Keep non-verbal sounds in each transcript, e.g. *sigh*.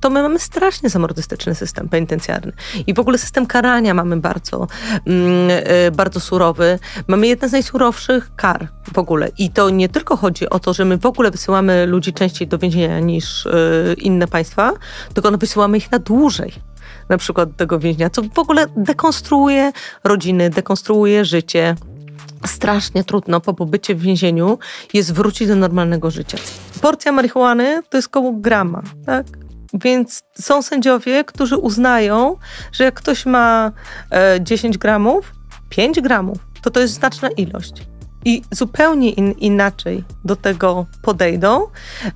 to my mamy strasznie zamordystyczny system penitencjarny. I w ogóle system karania mamy bardzo, mm, e, bardzo surowy. Mamy jeden z najsurowszych kar w ogóle. I to nie tylko chodzi o to, że my w ogóle wysyłamy ludzi częściej do więzienia niż e, inne państwa, tylko no wysyłamy ich na dłużej na przykład tego więźnia, co w ogóle dekonstruuje rodziny, dekonstruuje życie. Strasznie trudno po pobycie w więzieniu jest wrócić do normalnego życia. Porcja marihuany to jest koło grama, tak? Więc są sędziowie, którzy uznają, że jak ktoś ma 10 e, gramów, 5 gramów, to to jest znaczna ilość. I zupełnie in, inaczej do tego podejdą.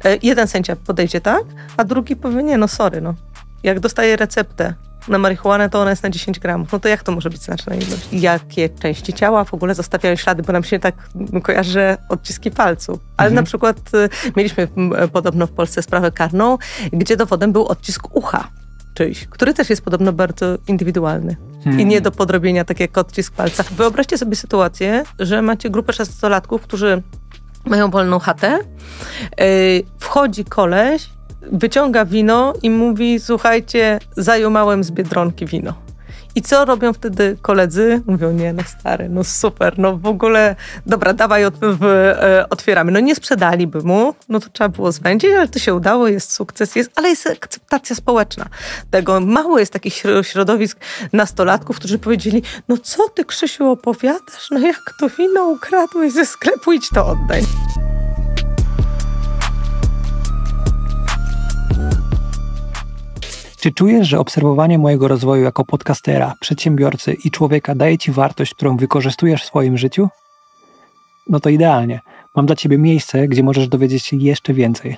E, jeden sędzia podejdzie tak, a drugi powie, nie, no sorry, no. Jak dostaje receptę na marihuanę to ona jest na 10 gramów. No to jak to może być znaczna ilość? Jakie części ciała w ogóle zostawiają ślady, bo nam się tak kojarzy odciski palców. Ale mhm. na przykład y, mieliśmy podobno w Polsce sprawę karną, gdzie dowodem był odcisk ucha czyjś, który też jest podobno bardzo indywidualny hmm. i nie do podrobienia, tak jak odcisk palca. Wyobraźcie sobie sytuację, że macie grupę 16-latków, którzy mają wolną chatę, yy, wchodzi koleś wyciąga wino i mówi: Słuchajcie, zajumałem z biedronki wino. I co robią wtedy koledzy? Mówią, nie, no stary, no super, no w ogóle, dobra, dawaj, e, otwieramy. No nie sprzedaliby mu, no to trzeba było zwędzić, ale to się udało, jest sukces, jest, ale jest akceptacja społeczna tego. Mało jest takich środowisk nastolatków, którzy powiedzieli, no co ty Krzysiu opowiadasz, no jak to wino ukradłeś ze sklepu, idź to oddaj. Czy czujesz, że obserwowanie mojego rozwoju jako podcastera, przedsiębiorcy i człowieka daje ci wartość, którą wykorzystujesz w swoim życiu? No to idealnie. Mam dla ciebie miejsce, gdzie możesz dowiedzieć się jeszcze więcej.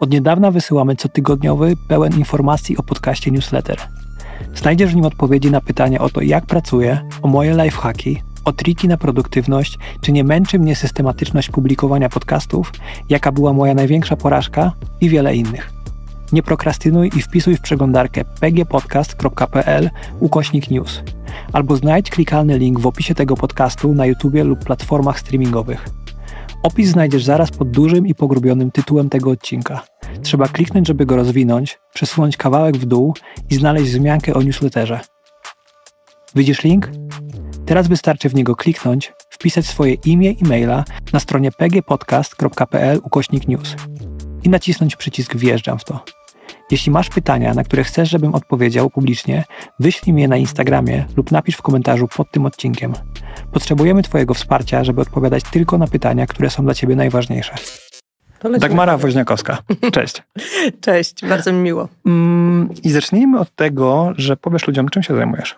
Od niedawna wysyłamy cotygodniowy, pełen informacji o podcaście newsletter. Znajdziesz w nim odpowiedzi na pytania o to, jak pracuję, o moje lifehacki, o triki na produktywność, czy nie męczy mnie systematyczność publikowania podcastów, jaka była moja największa porażka i wiele innych. Nie prokrastynuj i wpisuj w przeglądarkę pgpodcast.pl ukośnik news albo znajdź klikalny link w opisie tego podcastu na YouTubie lub platformach streamingowych. Opis znajdziesz zaraz pod dużym i pogrubionym tytułem tego odcinka. Trzeba kliknąć, żeby go rozwinąć, przesunąć kawałek w dół i znaleźć wzmiankę o newsletterze. Widzisz link? Teraz wystarczy w niego kliknąć, wpisać swoje imię i maila na stronie pgpodcast.pl ukośnik news i nacisnąć przycisk Wjeżdżam w to. Jeśli masz pytania, na które chcesz, żebym odpowiedział publicznie, wyślij mnie na Instagramie lub napisz w komentarzu pod tym odcinkiem. Potrzebujemy Twojego wsparcia, żeby odpowiadać tylko na pytania, które są dla Ciebie najważniejsze. Polecimy. Dagmara Woźniakowska. Cześć. *laughs* Cześć, bardzo mi miło. Mm, I zacznijmy od tego, że powiesz ludziom, czym się zajmujesz.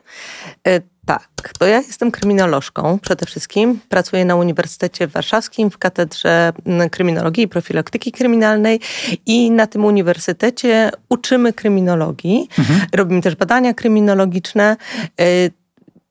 E, tak, to ja jestem kryminolożką przede wszystkim. Pracuję na Uniwersytecie Warszawskim w Katedrze mm, Kryminologii i Profilaktyki Kryminalnej i na tym uniwersytecie uczymy kryminologii. Mhm. Robimy też badania kryminologiczne. E,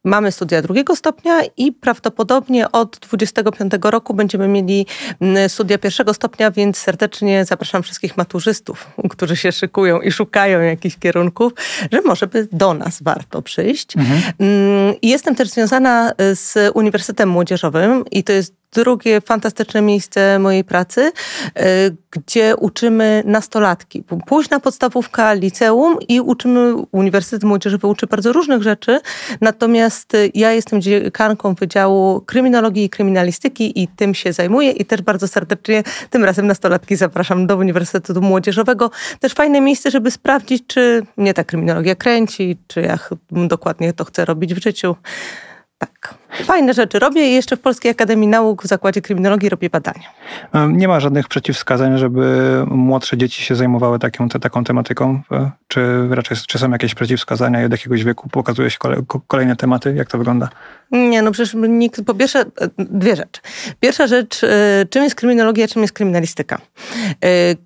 mamy studia drugiego stopnia i prawdopodobnie od 25 roku będziemy mieli mm, studia pierwszego stopnia, więc serdecznie zapraszam wszystkich maturzystów, którzy się szykują i szukają jakichś kierunków, że może by do nas warto przyjść. Mhm. Mm, jestem też związana y, z Uniwersytetem Młodzieżowym i to jest drugie fantastyczne miejsce mojej pracy, e, gdzie uczymy nastolatki. Późna podstawówka, liceum i uczymy, Uniwersytet Młodzieżowy uczy bardzo różnych rzeczy, natomiast e, ja jestem dziekanką Wydziału Kryminologii i Kryminalistyki i tym się zajmuję i też bardzo serdecznie tym razem nastolatki zapraszam do Uniwersytetu Młodzieżowego. Też fajne miejsce, żeby sprawdzić, czy mnie ta kryminologia kręci, czy ja dokładnie to chcę robić w życiu. Tak. Fajne rzeczy robię i jeszcze w Polskiej Akademii Nauk w Zakładzie Kryminologii robię badania. Nie ma żadnych przeciwwskazań, żeby młodsze dzieci się zajmowały taką, te, taką tematyką? E, czy raczej czy są jakieś przeciwwskazania i od jakiegoś wieku pokazuje się kole, kolejne tematy? Jak to wygląda? Nie, no przecież nikt, po pierwsze, e, dwie rzeczy. Pierwsza rzecz, e, czym jest kryminologia, czym jest kryminalistyka?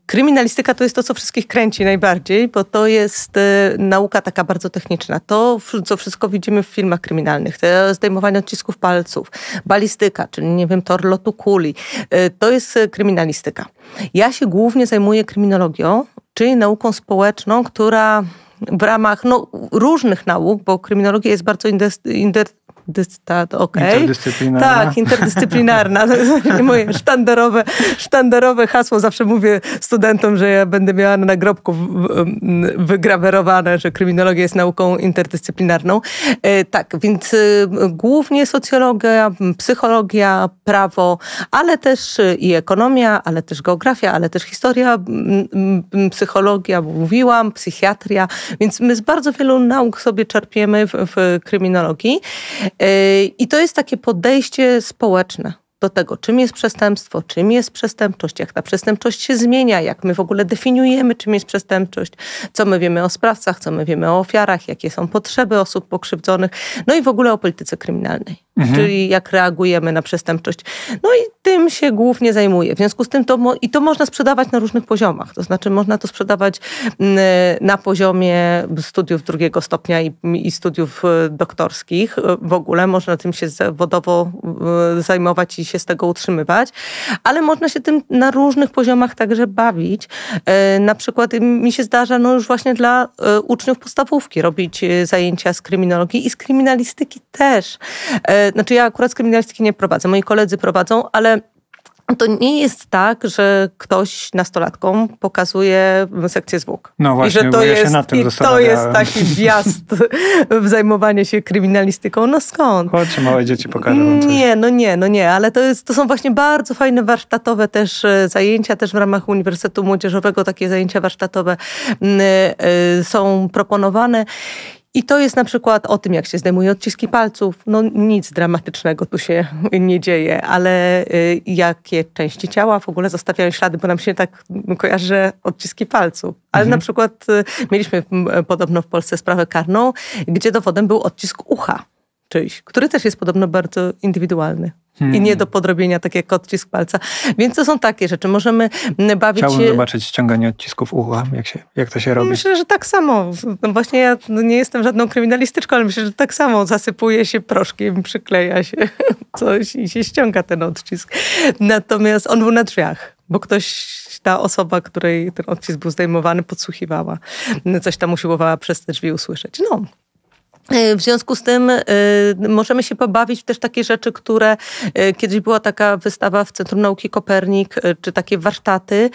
Kryminalistyka to jest to, co wszystkich kręci najbardziej, bo to jest nauka taka bardzo techniczna. To, co wszystko widzimy w filmach kryminalnych, te zdejmowanie odcisków odcisków palców, balistyka, czyli nie wiem, tor lotu kuli. E, to jest e, kryminalistyka. Ja się głównie zajmuję kryminologią, czyli nauką społeczną, która w ramach no, różnych nauk, bo kryminologia jest bardzo ta, okay. Interdyscyplinarna. Tak, interdyscyplinarna. moje sztandarowe, sztandarowe hasło. Zawsze mówię studentom, że ja będę miała na nagrobku wygrawerowane, że kryminologia jest nauką interdyscyplinarną. E, tak, więc y, głównie socjologia, psychologia, prawo, ale też y, i ekonomia, ale też geografia, ale też historia, psychologia, bo mówiłam, psychiatria, więc my z bardzo wielu nauk sobie czerpiemy w, w kryminologii. Yy, I to jest takie podejście społeczne do tego, czym jest przestępstwo, czym jest przestępczość, jak ta przestępczość się zmienia, jak my w ogóle definiujemy, czym jest przestępczość, co my wiemy o sprawcach, co my wiemy o ofiarach, jakie są potrzeby osób pokrzywdzonych, no i w ogóle o polityce kryminalnej, mhm. czyli jak reagujemy na przestępczość. No i tym się głównie zajmuje. W związku z tym to, i to można sprzedawać na różnych poziomach, to znaczy można to sprzedawać mm, na poziomie studiów drugiego stopnia i, i studiów e, doktorskich. E, w ogóle można tym się zawodowo e, zajmować i się z tego utrzymywać, ale można się tym na różnych poziomach także bawić. E, na przykład mi się zdarza no już właśnie dla e, uczniów podstawówki robić e, zajęcia z kryminologii i z kryminalistyki też. Znaczy ja akurat z kryminalistyki nie prowadzę, moi koledzy prowadzą, ale to nie jest tak, że ktoś nastolatkom pokazuje sekcję zwłok. No właśnie, I że to ja jest, i to jest taki wjazd w zajmowanie się kryminalistyką. No skąd? Chodź, małe dzieci pokażą. Nie, no nie, no nie, ale to, jest, to są właśnie bardzo fajne warsztatowe też e, zajęcia, też w ramach Uniwersytetu Młodzieżowego takie zajęcia warsztatowe mm, e, e, są proponowane. I to jest na przykład o tym, jak się zdejmuje odciski palców. No nic dramatycznego tu się *laughs* nie dzieje, ale y, jakie części ciała w ogóle zostawiają ślady, bo nam się tak kojarzy odciski palców. Ale mhm. na przykład y, mieliśmy podobno w Polsce sprawę karną, gdzie dowodem był odcisk ucha czyjś, który też jest podobno bardzo indywidualny. Hmm. i nie do podrobienia, tak jak odcisk palca. Więc to są takie rzeczy. Możemy mm, bawić Chciałbym się... zobaczyć ściąganie odcisków ucha, jak, się, jak to się robi. Myślę, że tak samo. No właśnie ja nie jestem żadną kryminalistyczką, ale myślę, że tak samo zasypuje się proszkiem, przykleja się *laughs* coś i się ściąga ten odcisk. Natomiast on był na drzwiach, bo ktoś ta osoba, której ten odcisk był zdejmowany, podsłuchiwała. Coś tam usiłowała przez te drzwi usłyszeć. No, E, w związku z tym e, możemy się pobawić w też takie rzeczy, które e, kiedyś była taka wystawa w Centrum Nauki Kopernik, czy takie warsztaty,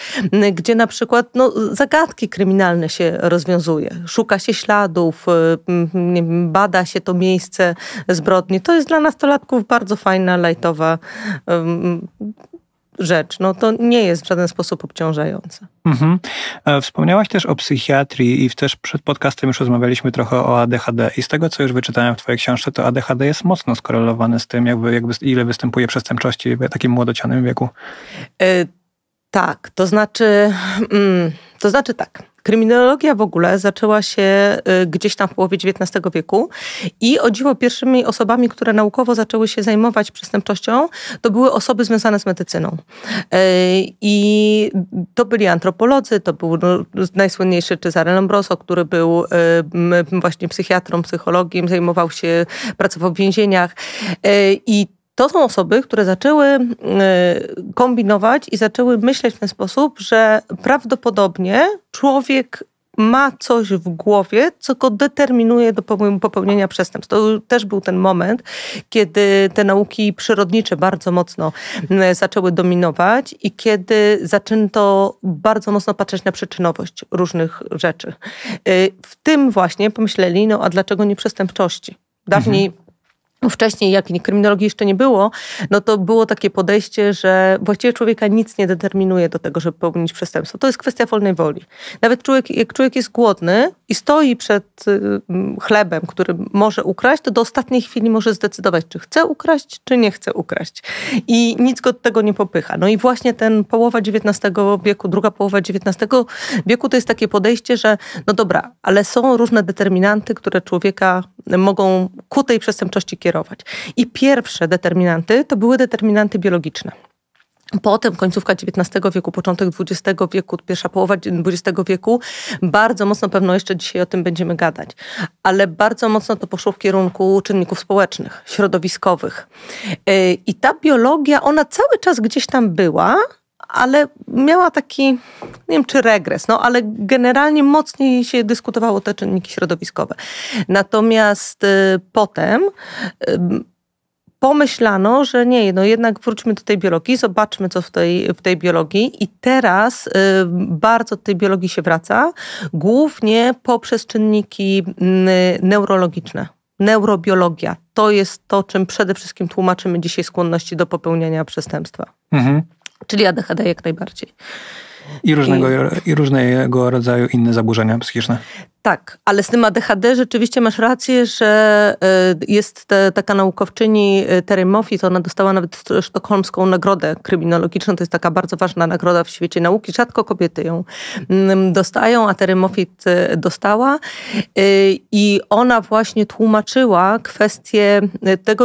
gdzie na przykład no, zagadki kryminalne się rozwiązuje. Szuka się śladów, bada się to miejsce zbrodni. To jest dla nastolatków bardzo fajna, lajtowa rzecz, no to nie jest w żaden sposób obciążające. Mhm. E, wspomniałaś też o psychiatrii i też przed podcastem już rozmawialiśmy trochę o ADHD i z tego, co już wyczytałem w twojej książce, to ADHD jest mocno skorelowane z tym, jakby, jakby ile występuje przestępczości w takim młodocianym wieku. Yy, tak, to znaczy, mm, to znaczy tak. Kryminologia w ogóle zaczęła się y, gdzieś tam w połowie XIX wieku i o dziwo pierwszymi osobami, które naukowo zaczęły się zajmować przestępczością, to były osoby związane z medycyną. Y, I to byli antropolodzy, to był no, najsłynniejszy Cezary Lombroso, który był y, właśnie psychiatrą, psychologiem, zajmował się, pracował w więzieniach i to są osoby, które zaczęły e, kombinować i zaczęły myśleć w ten sposób, że prawdopodobnie człowiek ma coś w głowie, co go determinuje do popełnienia przestępstw. To też był ten moment, kiedy te nauki przyrodnicze bardzo mocno zaczęły dominować i kiedy zaczęto bardzo mocno patrzeć na przyczynowość różnych rzeczy. E, w tym właśnie pomyśleli, no a dlaczego nie przestępczości? Dawniej mhm no wcześniej, jak kryminologii jeszcze nie było, no to było takie podejście, że właściwie człowieka nic nie determinuje do tego, żeby popełnić przestępstwo. To jest kwestia wolnej woli. Nawet człowiek, jak człowiek jest głodny i stoi przed y, mm, chlebem, który może ukraść, to do ostatniej chwili może zdecydować, czy chce ukraść, czy nie chce ukraść. I nic go do tego nie popycha. No i właśnie ten połowa XIX wieku, druga połowa XIX wieku to jest takie podejście, że no dobra, ale są różne determinanty, które człowieka mogą ku tej przestępczości kierować kierować. I pierwsze determinanty to były determinanty biologiczne. Potem końcówka XIX wieku, początek XX wieku, pierwsza połowa XX wieku, bardzo mocno, pewno jeszcze dzisiaj o tym będziemy gadać, ale bardzo mocno to poszło w kierunku czynników społecznych, środowiskowych. Y, I ta biologia, ona cały czas gdzieś tam była, ale miała taki, nie wiem czy regres, no ale generalnie mocniej się dyskutowało te czynniki środowiskowe. Natomiast y, potem y, pomyślano, że nie, no jednak wróćmy do tej biologii, zobaczmy co w tej, w tej biologii i teraz y, bardzo do tej biologii się wraca, głównie poprzez czynniki neurologiczne. Neurobiologia to jest to, czym przede wszystkim tłumaczymy dzisiaj skłonności do popełniania przestępstwa. Mhm. Czyli ADHD jak najbardziej. I różnego, I, I różnego rodzaju inne zaburzenia psychiczne. Tak, ale z tym ADHD rzeczywiście masz rację, że y, jest te, taka naukowczyni y, Terry Moffitt, ona dostała nawet sztokholmską nagrodę kryminologiczną, to jest taka bardzo ważna nagroda w świecie nauki, rzadko kobiety ją mm, dostają, a Terry Moffitt y, dostała i ona właśnie tłumaczyła kwestię tego,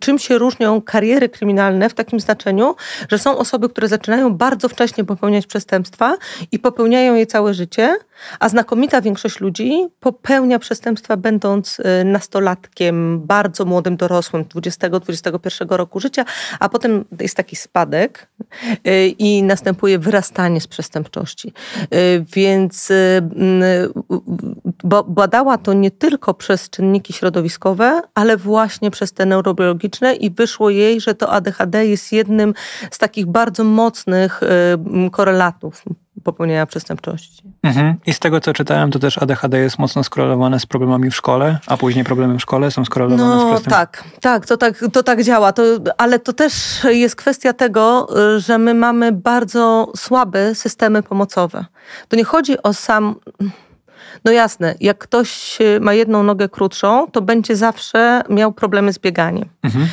czym się różnią kariery kryminalne w takim znaczeniu, że są osoby, które zaczynają bardzo wcześnie popełniać przestępstwa, przestępstwa i popełniają je całe życie, a znakomita większość ludzi popełnia przestępstwa będąc y, nastolatkiem, bardzo młodym dorosłym, 20-21 roku życia, a potem jest taki spadek y, i następuje wyrastanie z przestępczości. Y, więc badała to nie tylko przez czynniki środowiskowe, ale właśnie przez te neurobiologiczne i wyszło jej, że to ADHD jest jednym z takich bardzo mocnych korelatów popełnienia przestępczości. Mhm. I z tego, co czytałem, to też ADHD jest mocno skorelowane z problemami w szkole, a później problemy w szkole są skorelowane no, z przestępczością. tak, tak, to tak, to tak działa. To, ale to też jest kwestia tego, że my mamy bardzo słabe systemy pomocowe. To nie chodzi o sam no jasne, jak ktoś y, ma jedną nogę krótszą, to będzie zawsze miał problemy z bieganiem. Mhm.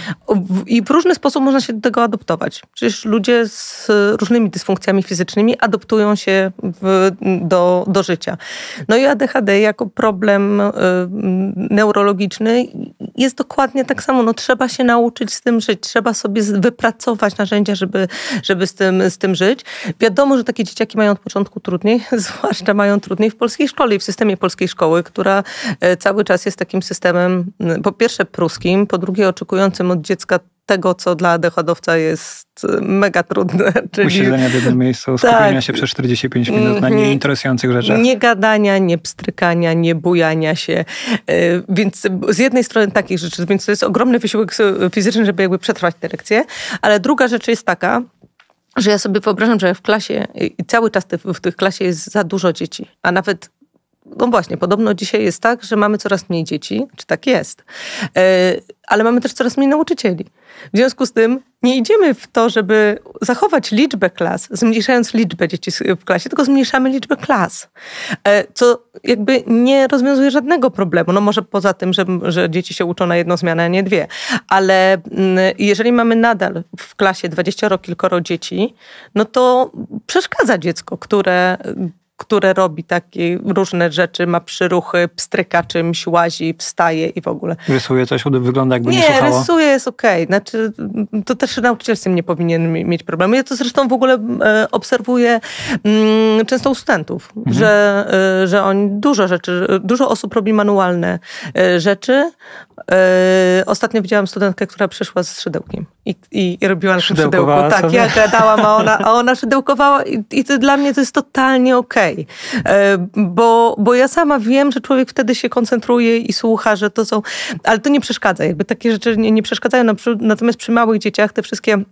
I w różny sposób można się do tego adoptować. Przecież ludzie z y, różnymi dysfunkcjami fizycznymi adoptują się w, do, do życia. No i ADHD jako problem y, neurologiczny jest dokładnie tak samo. No, trzeba się nauczyć z tym żyć, trzeba sobie wypracować narzędzia, żeby, żeby z, tym, z tym żyć. Wiadomo, że takie dzieciaki mają od początku trudniej, *laughs* zwłaszcza mają trudniej w polskiej szkole i w systemie polskiej szkoły, która e, cały czas jest takim systemem, po pierwsze pruskim, po drugie oczekującym od dziecka tego, co dla dechodowca jest y, mega trudne. *laughs* Czyli... Usiedzenia w jednym miejscu, skupienia tak. się przez 45 minut na mhm. nieinteresujących rzeczach. Nie gadania, nie pstrykania, nie bujania się. Y, więc z jednej strony takich rzeczy, więc to jest ogromny wysiłek fizyczny, żeby jakby przetrwać te lekcje, ale druga rzecz jest taka, że ja sobie wyobrażam, że w klasie i cały czas w tych klasie jest za dużo dzieci, a nawet no właśnie, podobno dzisiaj jest tak, że mamy coraz mniej dzieci, czy tak jest, y, ale mamy też coraz mniej nauczycieli. W związku z tym nie idziemy w to, żeby zachować liczbę klas, zmniejszając liczbę dzieci w klasie, tylko zmniejszamy liczbę klas, e, co jakby nie rozwiązuje żadnego problemu. No może poza tym, że, że dzieci się uczą na jedną zmianę, a nie dwie. Ale mm, jeżeli mamy nadal w klasie rok, kilkoro dzieci, no to przeszkadza dziecko, które które robi takie różne rzeczy, ma przyruchy, pstryka czymś, łazi, wstaje i w ogóle. Rysuje coś, wygląda jakby nie, nie słuchało. Nie, rysuje, jest okej. Okay. Znaczy, to też nauczyciel z tym nie powinien mieć problemu. Ja to zresztą w ogóle e, obserwuję mm, często u studentów, mhm. że, e, że oni dużo rzeczy, dużo osób robi manualne e, rzeczy, Yy, ostatnio widziałam studentkę, która przyszła z szydełkiem i, i, i robiła na szydełku. Tak, ja gadałam, a ona, a ona szydełkowała i, i to dla mnie to jest totalnie okej. Okay. E, yy, bo, bo ja sama wiem, że człowiek wtedy się koncentruje i słucha, że to są... Ale to nie przeszkadza, jakby takie rzeczy nie, nie przeszkadzają. Natomiast przy małych dzieciach te wszystkie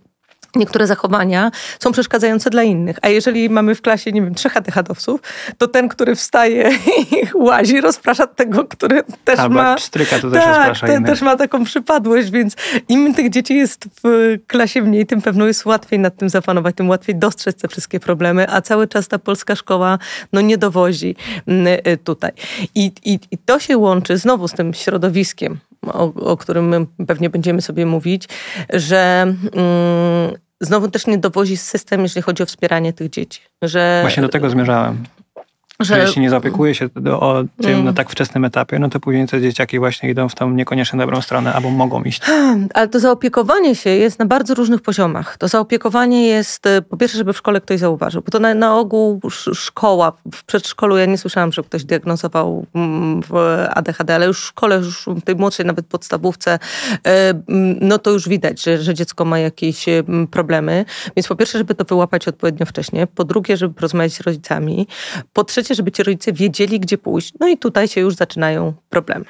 niektóre zachowania są przeszkadzające dla innych. A jeżeli mamy w klasie, nie wiem, trzech atechadowców, to ten, który wstaje i łazi, rozprasza tego, który też Albo ma... pstryka, to tak, ten innych. też ma taką przypadłość, więc im tych dzieci jest w klasie mniej, tym pewno jest łatwiej nad tym zapanować, tym łatwiej dostrzec te wszystkie problemy, a cały czas ta polska szkoła no, nie dowozi mm, y, tutaj. I, i, i to się łączy znowu z tym środowiskiem, o, o, którym pewnie będziemy sobie mówić, że mm, znowu też nie niedowozi system, jeżeli chodzi o wspieranie tych dzieci. Że... Właśnie do tego zmierzałem że... Jeśli nie zaopiekuje się o tym mm. na tak wczesnym etapie, no to później te dzieciaki właśnie idą w tą niekoniecznie dobrą stronę albo mogą iść. Hmm, ale to zaopiekowanie się jest na bardzo różnych poziomach. To zaopiekowanie jest, e, po pierwsze, żeby w szkole ktoś zauważył, bo to na, na ogół szkoła, w przedszkolu ja nie słyszałam, że ktoś diagnozował mm, ADHD, ale już w szkole, już w tej młodszej nawet podstawówce, e, no to już widać, że, że dziecko ma jakieś e, problemy. Więc po pierwsze, żeby to wyłapać odpowiednio wcześnie. Po drugie, żeby porozmawiać z rodzicami. Po trzecie, chcecie, żeby ci rodzice wiedzieli, gdzie pójść. No i tutaj się już zaczynają problemy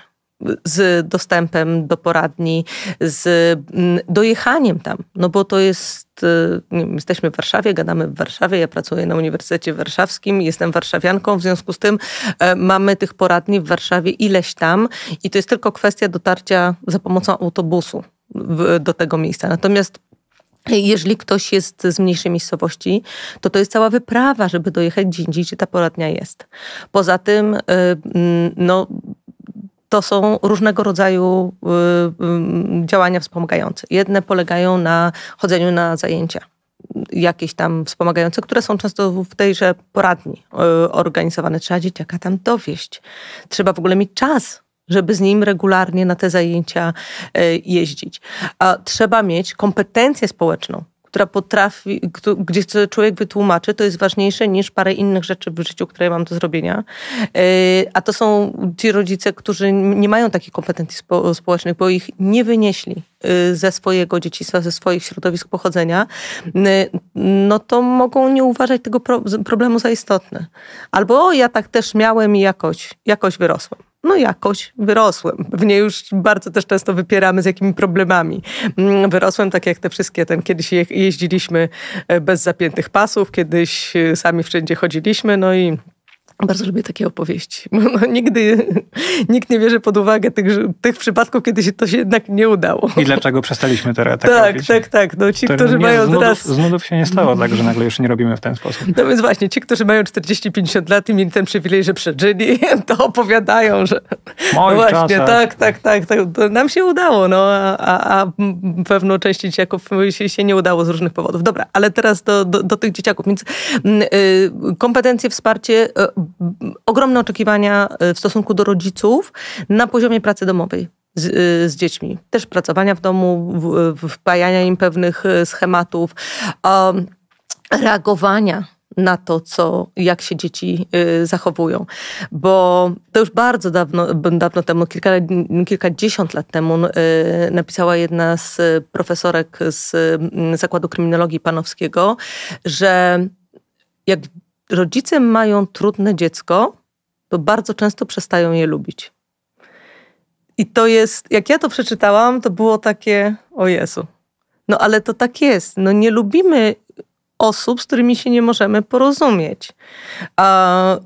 z dostępem do poradni, z mm, dojechaniem tam, no bo to jest, y, jesteśmy w Warszawie, gadamy w Warszawie, ja pracuję na Uniwersytecie Warszawskim, jestem warszawianką, w związku z tym e, mamy tych poradni w Warszawie ileś tam i to jest tylko kwestia dotarcia za pomocą autobusu do tego miejsca. Natomiast jeżeli ktoś jest z mniejszej miejscowości, to to jest cała wyprawa, żeby dojechać gdzie indziej, gdzie ta poradnia jest. Poza tym, y, mm, no, to są różnego rodzaju y, y, działania wspomagające. Jedne polegają na chodzeniu na zajęcia jakieś tam wspomagające, które są często w tejże poradni organizowane. Trzeba dzieciaka tam dowieść. Trzeba w ogóle mieć czas żeby z nim regularnie na te zajęcia e, jeździć. A trzeba mieć kompetencję społeczną, która potrafi, gdzie człowiek wytłumaczy, to jest ważniejsze niż parę innych rzeczy w życiu, które mam do zrobienia. E, a to są ci rodzice, którzy nie mają takich kompetencji społecznych, bo ich nie wynieśli e, ze swojego dzieciństwa, ze swoich środowisk pochodzenia, no to mogą nie uważać tego problemu za istotny. Albo o, ja tak też miałem i jakoś, jakoś wyrosłem no jakoś wyrosłem. Pewnie już bardzo też często wypieramy z jakimi problemami. Mm, wyrosłem tak jak te wszystkie, ten kiedyś jeździliśmy e, bez zapiętych pasów, kiedyś e, sami wszędzie chodziliśmy, no i bardzo lubię takie opowieści. *laughs* No, no, nigdy nikt nie bierze pod uwagę tych, tych przypadków, kiedy się to się jednak nie udało. I dlaczego przestaliśmy teraz *laughs* tak Tak, robić? tak, tak. No, ci, którzy nie, mają z nudów, teraz... Z nudów się nie stało tak, że nagle już nie robimy w ten sposób. No więc właśnie, ci, którzy mają 40-50 lat i mieli ten przywilej, że przeżyli, *laughs* to opowiadają, że... Moich no właśnie, tak, tak, tak, tak. nam się udało, no, a, a pewną część dzieciaków się, się nie udało z różnych powodów. Dobra, ale teraz do, do, do tych dzieciaków. Więc mm, y, kompetencje, wsparcie... Yy, ogromne oczekiwania y, w stosunku do rodziców na poziomie pracy domowej. Z, y, z, dziećmi. Też pracowania w domu, wpajania im pewnych y, schematów, um, reagowania na to, co, jak się dzieci zachowują. Bo to już bardzo dawno, dawno temu, kilka, kilkadziesiąt lat temu, napisała jedna z profesorek z mm, Zakładu Kryminologii Panowskiego, że jak rodzice mają trudne dziecko, to bardzo często przestają je lubić. I to jest, jak ja to przeczytałam, to było takie, o Jezu. No ale to tak jest. No nie lubimy osób, z którymi się nie możemy porozumieć. A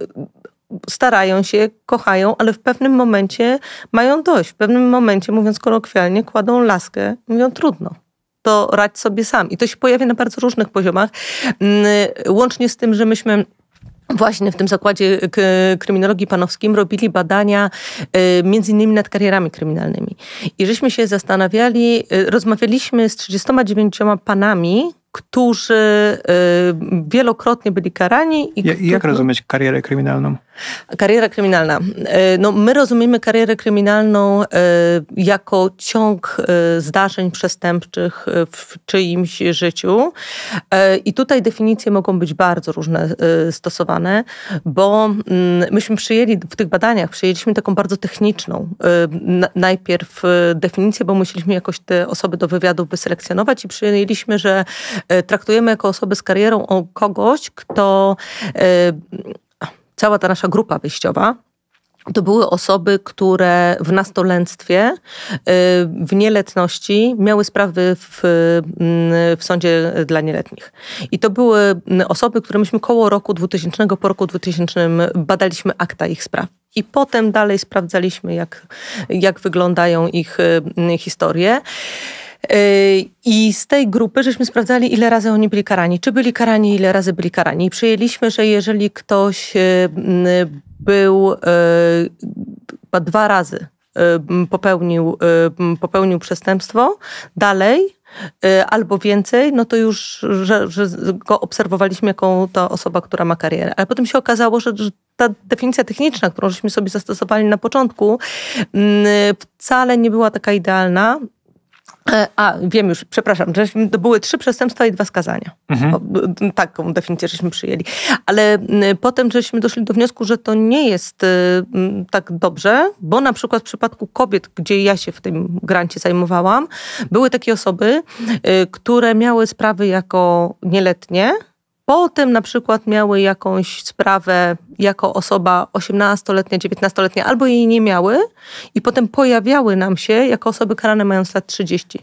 starają się, kochają, ale w pewnym momencie mają dość. W pewnym momencie, mówiąc kolokwialnie, kładą laskę, mówią trudno to radź sobie sam. I to się pojawia na bardzo różnych poziomach, mm, łącznie z tym, że myśmy Właśnie w tym zakładzie kryminologii panowskim robili badania y, między innymi nad karierami kryminalnymi. I żeśmy się zastanawiali, y, rozmawialiśmy z 39 panami, którzy y, wielokrotnie byli karani. I ja, Jak rozumieć karierę kryminalną? Kariera kryminalna. Y, no, my rozumiemy karierę kryminalną y, jako ciąg zdarzeń przestępczych w czyimś życiu. I tutaj definicje mogą być bardzo różne stosowane, bo mm, myśmy przyjęli w tych badaniach, przyjęliśmy taką bardzo techniczną najpierw definicję, bo musieliśmy jakoś te osoby do wywiadu wyselekcjonować i przyjęliśmy, że E, traktujemy jako osoby z karierą o kogoś, kto e, cała ta nasza grupa wyjściowa, to były osoby, które w nastolęctwie, e, w nieletności miały sprawy w, mm, w sądzie dla nieletnich. I to były osoby, które myśmy koło roku 2000, po roku 2000 badaliśmy akta ich spraw. I potem dalej sprawdzaliśmy, jak, jak wyglądają ich historie. I z tej grupy żeśmy sprawdzali, ile razy oni byli karani, czy byli karani, ile razy byli karani. I przyjęliśmy, że jeżeli ktoś e, był e, chyba dwa razy e, popełnił, popełnił przestępstwo, dalej albo więcej, no to już że, że go obserwowaliśmy jako ta osoba, która ma karierę. Ale potem się okazało, że, że ta definicja techniczna, którą żeśmy sobie zastosowali na początku, wcale nie była taka idealna E, a, wiem już, przepraszam, to były trzy przestępstwa i dwa skazania. Mhm. O, taką definicję żeśmy przyjęli. Ale potem żeśmy doszli do wniosku, że to nie jest y, tak dobrze, bo na przykład w przypadku kobiet, gdzie ja się w tym grancie zajmowałam, były takie osoby, y, które miały sprawy jako nieletnie, potem na przykład miały jakąś sprawę jako osoba 18-letnia, 19-letnia, albo jej nie miały i potem pojawiały nam się jako osoby karane mając lat 30,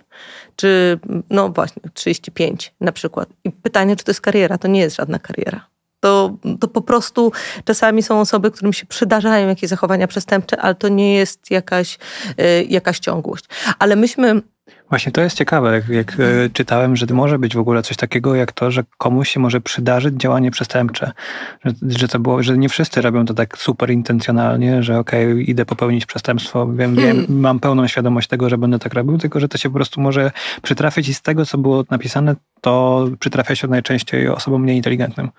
czy no właśnie 35 na przykład. I pytanie, czy to jest kariera? To nie jest żadna kariera. To, to po prostu czasami są osoby, którym się przydarzają jakieś zachowania przestępcze, ale to nie jest jakaś, yy, jakaś ciągłość. Ale myśmy Właśnie to jest ciekawe, jak, jak e, mhm. czytałem, że może być w ogóle coś takiego jak to, że komuś się może przydarzyć działanie przestępcze. Że, że to było, że nie wszyscy robią to tak super intencjonalnie, że okej, okay, idę popełnić przestępstwo, wiem, wiem, hmm. mam pełną świadomość tego, że będę tak robił, tylko że to się po prostu może przytrafić i z tego, co było napisane, to przytrafia się najczęściej osobom mniej inteligentnym.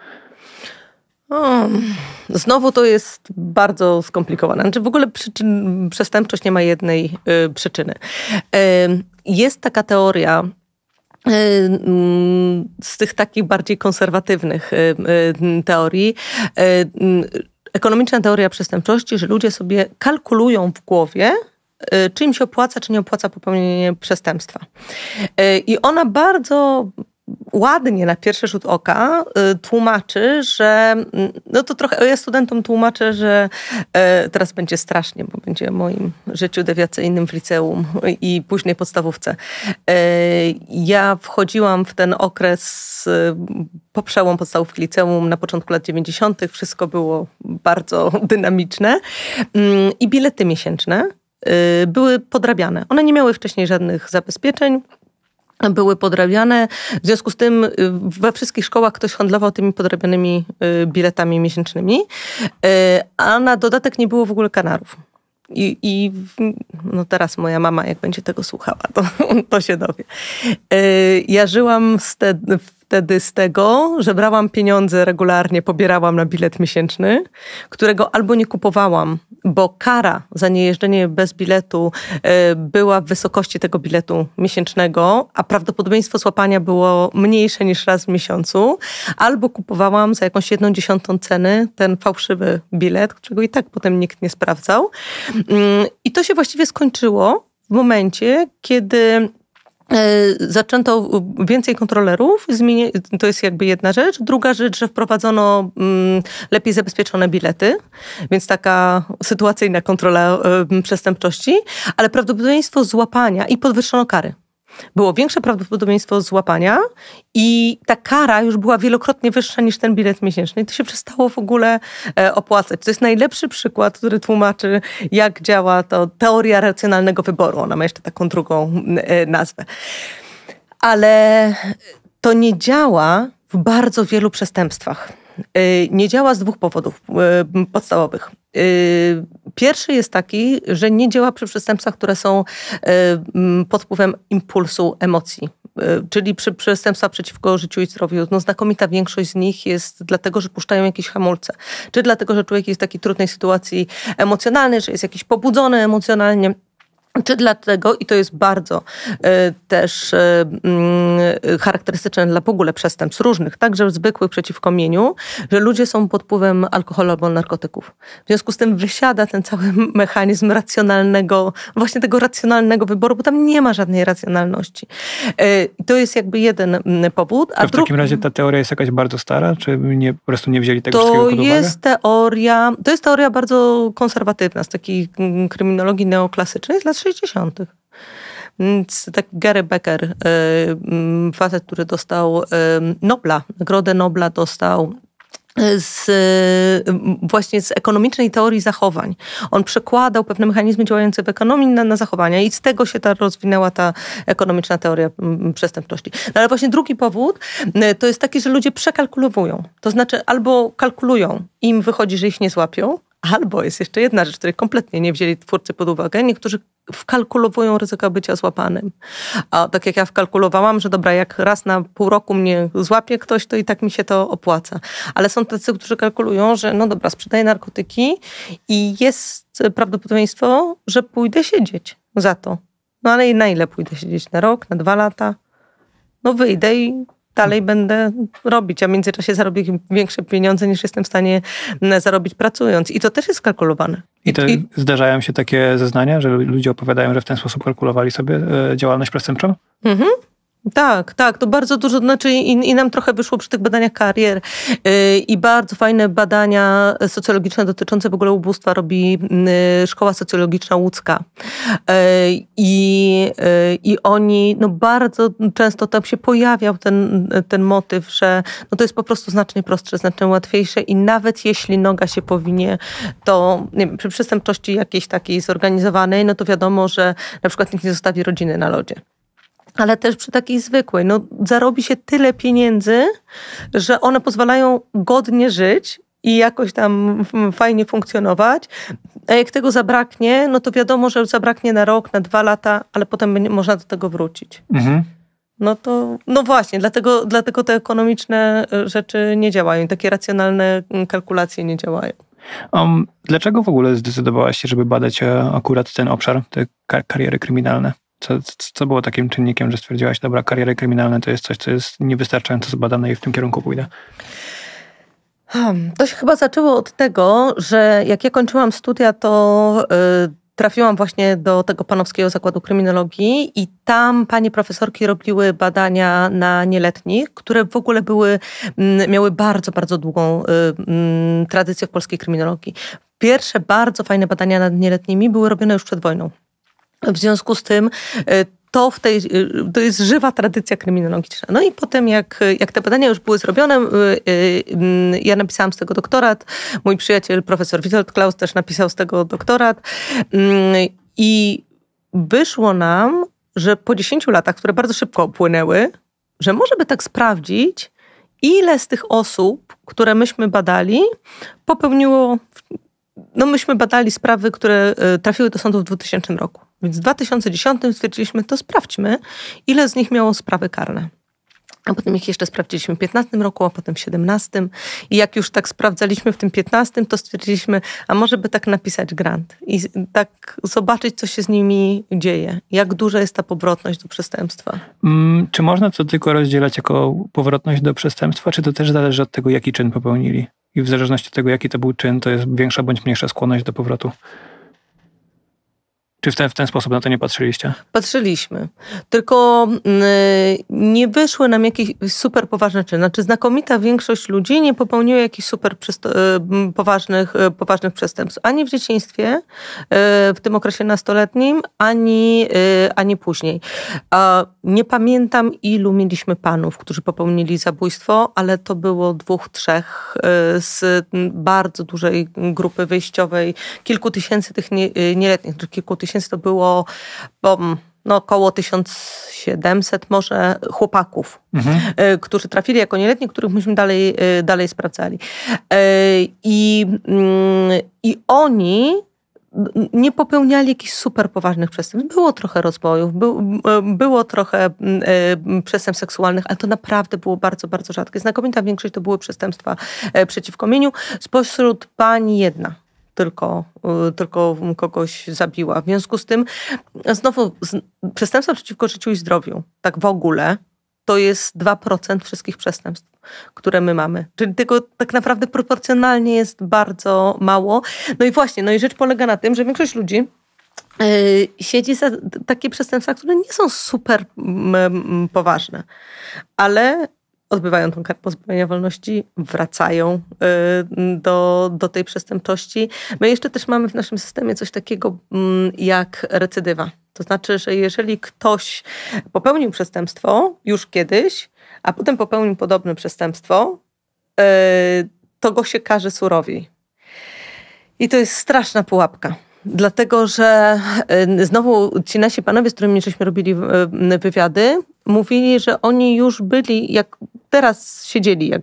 O, znowu to jest bardzo skomplikowane. Znaczy w ogóle przyczyn, przestępczość nie ma jednej y, przyczyny. Y, jest taka teoria, y, mm, z tych takich bardziej konserwatywnych y, y, teorii, ekonomiczna teoria przestępczości, że ludzie sobie kalkulują w głowie, czy im się opłaca, czy nie opłaca popełnienie przestępstwa. I ona bardzo ładnie na pierwszy rzut oka y, tłumaczy, że mm, no to trochę ja studentom tłumaczę, że e, teraz będzie strasznie, bo będzie w moim życiu dewiacyjnym w liceum i później podstawówce. E, ja wchodziłam w ten okres y, po przełom podstawówki liceum na początku lat 90. Wszystko było bardzo *laughs* dynamiczne mm, i bilety miesięczne y, były podrabiane. One nie miały wcześniej żadnych zabezpieczeń były podrabiane. W związku z tym y, we wszystkich szkołach ktoś handlował tymi podrabianymi y, biletami miesięcznymi, y, a na dodatek nie było w ogóle kanarów. I, I, no teraz moja mama, jak będzie tego słuchała, to, *laughs* to się dowie. Ja żyłam te, wtedy z tego, że brałam pieniądze regularnie, pobierałam na bilet miesięczny, którego albo nie kupowałam, bo kara za niejeżdżenie bez biletu e, była w wysokości tego biletu miesięcznego, a prawdopodobieństwo złapania było mniejsze niż raz w miesiącu, albo kupowałam za jakąś jedną dziesiątą ceny ten fałszywy bilet, którego i tak potem nikt nie sprawdzał. Mm, I to się właściwie skończyło w momencie, kiedy E, zaczęto więcej kontrolerów, to jest jakby jedna rzecz. Druga rzecz, że wprowadzono mm, lepiej zabezpieczone bilety, więc taka sytuacyjna kontrola e, przestępczości, ale prawdopodobieństwo złapania i podwyższono kary było większe prawdopodobieństwo złapania i ta kara już była wielokrotnie wyższa niż ten bilet miesięczny. I to się przestało w ogóle e, opłacać. To jest najlepszy przykład, który tłumaczy, jak działa to teoria racjonalnego wyboru. Ona ma jeszcze taką drugą e, nazwę. Ale to nie działa w bardzo wielu przestępstwach. E, nie działa z dwóch powodów podstawowych. Y, pierwszy jest taki, że nie działa przy przestępstwach, które są y, pod wpływem impulsu emocji y, czyli przy przestępstwa przeciwko życiu i zdrowiu, no znakomita większość z nich jest dlatego, że puszczają jakieś hamulce. Czy dlatego, że człowiek jest w takiej trudnej sytuacji emocjonalnej, że jest jakiś pobudzony emocjonalnie. Czy dlatego, i to jest bardzo y, też y, y, charakterystyczne dla w ogóle przestępstw różnych, także zwykłych przeciwko mieniu, że ludzie są pod wpływem alkoholu albo narkotyków. W związku z tym wysiada ten cały mechanizm racjonalnego, właśnie tego racjonalnego wyboru, bo tam nie ma żadnej racjonalności. E, to jest jakby jeden mm, powód. A to w drugi... takim razie ta teoria jest jakaś bardzo stara, czy nie, po prostu nie wzięli tego to wszystkiego pod uwagę? Jest teoria, to jest teoria bardzo konserwatywna, z takiej mm, kryminologii neoklasycznej, z znaczy, lat 60. Więc tak Gary Becker, y, mm, facet, który dostał y, Nobla, Nagrodę Nobla dostał y, z, właśnie z ekonomicznej teorii zachowań. On przekładał pewne mechanizmy działające w ekonomii na, na zachowania i z tego się ta rozwinęła ta ekonomiczna teoria mm, przestępczości. No ale właśnie drugi powód to jest taki, że ludzie przekalkulowują. To znaczy albo kalkulują, im wychodzi, że ich nie złapią, Albo jest jeszcze jedna rzecz, której kompletnie nie wzięli twórcy pod uwagę. Niektórzy wkalkulowują ryzyko bycia złapanym. A tak jak ja wkalkulowałam, że dobra, jak raz na pół roku mnie złapie ktoś, to i tak mi się to opłaca. Ale są tacy, którzy kalkulują, że no dobra, sprzedaję narkotyki i jest prawdopodobieństwo, że pójdę siedzieć za to. No ale na ile pójdę siedzieć? Na rok, na dwa lata? No wyjdę i dalej będę robić, a w międzyczasie zarobię większe pieniądze niż jestem w stanie mm, zarobić pracując. I to też jest kalkulowane. I, to I... zdarzają się takie zeznania, że ludzie opowiadają, że w ten sposób kalkulowali sobie e, działalność przestępczą? Mhm. Tak, tak, to bardzo dużo, znaczy i, i nam trochę wyszło przy tych badaniach karier yy, i bardzo fajne badania socjologiczne dotyczące w ogóle ubóstwa robi yy, Szkoła Socjologiczna Łódzka yy, i i oni, no bardzo często tam się pojawiał ten, ten motyw, że no to jest po prostu znacznie prostsze, znacznie łatwiejsze i nawet jeśli noga się powinie, to nie wiem, przy przestępczości jakiejś takiej zorganizowanej, no to wiadomo, że na przykład nikt nie zostawi rodziny na lodzie ale też przy takiej zwykłej. No, zarobi się tyle pieniędzy, że one pozwalają godnie żyć i jakoś tam fajnie funkcjonować. A jak tego zabraknie, no to wiadomo, że zabraknie na rok, na dwa lata, ale potem można do tego wrócić. Mhm. No to, no właśnie, dlatego, dlatego te ekonomiczne e, rzeczy nie działają, takie racjonalne kalkulacje nie działają. Um, dlaczego w ogóle zdecydowałaś się, żeby badać e, akurat ten obszar, te kariery kryminalne? Co, co było takim czynnikiem, że stwierdziłaś, dobra, kariery kryminalne to jest coś, co jest niewystarczająco zbadane i w tym kierunku pójdę? Hmm, to się chyba zaczęło od tego, że jak ja kończyłam studia, to y, trafiłam właśnie do tego Panowskiego Zakładu Kryminologii i tam panie profesorki robiły badania na nieletnich, które w ogóle były, mm, miały bardzo, bardzo długą y, mm, tradycję w polskiej kryminologii. Pierwsze bardzo fajne badania nad nieletnimi były robione już przed wojną. W związku z tym e, to, w tej, e, to jest żywa tradycja kryminologiczna. No i potem, jak, jak te badania już były zrobione, e, ja napisałam z tego doktorat, mój przyjaciel profesor Witold Klaus też napisał z tego doktorat mm, i wyszło nam, że po 10 latach, które bardzo szybko upłynęły, że może by tak sprawdzić, ile z tych osób, które myśmy badali, popełniło. No, myśmy badali sprawy, które trafiły do sądu w 2000 roku. Więc w 2010 stwierdziliśmy, to sprawdźmy, ile z nich miało sprawy karne. A potem ich jeszcze sprawdziliśmy w 15 roku, a potem w 17. I jak już tak sprawdzaliśmy w tym 15, to stwierdziliśmy, a może by tak napisać grant i tak zobaczyć, co się z nimi dzieje, jak duża jest ta powrotność do przestępstwa. Mm, czy można to tylko rozdzielać jako powrotność do przestępstwa, czy to też zależy od tego, jaki czyn popełnili? I w zależności od tego, jaki to był czyn, to jest większa bądź mniejsza skłonność do powrotu. Czy w ten, w ten sposób na to nie patrzyliście? Patrzyliśmy. Tylko yy, nie wyszły nam jakieś super poważne czyny. Znaczy znakomita większość ludzi nie popełniła jakichś super yy, poważnych, yy, poważnych przestępstw. Ani w dzieciństwie, y, w tym okresie nastoletnim, ani, y, ani później. nie pamiętam ilu mieliśmy panów, którzy popełnili zabójstwo, ale to było dwóch, trzech y, z bardzo dużej grupy wyjściowej, kilku tysięcy tych nie, nieletnich, czy kilku tysięcy Productions to było bo, mm, no, około 1700 może chłopaków, mhm. Y, którzy trafili jako nieletni, których myśmy dalej, y, dalej sprawdzali. Y, I, mm, I oni nie popełniali jakichś super poważnych przestępstw. Było trochę rozbojów, był, było trochę y, przestępstw seksualnych, ale to naprawdę było bardzo, bardzo rzadkie. Znakomita większość to były przestępstwa przeciwko mieniu. Spośród pani jedna tylko, y, tylko kogoś zabiła. W związku z tym, znowu, przestępstwa przeciwko życiu i zdrowiu, tak w ogóle, to jest 2% wszystkich przestępstw, które my mamy. Czyli tego tak naprawdę proporcjonalnie jest bardzo mało. No i właśnie, no i rzecz polega na tym, że większość ludzi y, siedzi za takie przestępstwa, które nie są super poważne, ale odbywają tą karę pozbawienia wolności, wracają y, do, do tej przestępczości. My jeszcze też mamy w naszym systemie coś takiego mm, jak recydywa. To znaczy, że jeżeli ktoś popełnił przestępstwo już kiedyś, a potem popełnił podobne przestępstwo, y, to go się karze surowiej. I to jest straszna pułapka. Dlatego, że y, znowu ci nasi panowie, z którymi żeśmy robili wywiady, mówili, że oni już byli, jak teraz siedzieli, jak,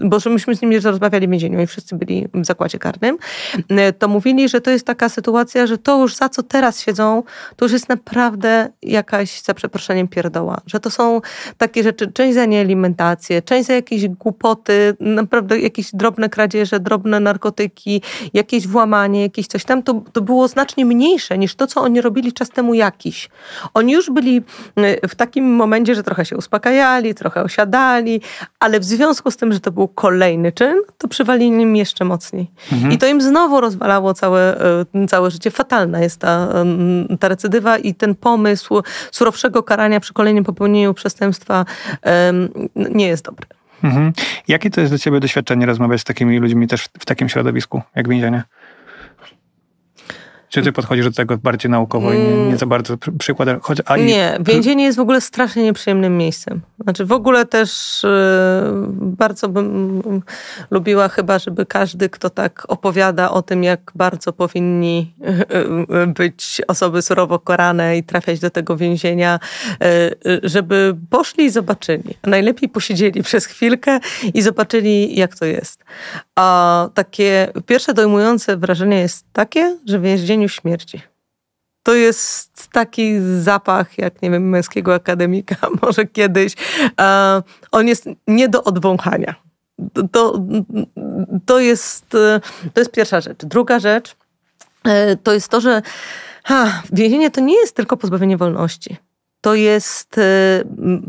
bo że myśmy z nimi rozmawiali w więzieniu i wszyscy byli w zakładzie karnym, e, to mówili, że to jest taka sytuacja, że to już za co teraz siedzą, to już jest naprawdę jakaś, za przeproszeniem, pierdoła. Że to są takie rzeczy, część za niealimentację, część za jakieś głupoty, naprawdę jakieś drobne kradzieże, drobne narkotyki, jakieś włamanie, jakieś coś tam. To, to było znacznie mniejsze niż to, co oni robili czas temu jakiś. Oni już byli e, w takim momencie, momencie, że trochę się uspokajali, trochę osiadali, ale w związku z tym, że to był kolejny czyn, to przywalili im jeszcze mocniej. Mhm. I to im znowu rozwalało całe, e, całe życie. Fatalna jest ta, ta recydywa i ten pomysł surowszego karania przy kolejnym popełnieniu przestępstwa nie jest dobry. Mhm. Jakie to jest dla ciebie doświadczenie rozmawiać z takimi ludźmi też w, w takim środowisku jak więzienie? Czy ty podchodzisz do tego bardziej naukowo i nie, mm. nie za bardzo przykładasz? Choć, a nie, i... więzienie jest w ogóle strasznie nieprzyjemnym miejscem. Znaczy w ogóle też yy, bardzo bym mm, lubiła chyba, żeby każdy, kto tak opowiada o tym, jak bardzo powinni yy, być osoby surowo korane i trafiać do tego więzienia, yy, żeby poszli i zobaczyli. Najlepiej posiedzieli *laughs* przez chwilkę i zobaczyli, jak to jest. A takie pierwsze dojmujące wrażenie jest takie, że w więzieniu śmierci. To jest taki zapach, jak nie wiem, męskiego akademika, *laughs* może kiedyś. on jest nie do odwąchania. To, to, jest, to jest pierwsza rzecz. Druga rzecz e, to jest to, że ha, więzienie to nie jest tylko pozbawienie wolności to jest y,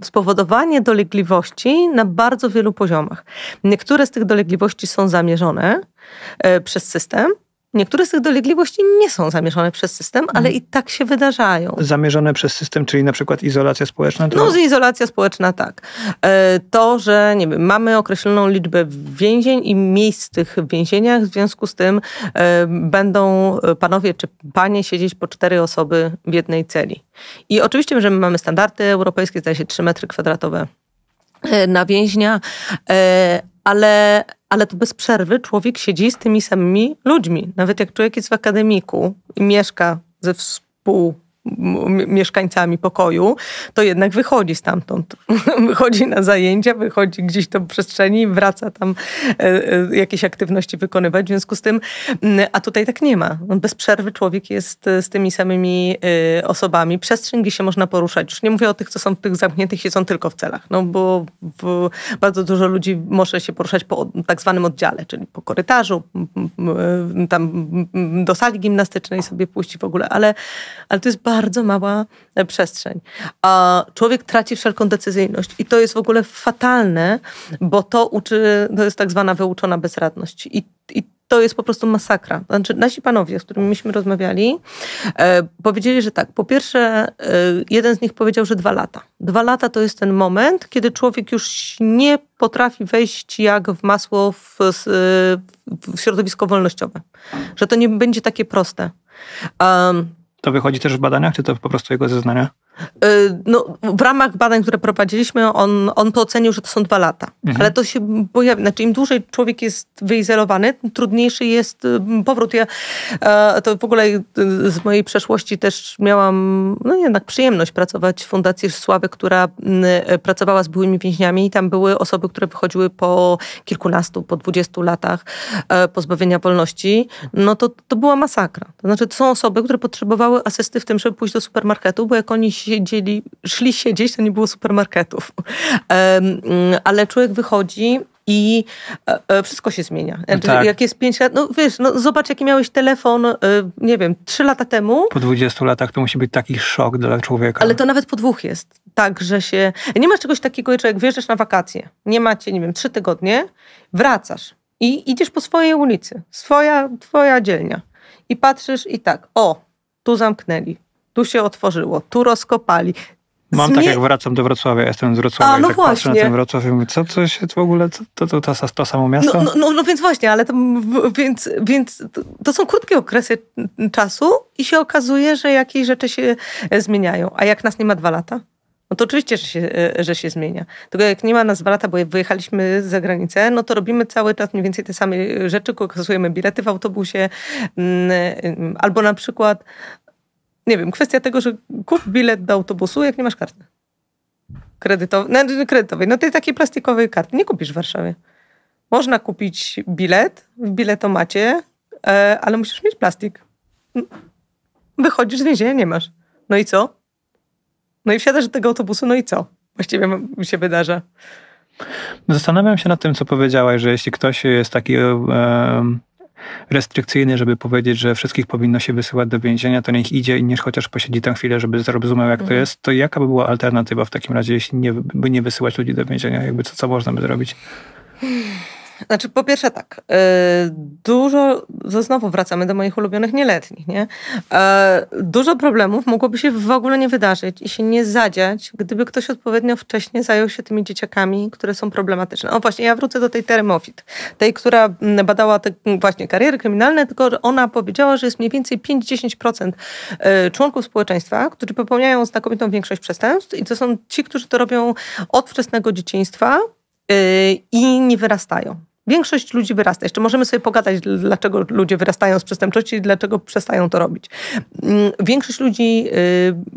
spowodowanie dolegliwości na bardzo wielu poziomach. Niektóre z tych dolegliwości są zamierzone e, przez system, Niektóre z tych dolegliwości nie są zamierzone przez system, ale mm. i tak się wydarzają. Zamierzone przez system, czyli na przykład izolacja społeczna? To... No, izolacja społeczna tak. E, to, że nie wiem, mamy określoną liczbę więzień i miejsc w tych więzieniach, w związku z tym e, będą e, panowie czy panie siedzieć po cztery osoby w jednej celi. I oczywiście, że my mamy standardy europejskie, zdaje się 3 metry kwadratowe na więźnia, ale ale to bez przerwy człowiek siedzi z tymi samymi ludźmi. Nawet jak człowiek jest w akademiku i mieszka ze współ mieszkańcami pokoju, to jednak wychodzi stamtąd. *laughs* Wychodzi na zajęcia, wychodzi gdzieś do przestrzeni i wraca tam e, e, jakieś aktywności wykonywać. W związku z tym, a tutaj tak nie ma. No, bez przerwy człowiek jest e, z tymi samymi osobami. Przestrzeń, gdzie się można poruszać. Już nie mówię o tych, co są w tych zamkniętych, siedzą tylko w celach, no bo bardzo dużo ludzi może się poruszać po tak zwanym oddziale, czyli po korytarzu, tam do sali gimnastycznej sobie pójść w ogóle, ale, ale to jest bardzo bardzo mała e, przestrzeń. A człowiek traci wszelką decyzyjność i to jest w ogóle fatalne, bo to uczy, to jest tak zwana wyuczona bezradność. I, i to jest po prostu masakra. Znaczy, nasi panowie, z którymi myśmy rozmawiali, e, powiedzieli, że tak. Po pierwsze, e, jeden z nich powiedział, że dwa lata. Dwa lata to jest ten moment, kiedy człowiek już nie potrafi wejść jak w masło w, e, w środowisko wolnościowe. Że to nie będzie takie proste. Um, to wychodzi też w badaniach, czy to po prostu jego zeznania? Y, no, w ramach badań, które prowadziliśmy, on, on to ocenił, że to są dwa lata. Mhm. Ale to się pojawia, znaczy im dłużej człowiek jest wyizolowany, trudniejszy jest y, powrót. Ja e, to w ogóle y, z mojej przeszłości też miałam no jednak przyjemność pracować w Fundacji Sławy, która pracowała z byłymi więźniami i tam były osoby, które wychodziły po kilkunastu, po dwudziestu latach e, pozbawienia wolności. No to, to była masakra. To znaczy to są osoby, które potrzebowały asysty w tym, żeby pójść do supermarketu, bo jak oni siedzieli, szli siedzieć, to nie było supermarketów. Ale człowiek wychodzi i e, e, wszystko się zmienia. No tak. Jak jest 5 lat, no wiesz, no zobacz jaki miałeś telefon, e, nie wiem, 3 lata temu. Po 20 latach to musi być taki szok dla człowieka. Ale to nawet po dwóch jest. Tak, że się... Nie ma czegoś takiego, jak wjeżdżasz na wakacje, nie macie, nie wiem, trzy tygodnie, wracasz i idziesz po swojej ulicy, swoja, twoja dzielnia i patrzysz i tak, o, tu zamknęli, tu się otworzyło, tu rozkopali. Mam Zmie... tak, jak wracam do Wrocławia, jestem z Wrocławia A, no i tak właśnie. patrzę na ten Wrocław i mówię, co to się w ogóle, to, to, to, to, to samo miasto? No, no, no, no więc właśnie, ale to, więc, więc to są krótkie okresy czasu i się okazuje, że jakieś rzeczy się e, zmieniają. A jak nas nie ma dwa lata? No to oczywiście, że się, e, że się zmienia. Tylko jak nie ma nas dwa lata, bo wyjechaliśmy za granicę, no to robimy cały czas mniej więcej te same rzeczy, kasujemy bilety w autobusie, mm, e, mm, albo na przykład nie wiem, kwestia tego, że kup bilet do autobusu, jak nie masz karty. Kredytowej, znaczy, no, kredytowej, no tej takiej plastikowej karty nie kupisz w Warszawie. Można kupić bilet w biletomacie, e, ale musisz mieć plastik. Wychodzisz z więzienia, nie masz. No i co? No i wsiadasz do tego autobusu, no i co? Właściwie mi się wydarza. Zastanawiam się nad tym, co powiedziałaś, że jeśli ktoś jest taki e, restrykcyjny, żeby powiedzieć, że wszystkich powinno się wysyłać do więzienia, to niech idzie i niech chociaż posiedzi tę chwilę, żeby zrozumiał, jak to mhm. jest, to jaka by była alternatywa w takim razie, jeśli nie, by nie wysyłać ludzi do więzienia? Jakby co, co można by zrobić? *sighs* Znaczy, po pierwsze tak, y, dużo, znowu wracamy do moich ulubionych nieletnich, nie? E, dużo problemów mogłoby się w ogóle nie wydarzyć i się nie zadziać, gdyby ktoś odpowiednio wcześnie zajął się tymi dzieciakami, które są problematyczne. O właśnie, ja wrócę do tej Teremofit, tej, która mm, badała te mm, właśnie kariery kryminalne, tylko ona powiedziała, że jest mniej więcej 5-10% e, członków społeczeństwa, którzy popełniają znakomitą większość przestępstw i to są ci, którzy to robią od wczesnego dzieciństwa, Yy, i nie wyrastają. Większość ludzi wyrasta. Jeszcze możemy sobie pogadać, dlaczego ludzie wyrastają z przestępczości i dlaczego przestają to robić. Mm, większość ludzi yy,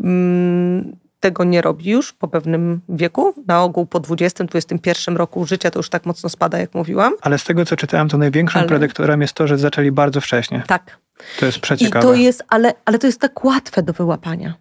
mm, tego nie robi już po pewnym wieku. Na ogół po 20, 21 roku życia to już tak mocno spada, jak mówiłam. Ale z tego, co czytałam, to największym Ale... predyktorem jest to, że zaczęli bardzo wcześnie. Tak. To jest przeciekawe. I to jest, ale, ale to jest tak łatwe do wyłapania.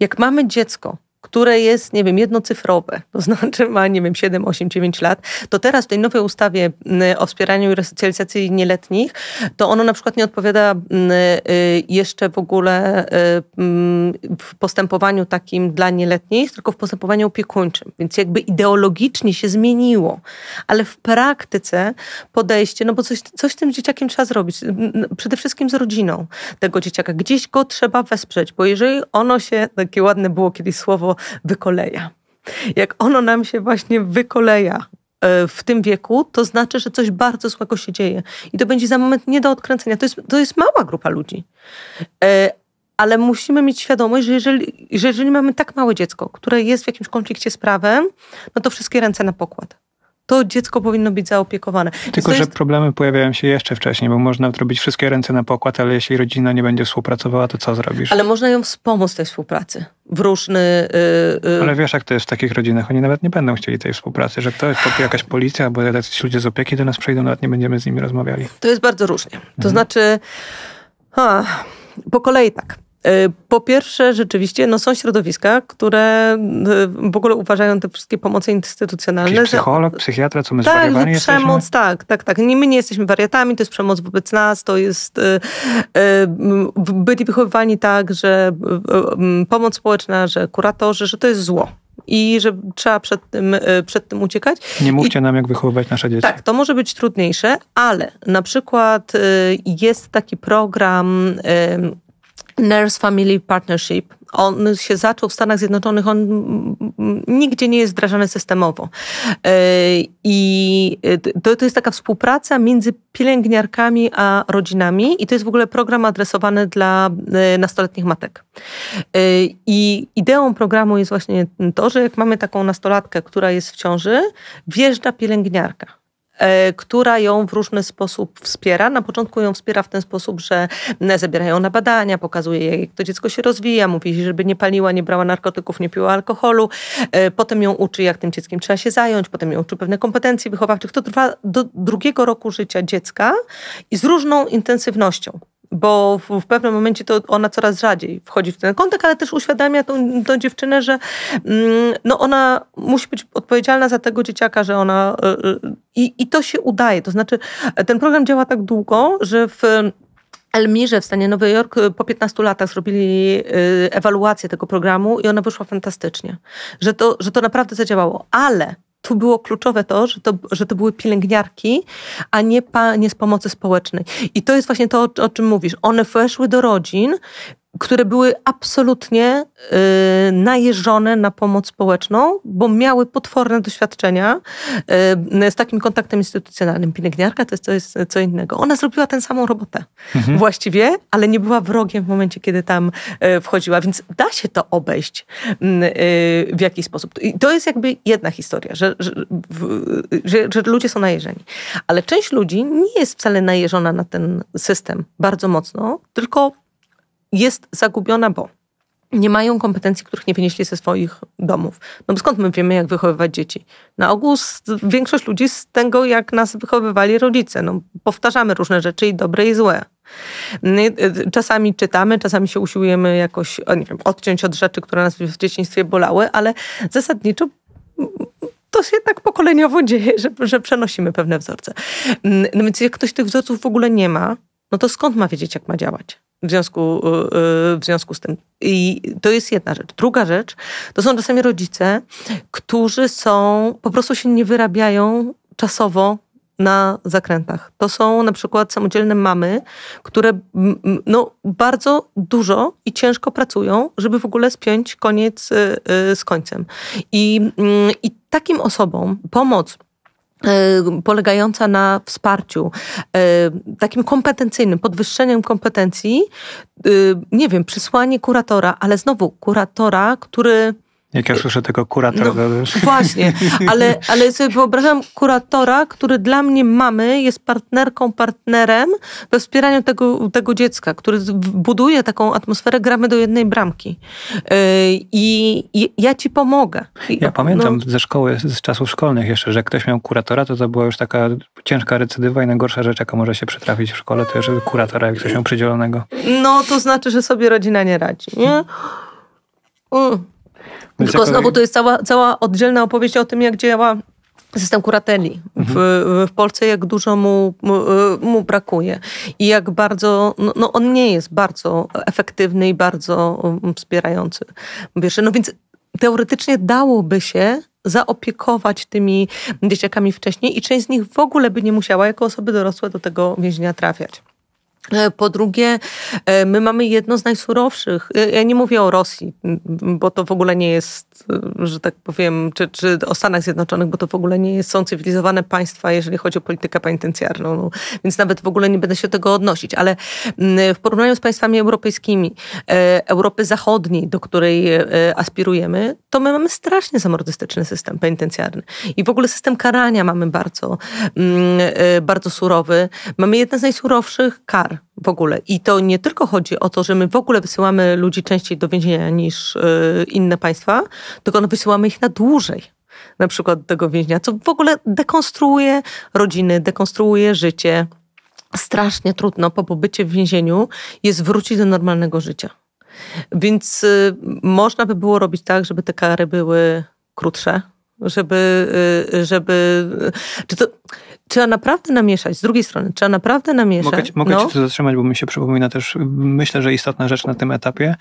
Jak mamy dziecko, które jest, nie wiem, jednocyfrowe, to *laughs* znaczy ma, nie wiem, 7, 8, 9 lat, to teraz w tej nowej ustawie mm, o wspieraniu i resocjalizacji nieletnich, to ono na przykład nie odpowiada mm, y, jeszcze w ogóle y, mm, w postępowaniu takim dla nieletnich, tylko w postępowaniu opiekuńczym. Więc jakby ideologicznie się zmieniło, ale w praktyce podejście, no bo coś, coś z tym dzieciakiem trzeba zrobić. Przede wszystkim z rodziną tego dzieciaka. Gdzieś go trzeba wesprzeć, bo jeżeli ono się, takie ładne było kiedyś słowo, słowo wykoleja. Jak ono nam się właśnie wykoleja e, w tym wieku, to znaczy, że coś bardzo złego się dzieje. I to będzie za moment nie do odkręcenia. To jest, to jest mała grupa ludzi. E, ale musimy mieć świadomość, że jeżeli, że jeżeli mamy tak małe dziecko, które jest w jakimś konflikcie z prawem, no to wszystkie ręce na pokład to dziecko powinno być zaopiekowane. Tylko, jest... że problemy pojawiają się jeszcze wcześniej, bo można zrobić wszystkie ręce na pokład, ale jeśli rodzina nie będzie współpracowała, to co zrobisz? Ale można ją wspomóc tej współpracy w różny... Yy, yy. Ale wiesz, jak to jest w takich rodzinach, oni nawet nie będą chcieli tej współpracy, że ktoś, jakaś policja albo jacyś ludzie z opieki do nas przyjdą, nawet nie będziemy z nimi rozmawiali. To jest bardzo różnie. To mhm. znaczy... Ha, po kolei tak. Y, po pierwsze, rzeczywiście no są środowiska, które y, w ogóle uważają te wszystkie pomocy instytucjonalne. Jakiś psycholog, że, psychiatra, co my tak, że przemoc, jesteśmy? tak, tak, tak. Nie, my nie jesteśmy wariatami, to jest przemoc wobec nas, to jest y, y byli wychowywani tak, że pomoc społeczna, że kuratorzy, że to jest zło i że trzeba przed tym, przed tym uciekać. Nie mówcie I, nam, jak wychowywać nasze dzieci. Tak, to może być trudniejsze, ale na przykład jest taki program Nurse Family Partnership. On się zaczął w Stanach Zjednoczonych, on nigdzie nie jest wdrażany systemowo. E, I e, to, to jest taka współpraca między pielęgniarkami a rodzinami, i to jest w ogóle program adresowany dla e, nastoletnich matek. I ideą programu jest właśnie to, że jak mamy taką nastolatkę, która jest w ciąży, wjeżdża pielęgniarka E, która ją w różny sposób wspiera. Na początku ją wspiera w ten sposób, że zabierają na badania, pokazuje jej, jak to dziecko się rozwija, mówi, żeby nie paliła, nie brała narkotyków, nie piła alkoholu. E, potem ją uczy, jak tym dzieckiem trzeba się zająć, potem ją uczy pewne kompetencje wychowawcze. To trwa do drugiego roku życia dziecka i z różną intensywnością bo w, w, pewnym momencie to ona coraz rzadziej wchodzi w ten kontakt, ale też uświadamia tą, tą dziewczynę, że mm, no ona musi być odpowiedzialna za tego dzieciaka, że ona... I, y, y, y to się udaje. To znaczy, ten program działa tak długo, że w... Elmirze w stanie Nowy Jork y, po 15 latach zrobili y, ewaluację tego programu i ona wyszła fantastycznie. Że to, że to naprawdę zadziałało. Ale tu było kluczowe to, że to, że to były pielęgniarki, a nie, panie z pomocy społecznej. I to jest właśnie to, o czym mówisz. One weszły do rodzin, które były absolutnie y, najeżone na pomoc społeczną, bo miały potworne doświadczenia y, z takim kontaktem instytucjonalnym. Pielęgniarka to jest coś, co innego. Ona zrobiła tę samą robotę mhm. właściwie, ale nie była wrogiem w momencie, kiedy tam y, wchodziła, więc da się to obejść mm, y, w jakiś sposób. I to jest jakby jedna historia, że, że, w, że, że ludzie są najeżeni. Ale część ludzi nie jest wcale najeżona na ten system bardzo mocno, tylko jest zagubiona, bo nie mają kompetencji, których nie wynieśli ze swoich domów. No skąd my wiemy, jak wychowywać dzieci? Na ogół z, większość ludzi z tego, jak nas wychowywali rodzice. No, powtarzamy różne rzeczy i dobre i złe. Mm, y, y, czasami czytamy, czasami się usiłujemy jakoś nie wiem, odciąć od rzeczy, które nas w dzieciństwie bolały, ale zasadniczo mm, to się tak pokoleniowo *laughs* dzieje, że, że przenosimy pewne wzorce. Mm, no więc jak ktoś tych wzorców w ogóle nie ma, no to skąd ma wiedzieć, jak ma działać? w związku, y, y, w związku z tym. I to jest jedna rzecz. Druga rzecz to są czasami rodzice, którzy są, po prostu się nie wyrabiają czasowo na zakrętach. To są na przykład samodzielne mamy, które no, bardzo dużo i ciężko pracują, żeby w ogóle spiąć koniec y, z końcem. I, mm, i takim osobom pomoc E, polegająca na wsparciu e, takim kompetencyjnym, podwyższeniem kompetencji, e, nie wiem, przysłanie kuratora, ale znowu kuratora, który jak ja y, słyszę tego kuratora. No, właśnie, ale, *laughs* ale sobie wyobrażam kuratora, który dla mnie mamy jest partnerką, partnerem we wspieraniu tego, tego dziecka, który buduje taką atmosferę, gramy do jednej bramki. Y, I, i ja ci pomogę. I, ja pamiętam no, ze szkoły, z czasów szkolnych jeszcze, że ktoś miał kuratora, to to była już taka ciężka recydywa i najgorsza rzecz, jaka może się przytrafić w szkole, to jest kuratora, jak ktoś miał przydzielonego. No, to znaczy, że sobie rodzina nie radzi, nie? Mm. Tylko znowu to jest cała, cała oddzielna opowieść o tym, jak działa system kurateli w, mhm. w Polsce, jak dużo mu, e, mu, brakuje i jak bardzo, no, no, on nie jest bardzo efektywny i bardzo um, wspierający. wiesz. No więc teoretycznie dałoby się zaopiekować tymi dzieciakami wcześniej i część z nich w ogóle by nie musiała jako osoby dorosłe do tego więzienia trafiać. E, po drugie, e, my mamy jedno z najsurowszych, e, ja nie mówię o Rosji, bo to w ogóle nie jest Y, że tak powiem, czy, czy o Stanach Zjednoczonych, bo to w ogóle nie są cywilizowane państwa, jeżeli chodzi o politykę penitencjarną, no, więc nawet w ogóle nie będę się tego odnosić, ale mm, w porównaniu z państwami europejskimi, e, Europy Zachodniej, do której e, aspirujemy, to my mamy strasznie zamordystyczny system penitencjarny i w ogóle system karania mamy bardzo, mm, e, bardzo surowy. Mamy jeden z najsurowszych kar w ogóle. I to nie tylko chodzi o to, że my w ogóle wysyłamy ludzi częściej do więzienia niż y, inne państwa, tylko no, wysyłamy ich na dłużej na przykład tego więźnia, co w ogóle dekonstruuje rodziny, dekonstruuje życie. Strasznie trudno po pobycie w więzieniu jest wrócić do normalnego życia. Więc y, można by było robić tak, żeby te kary były krótsze, żeby, y, y żeby y, czy to trzeba naprawdę namieszać. Z drugiej strony, trzeba naprawdę namieszać. Mogę, mogę no. cię tu zatrzymać, bo mi się przypomina też, myślę, że istotna rzecz na tym etapie,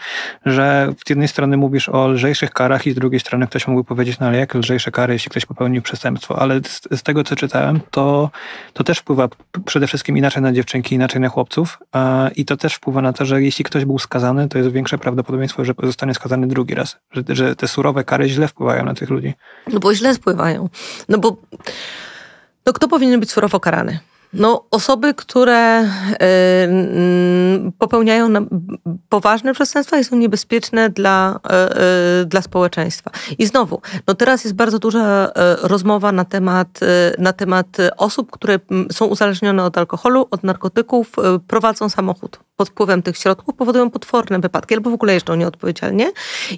że z jednej strony mówisz o lżejszych karach i z drugiej strony ktoś mógłby powiedzieć, no ale jak lżejsze kary, jeśli ktoś popełnił przestępstwo. Ale z, z tego, co czytałem, to, to też wpływa przede wszystkim inaczej na dziewczynki, inaczej na chłopców a, i to też wpływa na to, że jeśli ktoś był skazany, to jest większe prawdopodobieństwo, że zostanie skazany drugi raz. Że, że te surowe kary źle wpływają na tych ludzi. No bo źle wpływają. No bo no kto powinien być surowo karany? No, osoby, które y, popełniają poważne przestępstwa i są niebezpieczne dla, y, y, dla społeczeństwa. I znowu, no teraz jest bardzo duża y, rozmowa na temat, y, na temat osób, które są uzależnione od alkoholu, od narkotyków, prowadzą samochód pod wpływem tych środków, powodują potworne wypadki albo w ogóle jeżdżą nieodpowiedzialnie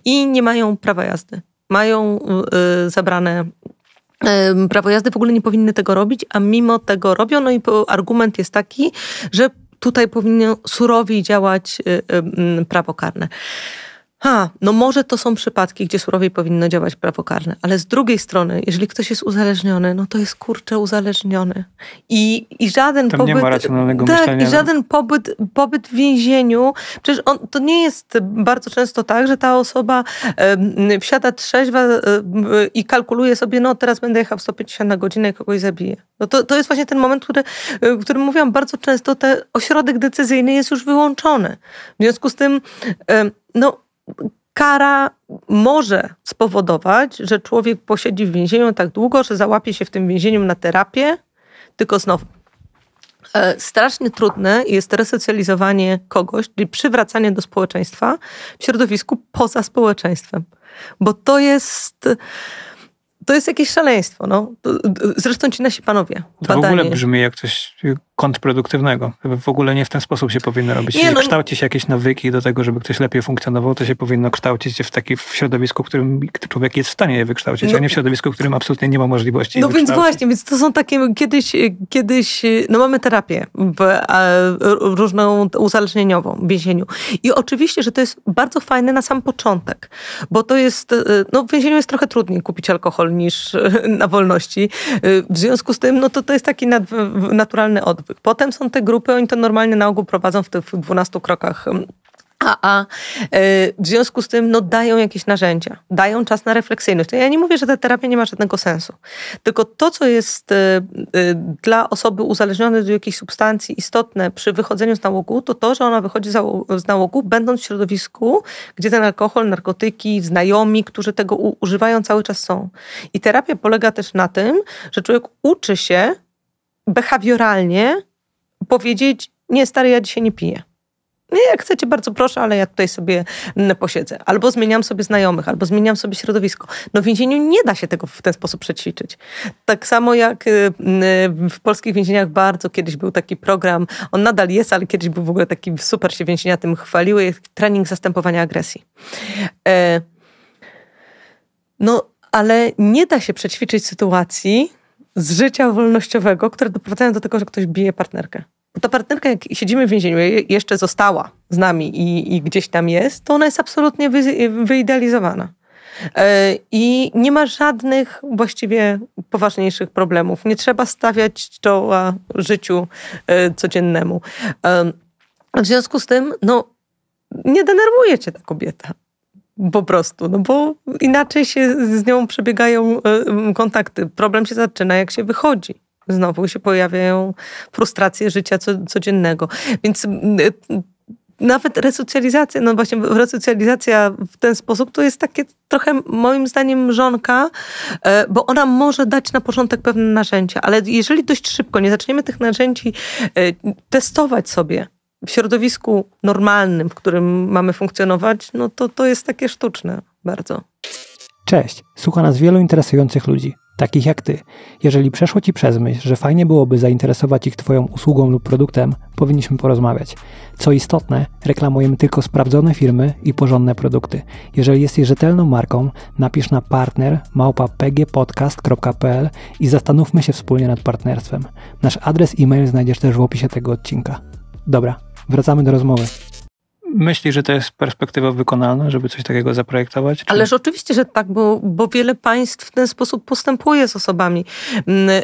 i nie mają prawa jazdy. Mają y, zabrane Prawo jazdy w ogóle nie powinny tego robić, a mimo tego robią. No i argument jest taki, że tutaj powinno surowiej działać y, y, prawo karne ha, no może to są przypadki, gdzie surowiej powinno działać prawo karne, ale z drugiej strony, jeżeli ktoś jest uzależniony, no to jest kurczę uzależniony. I, i żaden Tam pobyt. Nie ma racjonalnego tak, myślenia. I no. żaden pobyt, pobyt w więzieniu, przecież on, to nie jest bardzo często tak, że ta osoba wsiada trzeźwa e, i kalkuluje sobie, no teraz będę jechał 150 na godzinę i kogoś zabiję. No to, to jest właśnie ten moment, który, e, w którym mówiłam, bardzo często ten ośrodek decyzyjny jest już wyłączony. W związku z tym, no kara może spowodować, że człowiek posiedzi w więzieniu tak długo, że załapie się w tym więzieniu na terapię, tylko znowu. E, strasznie trudne jest resocjalizowanie kogoś, czyli przywracanie do społeczeństwa w środowisku poza społeczeństwem, bo to jest to jest jakieś szaleństwo. No. Zresztą ci nasi panowie. To badanie. w ogóle brzmi jak coś kontrproduktywnego. W ogóle nie w ten sposób się powinno robić. Nie, no... kształci się jakieś nawyki do tego, żeby ktoś lepiej funkcjonował, to się powinno kształcić w takim środowisku, w którym człowiek jest w stanie je wykształcić, no... a nie w środowisku, w którym absolutnie nie ma możliwości No więc właśnie, więc to są takie kiedyś, kiedyś no mamy terapię w, różną uzależnieniową w więzieniu. I oczywiście, że to jest bardzo fajne na sam początek, bo to jest, no w więzieniu jest trochę trudniej kupić alkohol niż *laughs* na wolności. W związku z tym, no to to jest taki nad, naturalny odwyk. Potem są te grupy, oni to normalnie na ogół prowadzą w tych 12 krokach mm. a, a e, w związku z tym no, dają jakieś narzędzia, dają czas na refleksyjność. Ja nie mówię, że ta terapia nie ma żadnego sensu. Tylko to, co jest e, e, dla osoby uzależnionej od jakiejś substancji istotne przy wychodzeniu z nałogu, to to, że ona wychodzi z nałogu, będąc w środowisku, gdzie ten alkohol, narkotyki, znajomi, którzy tego używają cały czas są. I terapia polega też na tym, że człowiek uczy się behawioralnie powiedzieć, nie stary, ja dzisiaj nie piję. Nie, jak chcecie, bardzo proszę, ale ja tutaj sobie posiedzę. Albo zmieniam sobie znajomych, albo zmieniam sobie środowisko. No w więzieniu nie da się tego w ten sposób przećwiczyć. Tak samo jak y, w polskich więzieniach bardzo kiedyś był taki program, on nadal jest, ale kiedyś był w ogóle taki super, się więzienia tym chwaliły, trening zastępowania agresji. E, no, ale nie da się przećwiczyć sytuacji, z życia wolnościowego, które doprowadzają do tego, że ktoś bije partnerkę. Bo ta partnerka, jak siedzimy w więzieniu, jeszcze została z nami i, i gdzieś tam jest, to ona jest absolutnie wy, wyidealizowana. E, I nie ma żadnych właściwie poważniejszych problemów. Nie trzeba stawiać czoła życiu e, codziennemu. E, w związku z tym, no, nie denerwuje cię ta kobieta po prostu, no bo inaczej się z nią przebiegają e, kontakty. Problem się zaczyna, jak się wychodzi. Znowu się pojawiają frustracje życia codziennego. Więc e, nawet resocjalizacja, no właśnie resocjalizacja w ten sposób to jest takie trochę moim zdaniem mrzonka, e, bo ona może dać na początek pewne narzędzia, ale jeżeli dość szybko nie zaczniemy tych narzędzi testować sobie, w środowisku normalnym, w którym mamy funkcjonować, no to to jest takie sztuczne bardzo. Cześć, słucha nas wielu interesujących ludzi, takich jak ty. Jeżeli przeszło ci przez myśl, że fajnie byłoby zainteresować ich twoją usługą lub produktem, powinniśmy porozmawiać. Co istotne, reklamujemy tylko sprawdzone firmy i porządne produkty. Jeżeli jesteś rzetelną marką, napisz na partner małpa.pgpodcast.pl i zastanówmy się wspólnie nad partnerstwem. Nasz adres e-mail znajdziesz też w opisie tego odcinka. Dobra, wracamy do rozmowy. Myślisz, że to jest perspektywa wykonalna, żeby coś takiego zaprojektować? Czy... Ależ oczywiście, że tak, bo, bo wiele państw w ten sposób postępuje z osobami, mm, y,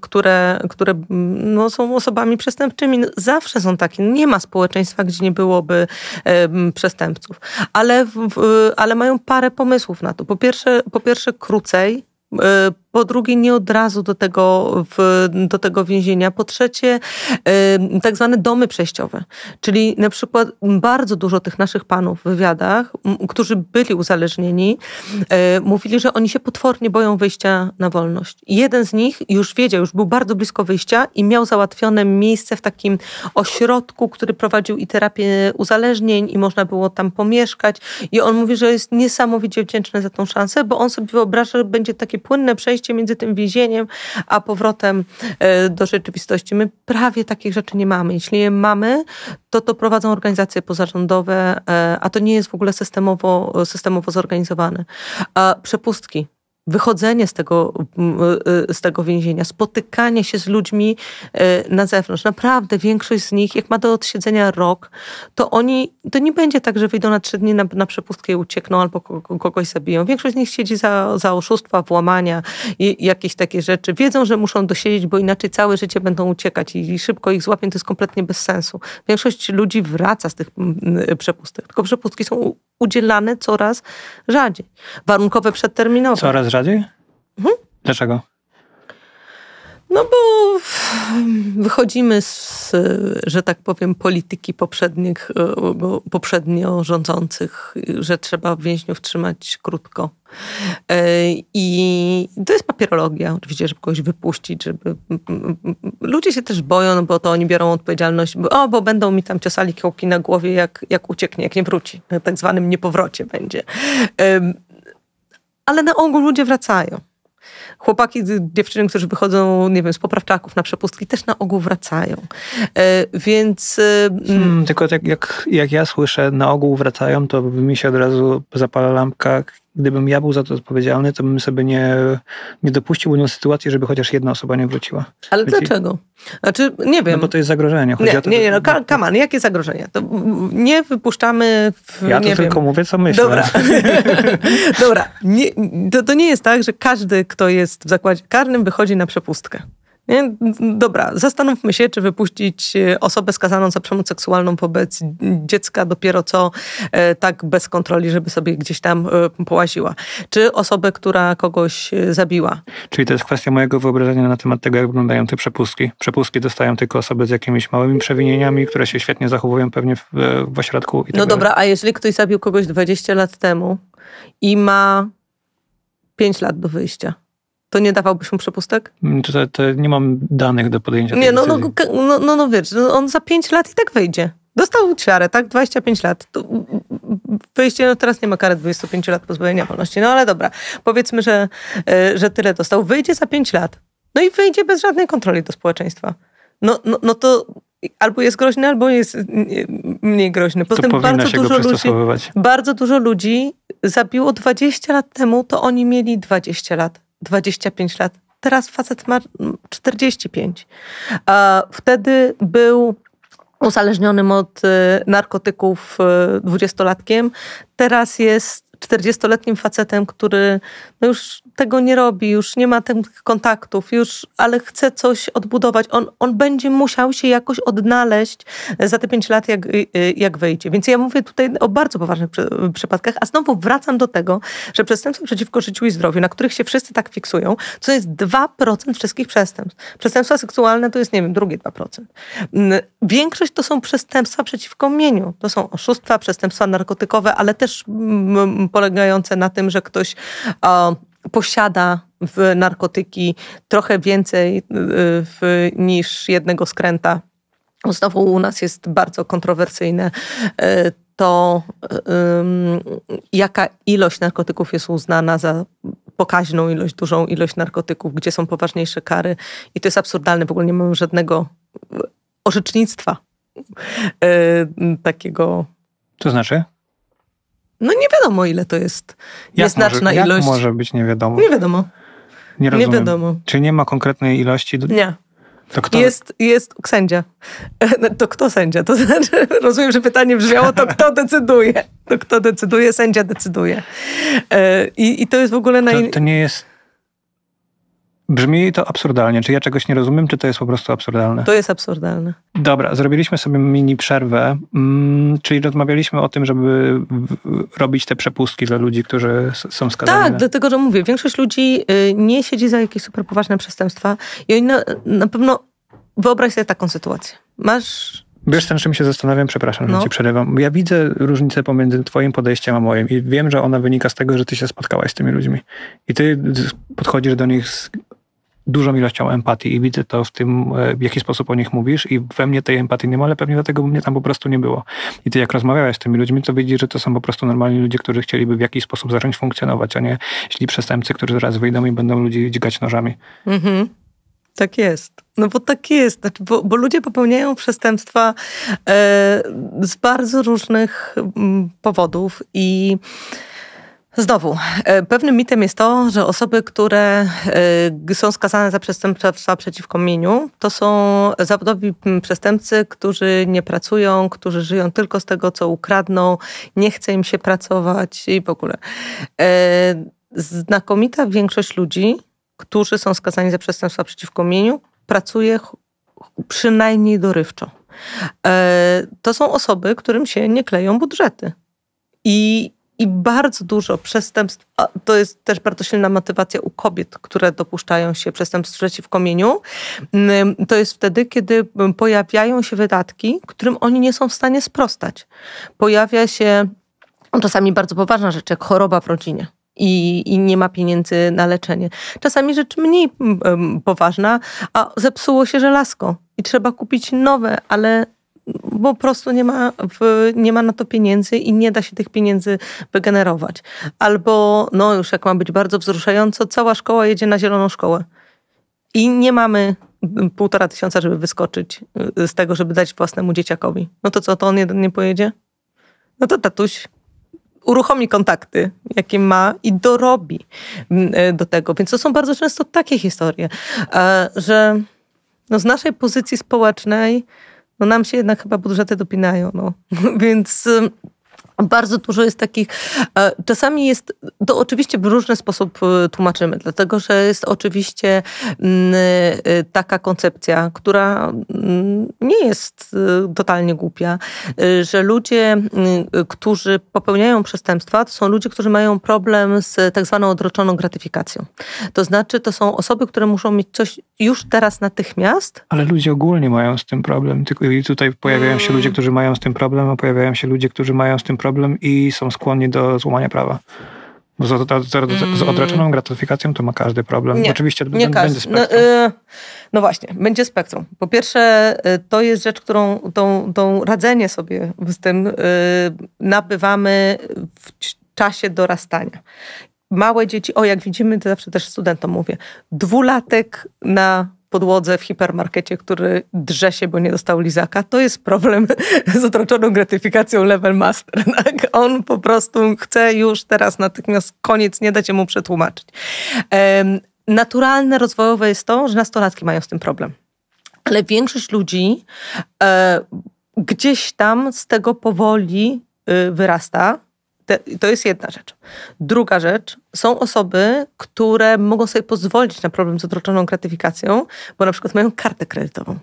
które, które mm, no, są osobami przestępczymi. Zawsze są takie. Nie ma społeczeństwa, gdzie nie byłoby y, mm, przestępców. Ale, ale mają parę pomysłów na to. Po pierwsze, po pierwsze krócej y, po drugie nie od razu do tego, w, do tego więzienia, po trzecie tak zwane domy przejściowe, czyli na przykład bardzo dużo tych naszych panów w wywiadach, którzy byli uzależnieni, e, mówili, że oni się potwornie boją wyjścia na wolność. Jeden z nich już wiedział, już był bardzo blisko wyjścia i miał załatwione miejsce w takim ośrodku, który prowadził i terapię uzależnień i można było tam pomieszkać i on mówi, że jest niesamowicie wdzięczny za tą szansę, bo on sobie wyobraża, że będzie takie płynne przejście przejście między tym więzieniem a powrotem e, do rzeczywistości. My prawie takich rzeczy nie mamy. Jeśli je mamy, to to prowadzą organizacje pozarządowe, e, a to nie jest w ogóle systemowo, systemowo zorganizowane. Przepustki wychodzenie z tego, mm, e, e, z tego więzienia, spotykanie się z ludźmi e, na zewnątrz. Naprawdę większość z nich, jak ma do odsiedzenia rok, to oni, to nie będzie tak, że wyjdą na trzy dni na, na przepustkę i uciekną albo kogoś zabiją. Większość z nich siedzi za, za oszustwa, włamania i jakieś takie rzeczy. Wiedzą, że muszą dosiedzieć, bo inaczej całe życie będą uciekać i szybko ich złapią, to jest kompletnie bez sensu. Większość ludzi wraca z tych mm, przepustek, tylko przepustki są udzielane coraz rzadziej. Warunkowe przedterminowe. Coraz rzadziej rzadziej? Mhm. Dlaczego? No bo wychodzimy z, że tak powiem, polityki poprzednich, e, poprzednio rządzących, że trzeba więźniów trzymać krótko. E, I to jest papierologia, oczywiście, żeby kogoś wypuścić, żeby... Ludzie się też boją, no bo to oni biorą odpowiedzialność, bo, o, bo będą mi tam ciosali kiełki na głowie, jak, jak ucieknie, jak nie wróci. No, tak zwanym niepowrocie będzie ale na ogół ludzie wracają. Chłopaki, dziewczyny, którzy wychodzą, nie wiem, z poprawczaków na przepustki, też na ogół wracają. E, więc. E, mm. Hmm, tylko tak jak, jak ja słyszę, na ogół wracają, to mi się od razu zapala lampka, gdybym ja był za to odpowiedzialny, to bym sobie nie, nie dopuścił do sytuacji, żeby chociaż jedna osoba nie wróciła. Ale dlaczego? Znaczy, nie wiem. No bo to jest zagrożenie. Chodzi nie, to, nie, nie, no come no. on, jakie zagrożenie? To nie wypuszczamy... W, ja to tylko mówię, co myślę. Dobra. *laughs* Dobra. Nie, to, to nie jest tak, że każdy, kto jest w zakładzie karnym, wychodzi na przepustkę. Dobra, zastanówmy się, czy wypuścić e, osobę skazaną za przemoc seksualną wobec dziecka dopiero co e, tak bez kontroli, żeby sobie gdzieś tam e, połaziła. Czy osobę, która kogoś zabiła. Czyli to jest kwestia mojego wyobrażenia na temat tego, jak wyglądają te przepustki. Przepustki dostają tylko osoby z jakimiś małymi przewinieniami, które się świetnie zachowują pewnie w, w ośrodku. Tak no dobra, a jeżeli ktoś zabił kogoś 20 lat temu i ma 5 lat do wyjścia? to nie dawałbyś mu przepustek? Mm, to, to nie mam danych do podjęcia Nie, no, no, no, no, no wiesz, no, on za 5 lat i tak wyjdzie. Dostał ciarę, tak? 25 lat. To mm, mm, wyjście, no teraz nie ma kary 25 lat pozbawienia wolności, no ale dobra. Powiedzmy, że, e, że tyle dostał. Wyjdzie za 5 lat. No i wyjdzie bez żadnej kontroli do społeczeństwa. No, no, no to albo jest groźny, albo jest mniej groźny. Poza to tym bardzo dużo, ludzi, bardzo dużo ludzi zabiło 20 lat temu, to oni mieli 20 lat. 25 lat. Teraz facet ma 45. Wtedy był uzależnionym od y, narkotyków 20-latkiem. Y, Teraz jest 40-letnim facetem, który no już tego nie robi, już nie ma tych kontaktów, już, ale chce coś odbudować. On, on będzie musiał się jakoś odnaleźć za te pięć lat, jak, y, y, jak wejdzie. Więc ja mówię tutaj o bardzo poważnych przypadkach, a znowu wracam do tego, że przestępstwa przeciwko życiu i zdrowiu, na których się wszyscy tak fiksują, to jest 2% wszystkich przestępstw. Przestępstwa seksualne to jest, nie wiem, drugie 2%. Większość to są przestępstwa przeciwko mieniu. To są oszustwa, przestępstwa narkotykowe, ale też polegające na tym, że ktoś. Um, posiada w narkotyki trochę więcej y, w, niż jednego skręta. Znowu u nas jest bardzo kontrowersyjne y, to, y, jaka ilość narkotyków jest uznana za pokaźną ilość, dużą ilość narkotyków, gdzie są poważniejsze kary. I to jest absurdalne, w ogóle nie mamy żadnego orzecznictwa takiego. To znaczy? no nie wiadomo, ile to jest jak nieznaczna może, ilość. Jak może być nie wiadomo? Nie wiadomo. Nie, nie wiadomo. Czy nie ma konkretnej ilości? Nie. To kto? Jest, jest sędzia. *laughs* To kto sędzia? To znaczy, *laughs* rozumiem, że pytanie brzmiało, to kto decyduje? To kto decyduje? Sędzia decyduje. E, I, i to jest w ogóle... Na... To, to nie jest Brzmi to absurdalnie. Czy ja czegoś nie rozumiem, czy to jest po prostu absurdalne? To jest absurdalne. Dobra, zrobiliśmy sobie mini przerwę, mm, czyli rozmawialiśmy o tym, żeby robić te przepustki dla ludzi, którzy są skazani. Tak, na... dlatego, że mówię, większość ludzi y, nie siedzi za jakieś super poważne przestępstwa i oni na, na pewno, wyobraź sobie taką sytuację. Masz Wiesz, ten czym się zastanawiam, przepraszam, no. że ci przerywam. Ja widzę różnicę pomiędzy twoim podejściem a moim i wiem, że ona wynika z tego, że ty się spotkałaś z tymi ludźmi. I ty podchodzisz do nich z dużą ilością empatii i widzę to w tym, e, w jaki sposób o nich mówisz i we mnie tej empatii nie ma, ale pewnie dlatego, bo mnie tam po prostu nie było. I ty jak rozmawiałeś z tymi ludźmi, to widzisz, że to są po prostu normalni ludzie, którzy chcieliby w jakiś sposób zacząć funkcjonować, a nie śli przestępcy, którzy zaraz wyjdą i będą ludzi dźgać nożami. Mhm. Tak jest. No bo tak jest, znaczy, bo, bo ludzie popełniają przestępstwa e, z bardzo różnych m, mm, powodów i Znowu, e, pewnym mitem jest to, że osoby, które e, są skazane za przestępstwa przeciwko mieniu, to są zawodowi przestępcy, którzy nie pracują, którzy żyją tylko z tego, co ukradną, nie chce im się pracować i w ogóle. E, znakomita większość ludzi, którzy są skazani za przestępstwa przeciwko mieniu, pracuje przynajmniej dorywczo. To są osoby, którym się nie kleją budżety. I i bardzo dużo przestępstw, to jest też bardzo silna motywacja u kobiet, które dopuszczają się przestępstw przeciw komieniu to jest wtedy, kiedy pojawiają się wydatki, którym oni nie są w stanie sprostać. Pojawia się no, czasami bardzo poważna rzecz, jak choroba w rodzinie. I, i, nie ma pieniędzy na leczenie. Czasami rzecz mniej poważna, a zepsuło się żelazko i trzeba kupić nowe, ale bo po prostu nie ma, w, nie ma na to pieniędzy i nie da się tych pieniędzy wygenerować. Albo, no już jak ma być bardzo wzruszająco, cała szkoła jedzie na zieloną szkołę. I nie mamy mm, półtora tysiąca, żeby wyskoczyć y, z tego, żeby dać własnemu dzieciakowi. No to co, to on jeden nie pojedzie? No to tatuś uruchomi kontakty, jakie ma i dorobi mm, y, do tego. Więc to są bardzo często takie historie, e, że no z naszej pozycji społecznej no nam się jednak chyba budżety dopinają, no. *laughs* Więc bardzo dużo jest takich, e, czasami jest, to oczywiście w różny sposób e, tłumaczymy, dlatego że jest oczywiście mm, e, taka koncepcja, która mm, nie jest totalnie głupia, że ludzie, mm, którzy popełniają przestępstwa, to są ludzie, którzy mają problem z tak zwaną odroczoną gratyfikacją. To znaczy, to są osoby, które muszą mieć coś już teraz natychmiast. Ale ludzie ogólnie mają z tym problem, tylko i tutaj pojawiają się ludzie, którzy mają z tym problem, a pojawiają się ludzie, którzy mają z tym problem problem i są skłonni do złamania prawa. Bo z, z, z mm. odroczoną gratyfikacją to ma każdy problem. Nie, Oczywiście nie będzie, każdy. będzie no, spektrum. No, yy, no, właśnie, będzie spektrum. Po pierwsze, y, to jest rzecz, którą tą, tą radzenie sobie z tym yy, nabywamy w czasie dorastania. Małe dzieci, o jak widzimy, to zawsze też studentom mówię, dwulatek na podłodze w hipermarkecie, który drze się, bo nie dostał lizaka, to jest problem *laughs* z otroczoną gratyfikacją level master. *laughs* Tak? On po prostu chce już teraz natychmiast koniec, nie dacie mu przetłumaczyć. Naturalne, rozwojowe jest to, że nastolatki mają z tym problem. Ale większość ludzi e, gdzieś tam z tego powoli y, wyrasta te, to jest jedna rzecz. Druga rzecz, są osoby, które mogą sobie pozwolić na problem z odroczoną gratyfikacją, bo na przykład mają kartę kredytową.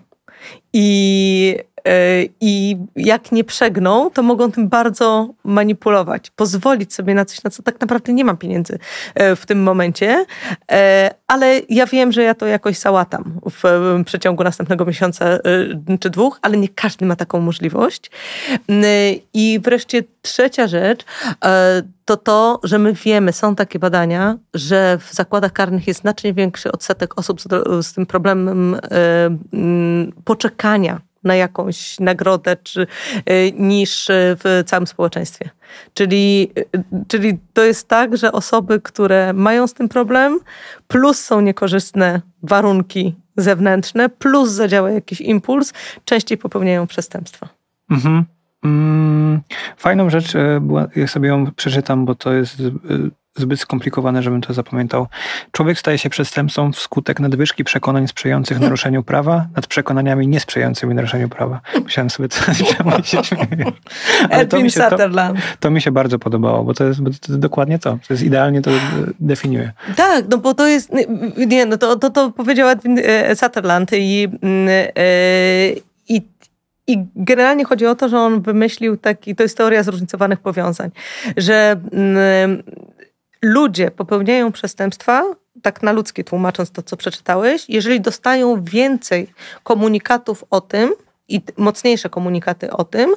I E, I jak nie przegną, to mogą tym bardzo manipulować, pozwolić sobie na coś, na co tak naprawdę nie mam pieniędzy e, w tym momencie, e, ale ja wiem, że ja to jakoś załatam w przeciągu następnego miesiąca czy dwóch, ale nie każdy ma taką możliwość. Mm, I wreszcie trzecia rzecz to to, że my wiemy, są takie badania, że w zakładach karnych jest znacznie większy odsetek osób z, z tym problemem mm, poczekania na jakąś nagrodę czy, y, niż y, w całym społeczeństwie. Czyli, y, czyli to jest tak, że osoby, które mają z tym problem, plus są niekorzystne warunki zewnętrzne, plus zadziała jakiś impuls, częściej popełniają przestępstwa. Mhm. Mm, fajną rzecz, e, była, ja sobie ją przeczytam, bo to jest zbyt skomplikowane, żebym to zapamiętał. Człowiek staje się przestępcą wskutek nadwyżki przekonań sprzyjających naruszeniu prawa nad przekonaniami niesprzyjającymi naruszeniu prawa. Musiałem sobie coś *laughs* się Edwin Sutherland. To, to, mi się bardzo podobało, bo to jest, bo to jest dokładnie to. To jest idealnie to e, definiuje. Tak, no bo to jest, nie no to, to, to powiedział Edwin e, Sutherland i, mm, e, i i generalnie chodzi o to, że on wymyślił taki, to jest teoria zróżnicowanych powiązań, że mm, ludzie popełniają przestępstwa, tak na ludzkie tłumacząc to, co przeczytałeś, jeżeli dostają więcej komunikatów o tym, i mocniejsze komunikaty o tym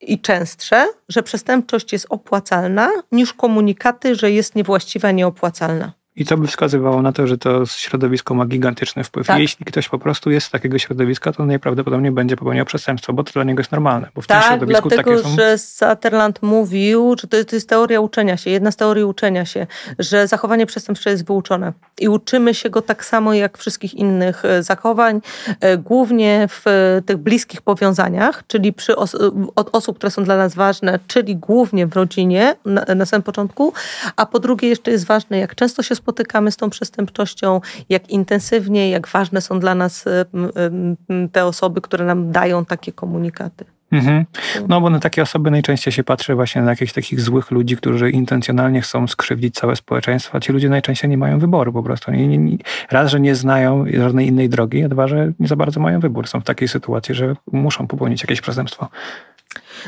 i częstsze, że przestępczość jest opłacalna niż komunikaty, że jest niewłaściwa, nieopłacalna. I to by wskazywało na to, że to środowisko ma gigantyczny wpływ. Tak. Jeśli ktoś po prostu jest z takiego środowiska, to najprawdopodobniej będzie popełniał przestępstwo, bo to dla niego jest normalne. Bo w tak, tym środowisku dlatego, takie są... że Sutherland mówił, że to, to, jest teoria uczenia się, jedna z teorii uczenia się, że zachowanie przestępcze jest wyuczone. I uczymy się go tak samo jak wszystkich innych e, zachowań, e, głównie w e, tych bliskich powiązaniach, czyli przy os od osób, które są dla nas ważne, czyli głównie w rodzinie na, na samym początku, a po drugie jeszcze jest ważne, jak często się spotykamy z tą przestępczością, jak intensywnie, jak ważne są dla nas y, y, te osoby, które nam dają takie komunikaty. Mhm. No bo na takie osoby najczęściej się patrzy właśnie na jakichś takich złych ludzi, którzy intencjonalnie chcą skrzywdzić całe społeczeństwo, a ci ludzie najczęściej nie mają wyboru po prostu. Nie, nie, raz, że nie znają żadnej innej drogi, a dwa, że nie za bardzo mają wybór. Są w takiej sytuacji, że muszą popełnić jakieś przestępstwo.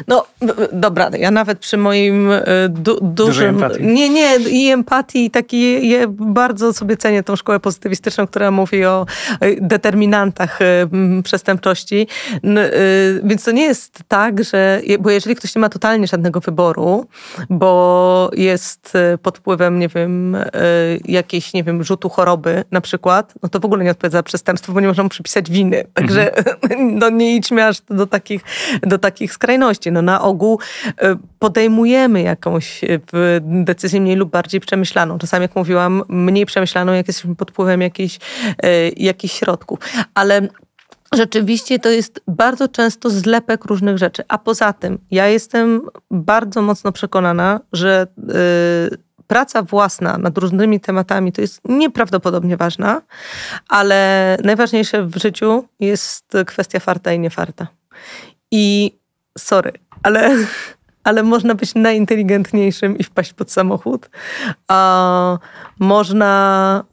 No dobra, ja nawet przy moim e, du dużym... Nie, nie, i empatii i taki je, bardzo sobie cenię tą szkołę pozytywistyczną, która mówi o e, determinantach e, przestępczości. Więc to nie jest tak, że... Bo jeżeli ktoś nie ma totalnie żadnego wyboru, bo jest pod wpływem, nie wiem, jakiejś, nie wiem, rzutu choroby na przykład, no to w ogóle nie odpowiada za przestępstwo, bo nie można mu przypisać winy. Mhm. Także *laughs* no nie idźmy aż do takich, do takich skrajności świadomości. No na ogół y, podejmujemy jakąś y, decyzję mniej lub bardziej przemyślaną. Czasami, jak mówiłam, mniej przemyślaną, jak jesteśmy pod wpływem jakichś, y, jakichś środków. Ale Rzeczywiście to jest bardzo często zlepek różnych rzeczy. A poza tym, ja jestem bardzo mocno przekonana, że praca własna nad różnymi tematami to jest nieprawdopodobnie ważna, ale najważniejsze w życiu jest kwestia farta i niefarta. I sorry, ale, ale można być najinteligentniejszym i wpaść pod samochód. A można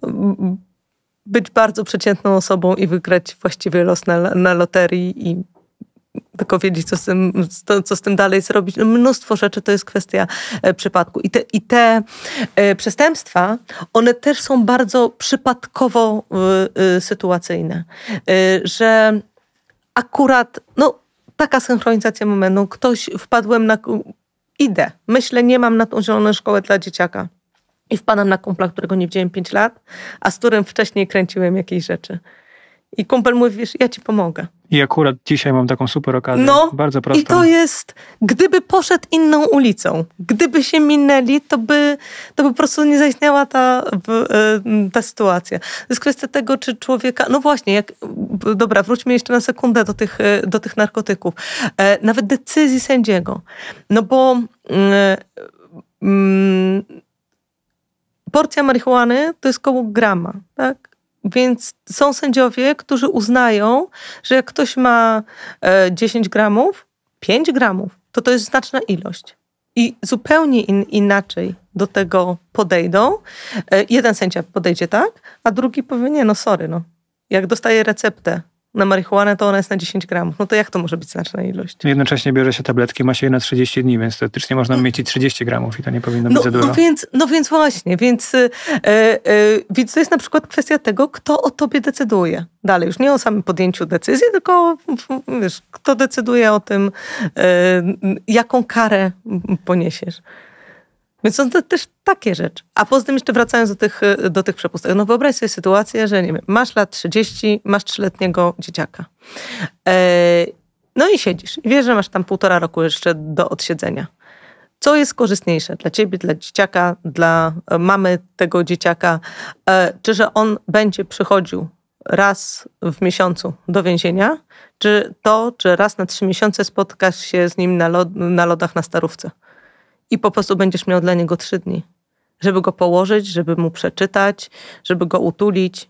być bardzo przeciętną osobą i wygrać właściwie los na, na loterii i tylko wiedzieć, co z, tym, co z tym dalej zrobić. No, mnóstwo rzeczy to jest kwestia e, przypadku. I te, i te e, przestępstwa, one też są bardzo przypadkowo e, sytuacyjne, że akurat, no taka synchronizacja momentu. Ktoś wpadłem na. Idę, myślę, nie mam na tą zieloną szkołę dla dzieciaka. I wpadam na kumpla, którego nie widziałem 5 lat, a z którym wcześniej kręciłem jakieś rzeczy. I kumpel mówi, wiesz, ja ci pomogę. I akurat dzisiaj mam taką super okazję. No, bardzo prostą. I to jest, gdyby poszedł inną ulicą, gdyby się minęli, to by to by po prostu nie zaistniała ta, e, ta sytuacja. To jest kwestia tego, czy człowieka. No właśnie, jak, dobra, wróćmy jeszcze na sekundę do tych, e, do tych narkotyków. E, nawet decyzji sędziego. No bo. Mm, mm, porcja marihuany to jest koło grama, tak? Więc są sędziowie, którzy uznają, że jak ktoś ma 10 e, gramów, 5 gramów, to to jest znaczna ilość. I zupełnie in, inaczej do tego podejdą. E, jeden sędzia podejdzie tak, a drugi powie, nie no sorry, no. jak dostaje receptę na marihuanę, to ona jest na 10 gramów. No to jak to może być znaczna ilość? No jednocześnie bierze się tabletki, ma się je na 30 dni, więc teoretycznie można mm. mieć i 30 gramów i to nie powinno no, być za dużo. No więc, no więc właśnie, więc, yy, więc to jest na przykład kwestia tego, kto o tobie decyduje. Dalej, już nie o samym podjęciu decyzji, tylko wiesz, kto decyduje o tym, y, jaką karę poniesiesz. Więc są to też takie rzeczy. A poza tym jeszcze wracając do tych, do tych przepustek. No wyobraź sobie sytuację, że nie wiem, masz lat 30, masz trzyletniego dzieciaka. E, no i siedzisz. I wiesz, że masz tam półtora roku jeszcze do odsiedzenia. Co jest korzystniejsze dla ciebie, dla dzieciaka, dla e, mamy tego dzieciaka? E, czy że on będzie przychodził raz w miesiącu do więzienia, czy to, czy raz na trzy miesiące spotkasz się z nim na, na lodach na starówce? i po prostu będziesz miał dla niego trzy dni, żeby go położyć, żeby mu przeczytać, żeby go utulić.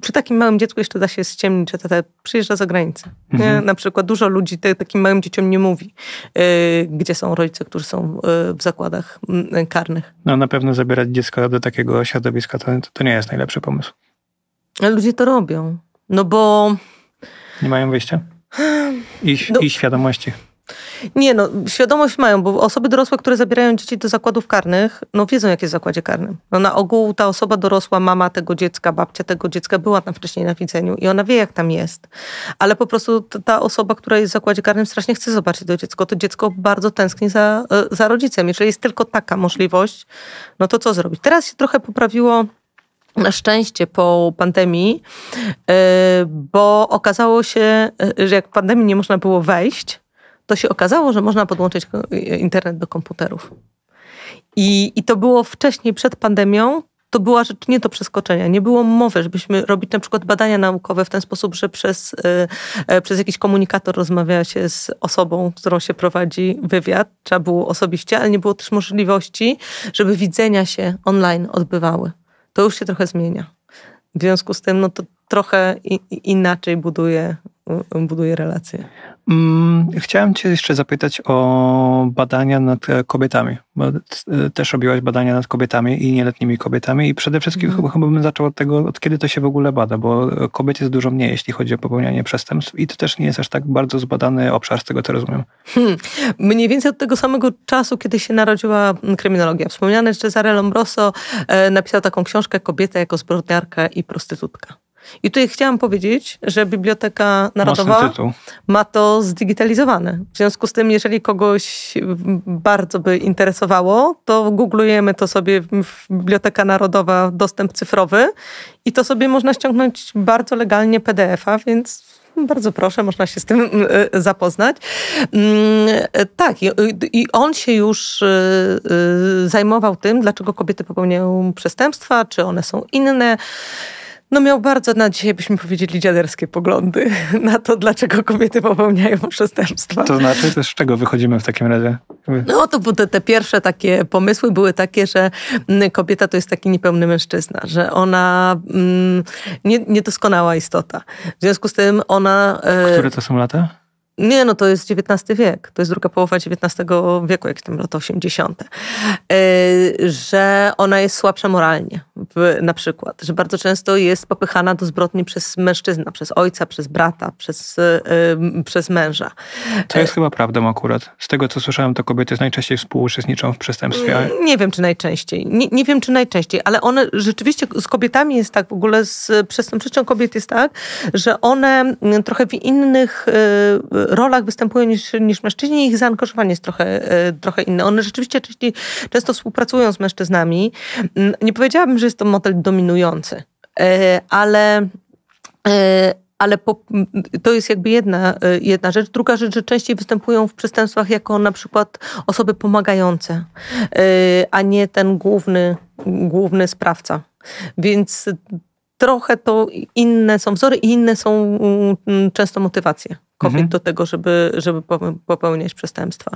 Przy takim małym dziecku jeszcze da się ściemnić, że tata przyjeżdża za granicę. Mhm. Na przykład dużo ludzi te, takim małym dzieciom nie mówi, yy, gdzie są rodzice, którzy są yy, w zakładach yy, karnych. No na pewno zabierać dziecko do takiego środowiska to, to nie jest najlepszy pomysł. Ale ludzie to robią, no bo... Nie mają wyjścia? I, no, i świadomości. Nie, no świadomość mają, bo osoby dorosłe, które zabierają dzieci do zakładów karnych, no wiedzą, jak jest w zakładzie karnym. No, na ogół ta osoba dorosła, mama tego dziecka, babcia tego dziecka była tam wcześniej na widzeniu i ona wie, jak tam jest. Ale po prostu ta osoba, która jest w zakładzie karnym, strasznie chce zobaczyć to dziecko. To dziecko bardzo tęskni za, e, za rodzicem. Jeżeli jest tylko taka możliwość, no to co zrobić? Teraz się trochę poprawiło na szczęście po pandemii, e, bo okazało się, e, że jak pandemii nie można było wejść, to się okazało, że można podłączyć internet do komputerów. I, i to było wcześniej, przed pandemią, to była rzecz nie do przeskoczenia. Nie było mowy, żebyśmy robić na przykład badania naukowe w ten sposób, że przez, e, e, przez jakiś komunikator rozmawia się z osobą, z którą się prowadzi wywiad. Trzeba było osobiście, ale nie było też możliwości, żeby widzenia się online odbywały. To już się trochę zmienia. W związku z tym, no to trochę i, inaczej buduje buduje relacje. Mm, chciałem Cię jeszcze zapytać o badania nad kobietami, bo też robiłaś badania nad kobietami i nieletnimi kobietami i przede wszystkim mhm. chyba bym zaczął od tego, od kiedy to się w ogóle bada, bo kobiet jest dużo mniej, jeśli chodzi o popełnianie przestępstw i to też nie jest aż tak bardzo zbadany obszar, z tego co rozumiem. Hmm. Mniej więcej od tego samego czasu, kiedy się narodziła mm, kryminologia. Wspomniany Cesare Lombroso e, napisał taką książkę Kobieta jako zbrodniarka i prostytutka. I tutaj chciałam powiedzieć, że Biblioteka Narodowa ma to zdigitalizowane. W związku z tym, jeżeli kogoś bardzo by interesowało, to googlujemy to sobie Biblioteka Narodowa, dostęp cyfrowy i to sobie można ściągnąć bardzo legalnie PDF-a, więc bardzo proszę, można się z tym mm, y, zapoznać. Mm, tak, i on się już y, y, zajmował tym, dlaczego kobiety popełniają przestępstwa, czy one są inne no miał bardzo, na dzisiaj byśmy powiedzieli, dziaderskie poglądy *laughs* na to, dlaczego kobiety popełniają przestępstwa. To znaczy, z czego wychodzimy w takim razie? No to były te, te pierwsze takie pomysły były takie, że mm, kobieta to jest taki niepełny mężczyzna, że ona mm, nie, niedoskonała istota. W związku z tym ona... E, Które to są lata? Nie, no to jest XIX wiek, to jest druga połowa XIX wieku, jak w tym lata 80. E, że ona jest słabsza moralnie, na przykład, że bardzo często jest popychana do zbrodni przez mężczyzna, przez ojca, przez brata, przez, e, przez męża. To jest chyba prawdą akurat. Z tego, co słyszałem, to kobiety najczęściej współuczestniczą w przestępstwie. Nie wiem, czy najczęściej. Nie, nie wiem, czy najczęściej, ale one rzeczywiście z kobietami jest tak, w ogóle z przestępczością kobiet jest tak, że one trochę w innych e, rolach występują niż, niż mężczyźni i ich zaangażowanie jest trochę, e, trochę inne. One rzeczywiście często współpracują z mężczyznami. Mm, nie powiedziałabym, że jest to model dominujący, e, ale e, ale po, to jest jakby jedna, jedna rzecz. Druga rzecz, że częściej występują w przestępstwach jako na przykład osoby pomagające, a nie ten główny, główny sprawca. Więc trochę to inne są wzory i inne są mm, często motywacje kobiet mhm. do tego, żeby, żeby popełniać przestępstwa.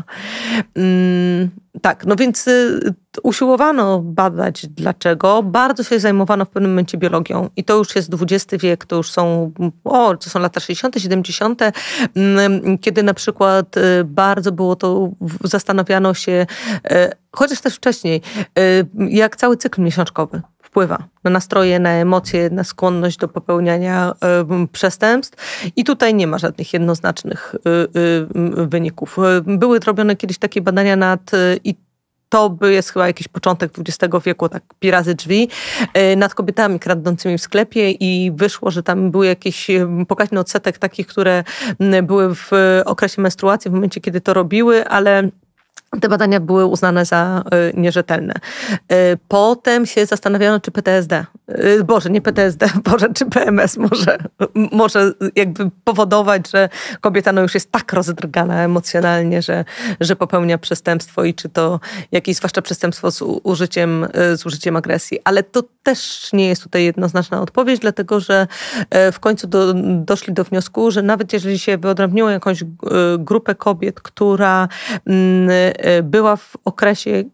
Mm, tak, no więc y, usiłowano badać dlaczego. Bardzo się zajmowano w pewnym momencie biologią i to już jest XX wiek, to już są, o, to są lata 60., 70., mm, kiedy na przykład y, bardzo było to, zastanawiano się, y, chociaż też wcześniej, jak cały cykl miesiączkowy wpływa na nastroje, na emocje, na skłonność do popełniania y, przestępstw. I tutaj nie ma żadnych jednoznacznych y, y wyników. Y, były robione kiedyś takie badania nad y, to jest chyba jakiś początek XX wieku, tak pirazy drzwi, nad kobietami kradnącymi w sklepie i wyszło, że tam były jakieś pokaźny odsetek takich, które były w okresie menstruacji, w momencie, kiedy to robiły, ale te badania były uznane za y, nierzetelne. Y, potem się zastanawiano, czy PTSD Y, Boże, nie PTSD, *laughs* Boże, czy PMS może, może jakby powodować, że kobieta no już jest tak rozdrgana emocjonalnie, że, że popełnia przestępstwo i czy to jakieś, zwłaszcza przestępstwo z użyciem, y, z użyciem agresji. Ale to też nie jest tutaj jednoznaczna odpowiedź, dlatego że e, w końcu do, doszli do wniosku, że nawet jeżeli się wyodrębniło jakąś y, grupę kobiet, która mm, była w okresie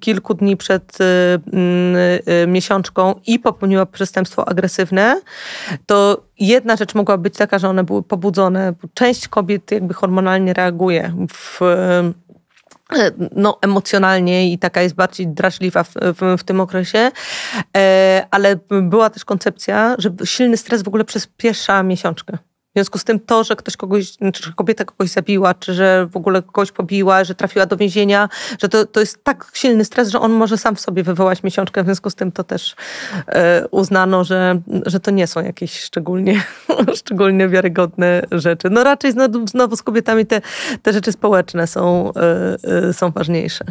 kilku dni przed y, y, y, miesiączką i popełniła przestępstwo agresywne, to jedna rzecz mogła być taka, że one były pobudzone. Część kobiet jakby hormonalnie reaguje w no, emocjonalnie i taka jest bardziej drażliwa w, w, w, tym okresie, e, ale była też koncepcja, że silny stres w ogóle przyspiesza miesiączkę. W związku z tym to, że ktoś kogoś, czy znaczy, kobieta kogoś zabiła, czy że w ogóle kogoś pobiła, że trafiła do więzienia, że to, to jest tak silny stres, że on może sam w sobie wywołać miesiączkę. W związku z tym to też e, uznano, że, że to nie są jakieś szczególnie, *laughs* szczególnie wiarygodne rzeczy. No raczej znowu, znowu z kobietami te, te rzeczy społeczne są, e, e, są ważniejsze.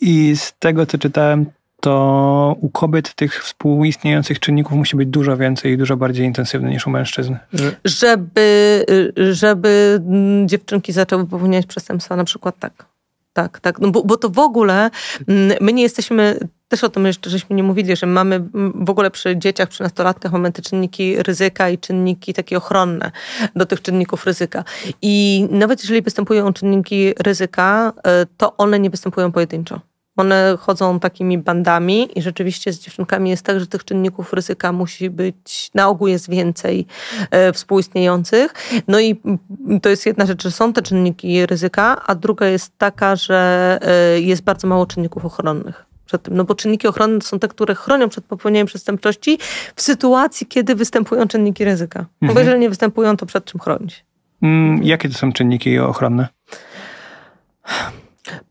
I z tego, co czytałem, to u kobiet tych współistniejących czynników musi być dużo więcej i dużo bardziej intensywny niż u mężczyzn. Że... Żeby, żeby mm, dziewczynki zaczęły popełniać przestępstwa, na przykład tak. Tak, tak. No bo, bo to w ogóle mm, my nie jesteśmy też o tym jeszcze żeśmy nie mówili, że mamy mm, w ogóle przy dzieciach, przy nastolatkach mamy te czynniki ryzyka i czynniki takie ochronne do tych czynników ryzyka. I nawet jeżeli występują czynniki ryzyka, y, to one nie występują pojedynczo. One chodzą takimi bandami i rzeczywiście z dziewczynkami jest tak, że tych czynników ryzyka musi być, na ogół jest więcej e, współistniejących. No i to jest jedna rzecz, że są te czynniki ryzyka, a druga jest taka, że e, jest bardzo mało czynników ochronnych. Przed tym. No bo czynniki ochronne to są te, które chronią przed popełnieniem przestępczości w sytuacji, kiedy występują czynniki ryzyka. Mhm. bo jeżeli nie występują, to przed czym chronić? Mm, jakie to są czynniki ochronne?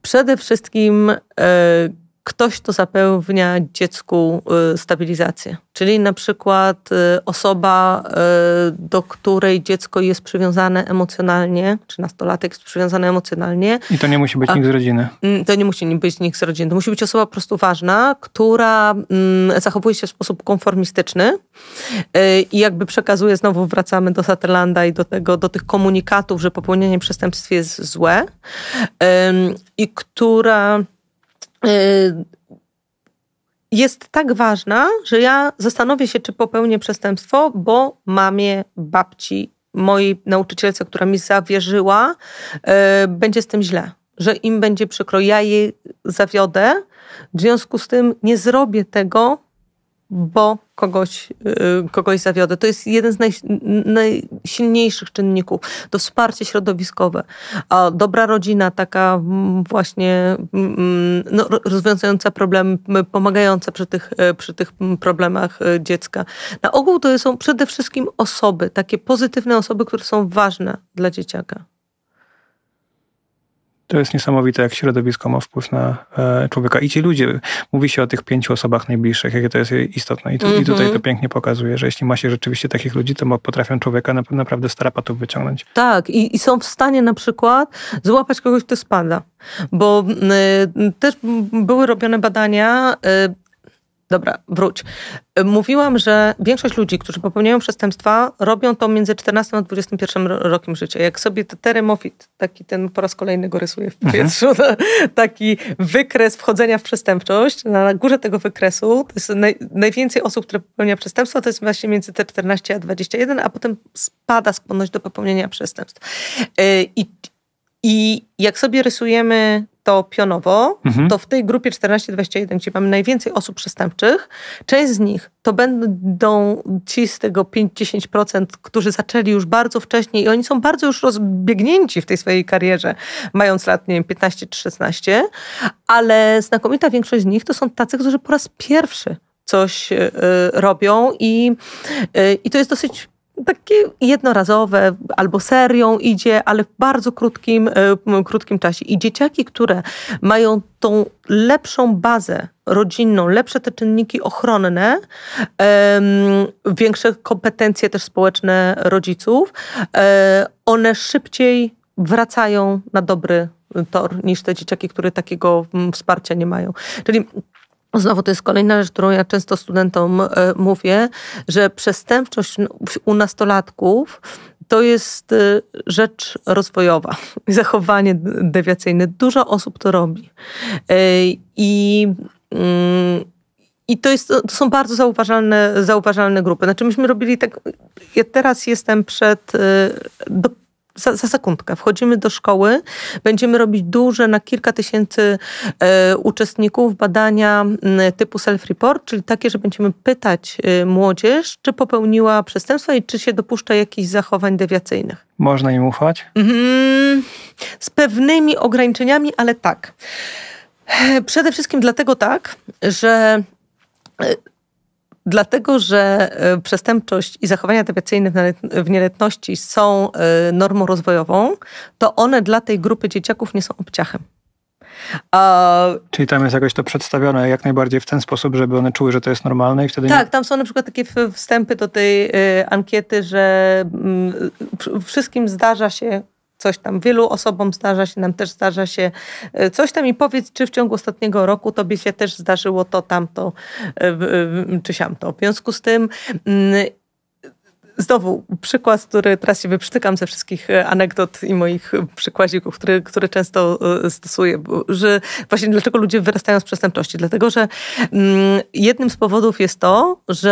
Przede wszystkim e, ktoś, kto zapewnia dziecku y, stabilizację. Czyli na przykład y, osoba, y, do której dziecko jest przywiązane emocjonalnie, czy nastolatek jest przywiązany emocjonalnie. I to nie musi być nikt z rodziny. Mm, to nie musi być nikt z rodziny. To musi być osoba po prostu ważna, która mm, zachowuje się w sposób konformistyczny i jakby przekazuje, znowu wracamy do Satellanda i do, tego, do tych komunikatów, że popełnienie przestępstw jest złe i która Y, jest tak ważna, że ja zastanowię się, czy popełnię przestępstwo, bo mamie, babci, mojej nauczycielce, która mi zawierzyła, y, będzie z tym źle, że im będzie przykro. Ja jej zawiodę, w związku z tym nie zrobię tego, bo kogoś, y, kogoś zawiodę. To jest jeden z naj, najsilniejszych czynników. To wsparcie środowiskowe, a dobra rodzina, taka mm, właśnie mm, mm, no, rozwiązująca problemy, pomagająca przy tych, y, przy tych problemach y, dziecka. Na ogół to są przede wszystkim osoby, takie pozytywne osoby, które są ważne dla dzieciaka. To jest niesamowite, jak środowisko ma wpływ na e, człowieka. I ci ludzie, mówi się o tych pięciu osobach najbliższych, jakie to jest istotne. I, tu, mm -hmm. i tutaj mhm. to pięknie pokazuje, że jeśli ma się rzeczywiście takich ludzi, to potrafią człowieka na, naprawdę z tarapatów wyciągnąć. Tak, i, i są w stanie na przykład złapać kogoś, kto spada. Bo y, też były robione badania y, Dobra, wróć. E, mówiłam, że większość ludzi, którzy popełniają przestępstwa, robią to między 14 a 21 rokiem życia. Jak sobie teremofit, taki ten po raz kolejny go rysuje w mhm. powietrzu, mhm. *laughs* taki wykres wchodzenia w przestępczość, na górze tego wykresu to jest naj, najwięcej osób, które popełnia przestępstwo, to jest właśnie między te 14 a 21, a potem spada skłonność do popełnienia przestępstw. E, I, i jak sobie rysujemy to pionowo, mhm. to w tej grupie 14-21, gdzie mamy najwięcej osób przestępczych, część z nich to będą ci z tego 5-10%, którzy zaczęli już bardzo wcześniej i oni są bardzo już rozbiegnięci w tej swojej karierze, mając lat, nie wiem, 15 czy 16, ale znakomita większość z nich to są tacy, którzy po raz pierwszy coś e, e, robią i, e, i to jest dosyć takie jednorazowe, albo serią idzie, ale w bardzo krótkim, e, krótkim czasie. I dzieciaki, które mają tą lepszą bazę rodzinną, lepsze te czynniki ochronne, większe kompetencje też społeczne rodziców, e, one szybciej wracają na dobry tor niż te dzieciaki, które takiego wsparcia nie mają. Czyli Znowu to jest kolejna rzecz, którą ja często studentom e, mówię, że przestępczość u nastolatków to jest e, rzecz rozwojowa, *laughs* zachowanie dewiacyjne. Dużo osób to robi. E, I mm, i to, jest, to są bardzo zauważalne, zauważalne grupy. Znaczy myśmy robili tak, ja teraz jestem przed, do, za, za, sekundkę wchodzimy do szkoły, będziemy robić duże na kilka tysięcy e, uczestników badania typu self-report, czyli takie, że będziemy pytać e, młodzież, czy popełniła przestępstwa i czy się dopuszcza jakichś zachowań dewiacyjnych. Można im ufać? Mhm. z pewnymi ograniczeniami, ale tak. Przede wszystkim dlatego tak, że e, Dlatego, że e, przestępczość i zachowania dewiacyjne w nieletności są e, normą rozwojową, to one dla tej grupy dzieciaków nie są obciachem. Czyli tam jest jakoś to przedstawione jak najbardziej w ten sposób, żeby one czuły, że to jest normalne i wtedy. Tak, nie... tam są na przykład takie wstępy do tej e, ankiety, że mm, wszystkim zdarza się coś tam. Wielu osobom zdarza się, nam też zdarza się e, coś tam i powiedz, czy w ciągu ostatniego roku tobie się też zdarzyło to, tamto, e, czy siamto. W związku z tym mm, znowu przykład, który teraz się wyprztykam ze wszystkich e, anegdot i moich e, przykładzików, który, często e, stosuję, że właśnie dlaczego ludzie wyrastają z przestępczości? Dlatego, że mm, jednym z powodów jest to, że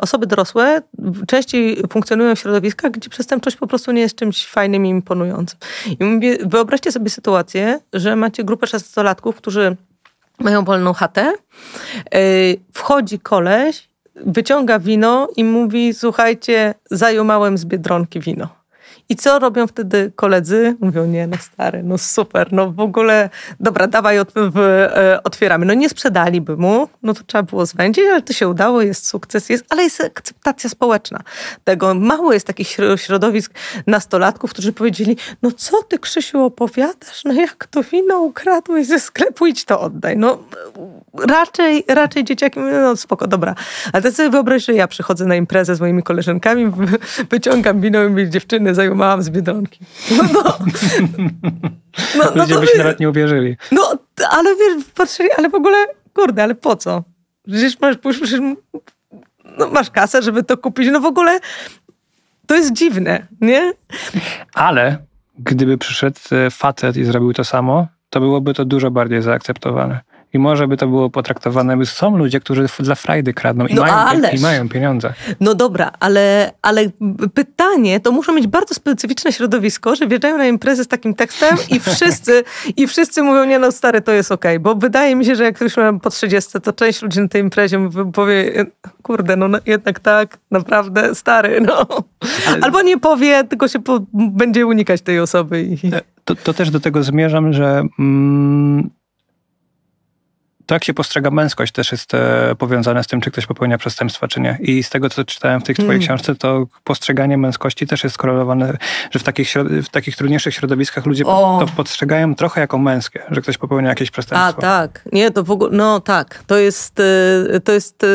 osoby dorosłe częściej funkcjonują w środowiskach, gdzie przestępczość po prostu nie jest czymś fajnym i imponującym. I mówię, wyobraźcie sobie sytuację, że macie grupę 16-latków, którzy mają wolną chatę, wchodzi koleś wyciąga wino i mówi: Słuchajcie, zajumałem z biedronki wino. I co robią wtedy koledzy? Mówią, nie, no stary, no super, no w ogóle, dobra, dawaj, e, otwieramy. No nie sprzedaliby mu, no to trzeba było zwędzić, ale to się udało, jest sukces, jest, ale jest akceptacja społeczna tego. Mało jest takich środowisk nastolatków, którzy powiedzieli, no co ty Krzysiu opowiadasz, no jak to wino ukradłeś ze sklepu, idź to oddaj. No raczej, raczej dzieciaki no spoko, dobra. Ale to sobie wyobraź, że ja przychodzę na imprezę z moimi koleżankami, *laughs* wyciągam wino i dziewczyny zajmują mam z Biedronki. No, no. *laughs* no, no Ludzie by się nawet nie uwierzyli. No, ale wiesz, patrzyli, ale w ogóle, kurde, ale po co? Przecież masz, przecież, no, masz kasę, żeby to kupić. No w ogóle to jest dziwne, nie? Ale gdyby przyszedł e, facet i zrobił to samo, to byłoby to dużo bardziej zaakceptowane. I może by to było potraktowane, by są ludzie, którzy dla frajdy kradną i, no mają, i mają pieniądze. No dobra, ale, ale pytanie, to muszą mieć bardzo specyficzne środowisko, że wjeżdżają na imprezę z takim tekstem i *laughs* wszyscy, i wszyscy mówią, nie no stary, to jest okej, okay. bo wydaje mi się, że jak ktoś ma po 30, to część ludzi na tej imprezie powie, kurde, no, no jednak tak, naprawdę, stary, no. Ale... Albo nie powie, tylko się po, będzie unikać tej osoby. I... To, to, też do tego zmierzam, że... Mm to, jak się postrzega męskość, też jest e, powiązane z tym, czy ktoś popełnia przestępstwa, czy nie. I z tego, co czytałem w tych twojej mm. książce, to postrzeganie męskości też jest skorelowane, że w takich, w takich trudniejszych środowiskach ludzie o. to postrzegają trochę jako męskie, że ktoś popełnia jakieś przestępstwo. A, tak. Nie, to w ogóle, no tak. To jest, e, to jest e,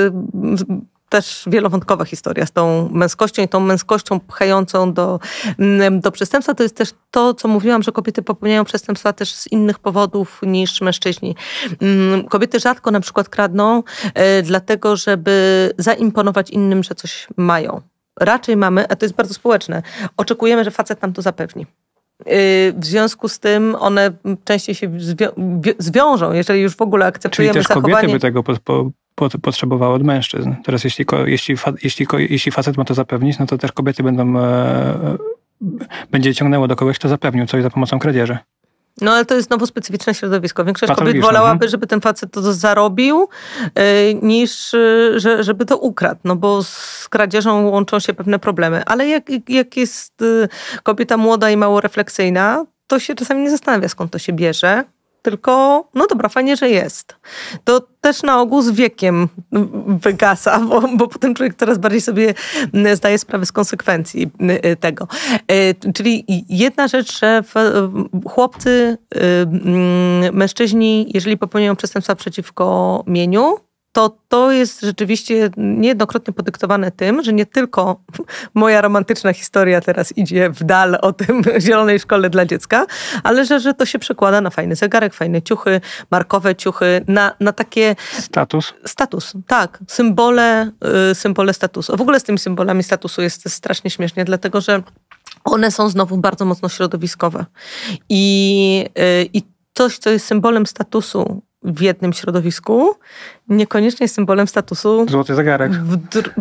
też wielowątkowa historia z tą męskością i tą męskością pchającą do, mm, do przestępstwa. To jest też to, co mówiłam, że kobiety popełniają przestępstwa też z innych powodów niż mężczyźni. Mm, kobiety rzadko na przykład kradną, e, dlatego żeby zaimponować innym, że coś mają. Raczej mamy, a to jest bardzo społeczne, oczekujemy, że facet nam to zapewni. E, w związku z tym one częściej się zwią zwiążą, jeżeli już w ogóle akceptujemy Czyli też zachowanie. kobiety by tego po, po potrzebowała od mężczyzn. Teraz jeśli, jeśli, jeśli, jeśli facet ma to zapewnić, no to też kobiety będą, e, będzie ciągnęło do kogoś, kto zapewnił coś za pomocą kradzieży. No ale to jest znowu specyficzne środowisko. Większość kobiet wolałaby, mhm. żeby ten facet to zarobił, e, niż e, że, żeby to ukradł, no bo z kradzieżą łączą się pewne problemy. Ale jak, jak jest e, kobieta młoda i mało refleksyjna, to się czasami nie zastanawia, skąd to się bierze, tylko no dobra, fajnie, że jest. To też na ogół z wiekiem wygasa, bo, bo potem człowiek coraz bardziej sobie zdaje sprawę z konsekwencji y, y, tego. Y, czyli jedna rzecz, że chłopcy, mm, mężczyźni, jeżeli popełniają przestępstwa przeciwko mieniu, to to jest rzeczywiście niejednokrotnie podyktowane tym, że nie tylko *laughs* moja romantyczna historia teraz idzie w dal o tym *laughs* zielonej szkole dla dziecka, ale że, że to się przekłada na fajny zegarek, fajne ciuchy, markowe ciuchy, na, na takie... Status. Status, tak. Symbole, y, symbole statusu. W ogóle z tymi symbolami statusu jest strasznie śmiesznie, dlatego że one są znowu bardzo mocno środowiskowe. I, y, i coś, co jest symbolem statusu w jednym środowisku, niekoniecznie jest symbolem statusu. Złoty zegarek.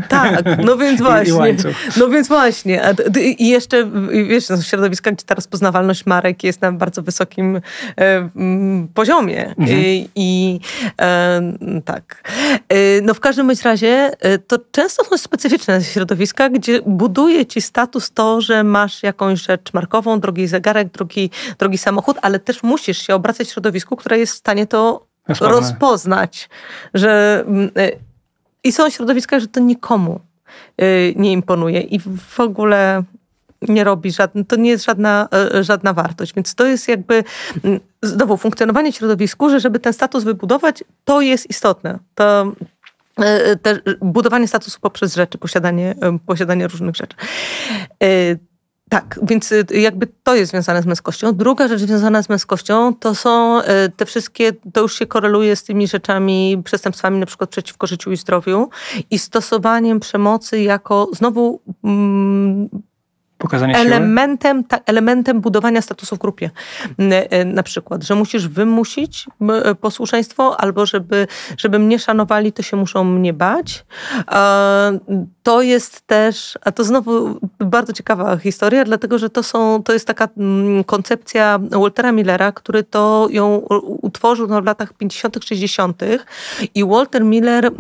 tak, no, *laughs* no więc właśnie. I, i no więc właśnie. I jeszcze, wiesz, są no, środowiska, gdzie ta rozpoznawalność marek jest na bardzo wysokim e, mm, poziomie. Mhm. I, i e, tak. E, no w każdym bądź razie e, to często są specyficzne środowiska, gdzie buduje ci status to, że masz jakąś rzecz markową, drogi zegarek, drogi, drogi samochód, ale też musisz się obracać w środowisku, które jest w stanie to rozpoznać, że mm, e, i są środowiska, że to nikomu e, nie imponuje i w ogóle nie robi żadne, to nie jest żadna, e, żadna wartość. Więc to jest jakby mm, znowu funkcjonowanie w środowisku, że żeby ten status wybudować, to jest istotne. To budowanie statusu poprzez rzeczy, posiadanie, posiadanie różnych rzeczy. Tak, więc y, jakby to jest związane z męskością. Druga rzecz związana z męskością to są y, te wszystkie, to już się koreluje z tymi rzeczami, przestępstwami na przykład przeciwko życiu i zdrowiu i stosowaniem przemocy jako znowu mm, elementem, ta, elementem budowania statusu w grupie. E, na przykład, że musisz wymusić e, posłuszeństwo, albo żeby, żeby mnie szanowali, to się muszą mnie bać. To jest też, a to znowu bardzo ciekawa historia, dlatego że to, są, to jest taka koncepcja Waltera Millera, który to ją utworzył no, w latach 50., 60. I Walter Miller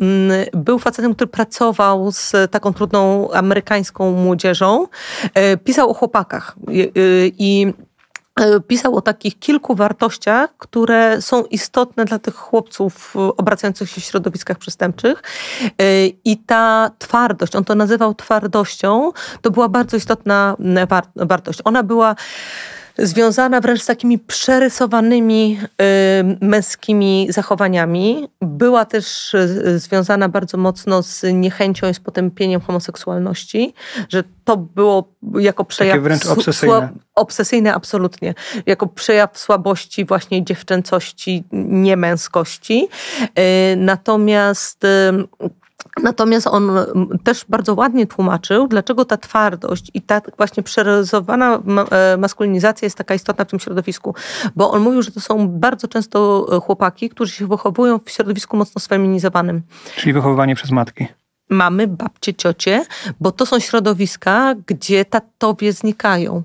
był facetem, który pracował z taką trudną amerykańską młodzieżą e, pisał o chłopakach y, i y, pisał o takich kilku wartościach, które są istotne dla tych chłopców y, obracających się w środowiskach przestępczych. I ta twardość, on to nazywał twardością, to była bardzo istotna mm, wartość. Ona była związana wręcz z takimi przerysowanymi y, męskimi zachowaniami. Była też y, związana bardzo mocno z niechęcią i z potępieniem homoseksualności, że to było jako przejaw... Takie wręcz obsesyjne. Obsesyjne, absolutnie. Jako przejaw słabości, właśnie dziewczęcości, niemęskości. Y, natomiast Natomiast on mm, też bardzo ładnie tłumaczył, dlaczego ta twardość i ta właśnie przeryzowana e, maskulinizacja jest taka istotna w tym środowisku. Bo on mówił, że to są bardzo często e, chłopaki, którzy się wychowują w środowisku mocno sfeminizowanym. Czyli wychowywanie przez matki mamy, babcie, ciocie, bo to są środowiska, gdzie tatowie znikają.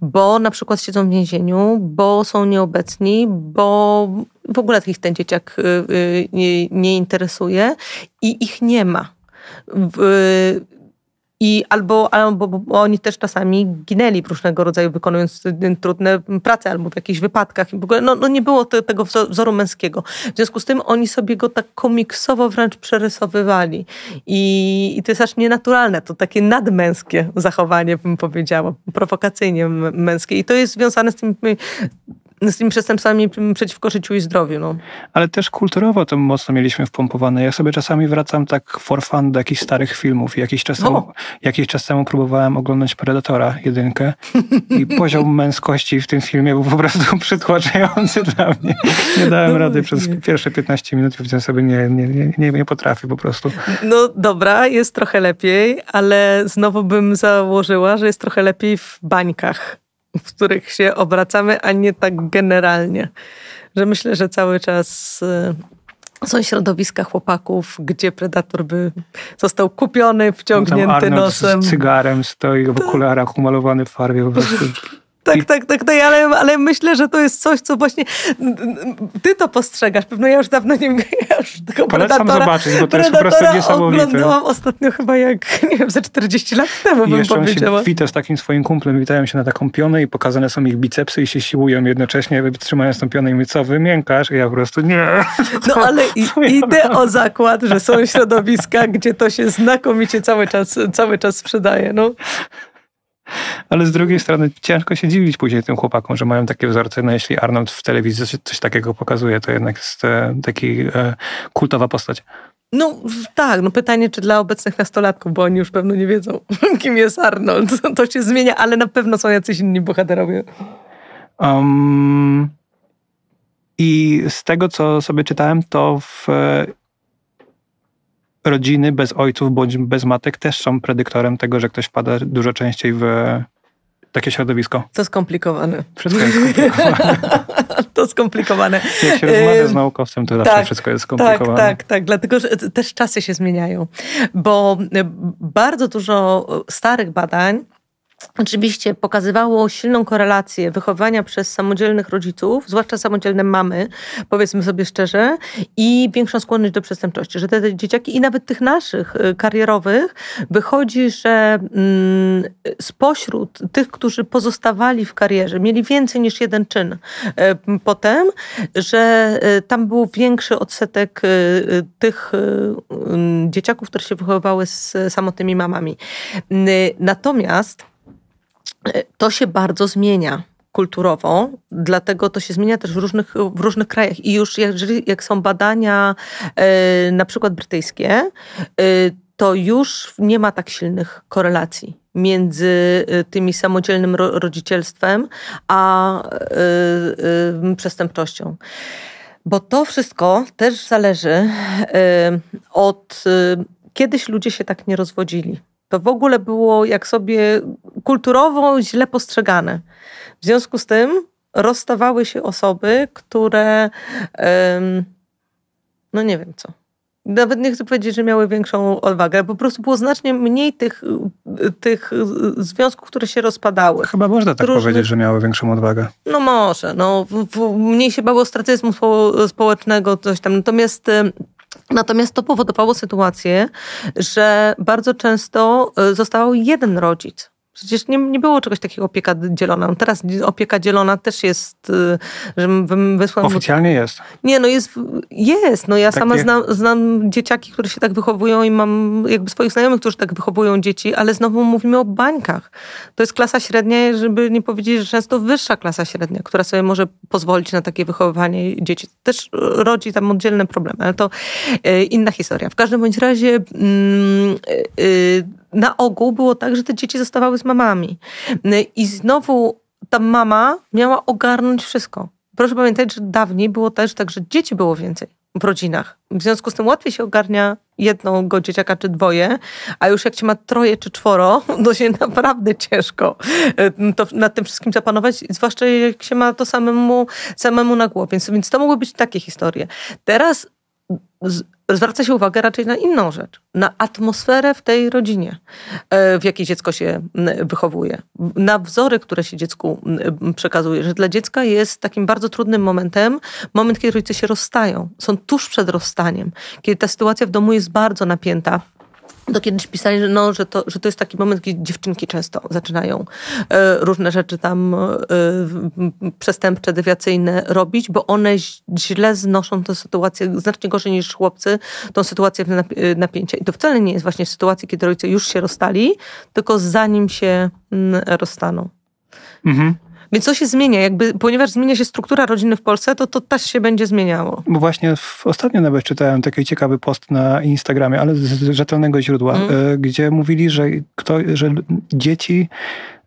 Bo na przykład siedzą w więzieniu, bo są nieobecni, bo w ogóle ich ten dzieciak y, y, nie, nie interesuje i ich nie ma. i albo, albo bo oni też czasami ginęli różnego rodzaju, wykonując y, trudne prace albo w jakichś wypadkach. I w ogóle, no, no nie było te, tego wzoru męskiego. W związku z tym oni sobie go tak komiksowo wręcz przerysowywali. I, i to jest aż nienaturalne, to takie nadmęskie zachowanie, bym powiedziała, prowokacyjnie męskie. I to jest związane z tym z tymi przestępstwami przeciwko życiu i zdrowiu. No. Ale też kulturowo to mocno mieliśmy wpompowane. Ja sobie czasami wracam tak for fun do jakichś starych filmów. Jakiś czas, temu, jakiś czas temu próbowałem oglądać Predatora jedynkę i *laughs* poziom męskości w tym filmie był po prostu *laughs* przytłaczający dla mnie. Nie dałem no, rady przez nie. pierwsze 15 minut, więc sobie nie, nie, nie, nie, nie potrafię po prostu. No dobra, jest trochę lepiej, ale znowu bym założyła, że jest trochę lepiej w bańkach w których się obracamy, a nie tak generalnie. Że myślę, że cały czas y, są środowiska chłopaków, gdzie predator by został kupiony, wciągnięty Tam nosem. Z cygarem stoi w okularach umalowany w farbie po prostu. *laughs* Tak, tak, tak, tak, ale, ale myślę, że to jest coś, co właśnie ty to postrzegasz. Pewno ja już dawno nie *laughs* ja już tego Polecam zobaczyć, bo to jest po prostu niesamowite. oglądałam ostatnio chyba jak, *laughs* nie wiem, ze 40 lat temu I bym jeszcze powiedziała. Jeszcze z takim swoim kumplem witają się na taką pionę i pokazane są ich bicepsy i się siłują jednocześnie, wytrzymając tą pionę i mówię, co wymiękasz? I ja po prostu nie. No *laughs* ale i, idę o zakład, że są środowiska, gdzie to się znakomicie cały czas, cały czas sprzedaje. No. Ale z drugiej strony ciężko się dziwić później tym chłopakom, że mają takie wzorce. No jeśli Arnold w telewizji coś takiego pokazuje, to jednak jest e, taki e, kultowa postać. No tak, no pytanie, czy dla obecnych nastolatków, bo oni już pewno nie wiedzą, *laughs* kim jest Arnold. *laughs* To się zmienia, ale na pewno są jacyś inni bohaterowie. Um, I z tego, co sobie czytałem, to w e, rodziny bez ojców bądź bez matek też są predyktorem tego, że ktoś wpada dużo częściej w takie środowisko. To skomplikowane. Wszystko jest skomplikowane. *laughs* to skomplikowane. Jak się rozmawia z naukowcem, to tak, zawsze wszystko jest skomplikowane. Tak, tak, tak. Dlatego, że e, też czasy się zmieniają. Bo e, bardzo dużo e, starych badań Oczywiście pokazywało silną korelację wychowania przez samodzielnych rodziców, zwłaszcza samodzielne mamy, powiedzmy sobie szczerze, i większą skłonność do przestępczości. Że te, te dzieciaki i nawet tych naszych y, karierowych wychodzi, że mm, spośród tych, którzy pozostawali w karierze, mieli więcej niż jeden czyn y, potem, że y, tam był większy odsetek tych dzieciaków, które się wychowywały z samotnymi mamami. Natomiast to się bardzo zmienia kulturowo, dlatego to się zmienia też w różnych, w różnych krajach. I już jeżeli, jak są badania e, na przykład brytyjskie, e, to już nie ma tak silnych korelacji między e, tymi samodzielnym rodzicielstwem a przestępczością. Bo to wszystko też zależy od kiedyś ludzie się tak nie rozwodzili to w ogóle było, jak sobie kulturowo źle postrzegane. W związku z tym rozstawały się osoby, które, no nie wiem co. Nawet nie chcę powiedzieć, że miały większą odwagę, po prostu było znacznie mniej tych, tych związków, które się rozpadały. Chyba można tak powiedzieć, że miały większą odwagę. No może, no, mniej się bało ostracyzmu społecznego, coś tam. Natomiast Natomiast to powodowało sytuację, że bardzo często e, został jeden rodzic Przecież nie, nie było czegoś takiego opieka dzielona. No teraz opieka dzielona też jest, y, że wysłałem... Oficjalnie jest. Nie, no jest, jest. No ja tak sama jest. znam, znam dzieciaki, które się tak wychowują i mam jakby swoich znajomych, którzy tak wychowują dzieci, ale znowu mówimy o bańkach. To jest klasa średnia, żeby nie powiedzieć, że często wyższa klasa średnia, która sobie może pozwolić na takie wychowywanie dzieci. Też rodzi tam oddzielne problemy, ale to e, inna historia. W każdym bądź razie mm, e, e, na ogół było tak, że te dzieci zostawały mamami. Y, I znowu ta mama miała ogarnąć wszystko. Proszę pamiętać, że dawniej było też tak, że dzieci było więcej w rodzinach. W związku z tym łatwiej się ogarnia jednego dzieciaka czy dwoje, a już jak się ma troje czy czworo, *laughs* to się naprawdę ciężko y, to nad tym wszystkim zapanować, zwłaszcza jak się ma to samemu, samemu na głowie. Więc, więc to mogły być takie historie. Teraz zwraca się uwagę raczej na inną rzecz, na atmosferę w tej rodzinie, e, w jakiej dziecko się wychowuje, na wzory, które się dziecku przekazuje, że dla dziecka jest takim bardzo trudnym momentem moment, kiedy rodzice się rozstają, są tuż przed rozstaniem, kiedy ta sytuacja w domu jest bardzo napięta to kiedyś pisali, że, no, że, to, że to jest taki moment, gdzie dziewczynki często zaczynają e, różne rzeczy tam y, przestępcze, dewiacyjne robić, bo one źle znoszą tę sytuację, znacznie gorzej niż chłopcy, tą sytuację e, napięcia. I to wcale nie jest właśnie w sytuacji, kiedy rodzice już się rozstali, tylko zanim się y, rozstaną. Mhm. Więc co się zmienia? Jakby, ponieważ zmienia się struktura rodziny w Polsce, to to też się będzie zmieniało. Bo właśnie w, ostatnio nawet czytałem taki ciekawy post na Instagramie, ale z, z rzetelnego źródła, mm. y, gdzie mówili, że, kto, że dzieci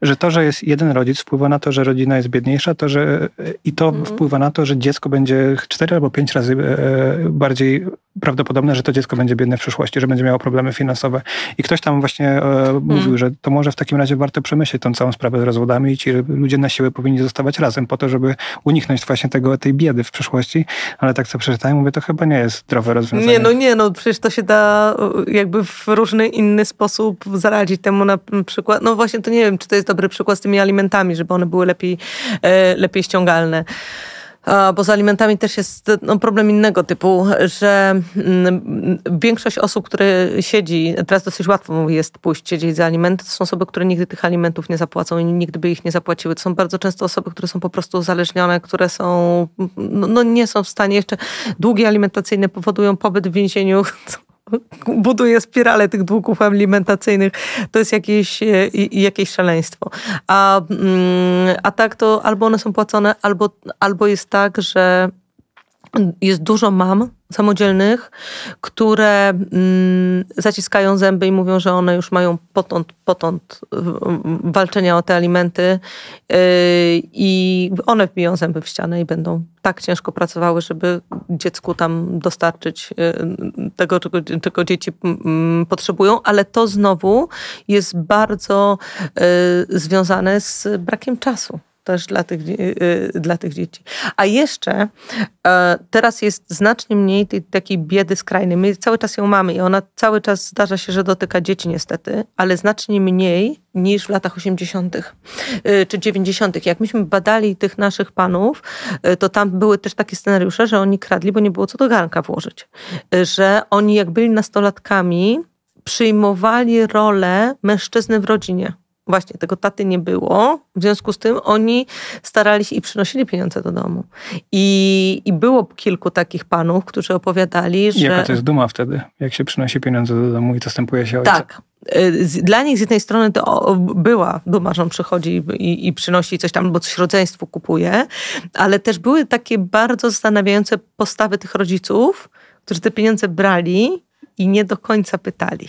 że to, że jest jeden rodzic wpływa na to, że rodzina jest biedniejsza, to, że i to mhm. wpływa na to, że dziecko będzie cztery albo pięć razy e, bardziej prawdopodobne, że to dziecko będzie biedne w przyszłości, że będzie miało problemy finansowe. I ktoś tam właśnie e, mhm. mówił, że to może w takim razie warto przemyśleć tą całą sprawę z rozwodami i ci ludzie na siłę powinni zostawać razem po to, żeby uniknąć właśnie tego, tej biedy w przyszłości. Ale tak co przeczytałem, mówię, to chyba nie jest zdrowe rozwiązanie. Nie, no nie, no przecież to się da e, jakby w różny inny sposób zaradzić temu na przykład. No właśnie to nie wiem, czy to jest dobry przykład z tymi alimentami, żeby one były lepiej, e, lepiej ściągalne bo z alimentami też jest no, problem innego typu, że mm, większość osób, które siedzi, teraz dosyć łatwo jest pójść siedzieć za alimenty, to są osoby, które nigdy tych alimentów nie zapłacą i nigdy by ich nie zapłaciły. To są bardzo często osoby, które są po prostu uzależnione, które są, no, no nie są w stanie jeszcze, długi alimentacyjne powodują pobyt w więzieniu, *laughs* buduje spiralę tych długów alimentacyjnych. To jest jakieś, e, jakieś szaleństwo. A, mm, a tak to albo one są płacone, albo, albo jest tak, że jest dużo mam samodzielnych, które mm, zaciskają zęby i mówią, że one już mają potąd, potąd walczenia o te alimenty yy, i one wbiją zęby w ścianę i będą tak ciężko pracowały, żeby dziecku tam dostarczyć yy, tego, czego, czego dzieci yy, potrzebują, ale to znowu jest bardzo yy, związane z brakiem czasu też dla tych, y, y, dla tych dzieci. A jeszcze e, teraz jest znacznie mniej tej takiej biedy skrajnej. My cały czas ją mamy i ona cały czas zdarza się, że dotyka dzieci niestety, ale znacznie mniej niż w latach 80. Y, czy 90. Jak myśmy badali tych naszych panów, to tam były też takie scenariusze, że oni kradli, bo nie było co do garnka włożyć. Że oni jak byli nastolatkami, przyjmowali rolę mężczyzny w rodzinie Właśnie, tego taty nie było, w związku z tym oni starali się i przynosili pieniądze do domu. I, i było kilku takich panów, którzy opowiadali, że... jaka to jest duma wtedy, jak się przynosi pieniądze do domu i zastępuje się ojca. Tak, y, dla nich z jednej strony to była duma, że on przychodzi i, i, przynosi coś tam, bo coś rodzeństwu kupuje, ale też były takie bardzo zastanawiające postawy tych rodziców, którzy te pieniądze brali i nie do końca pytali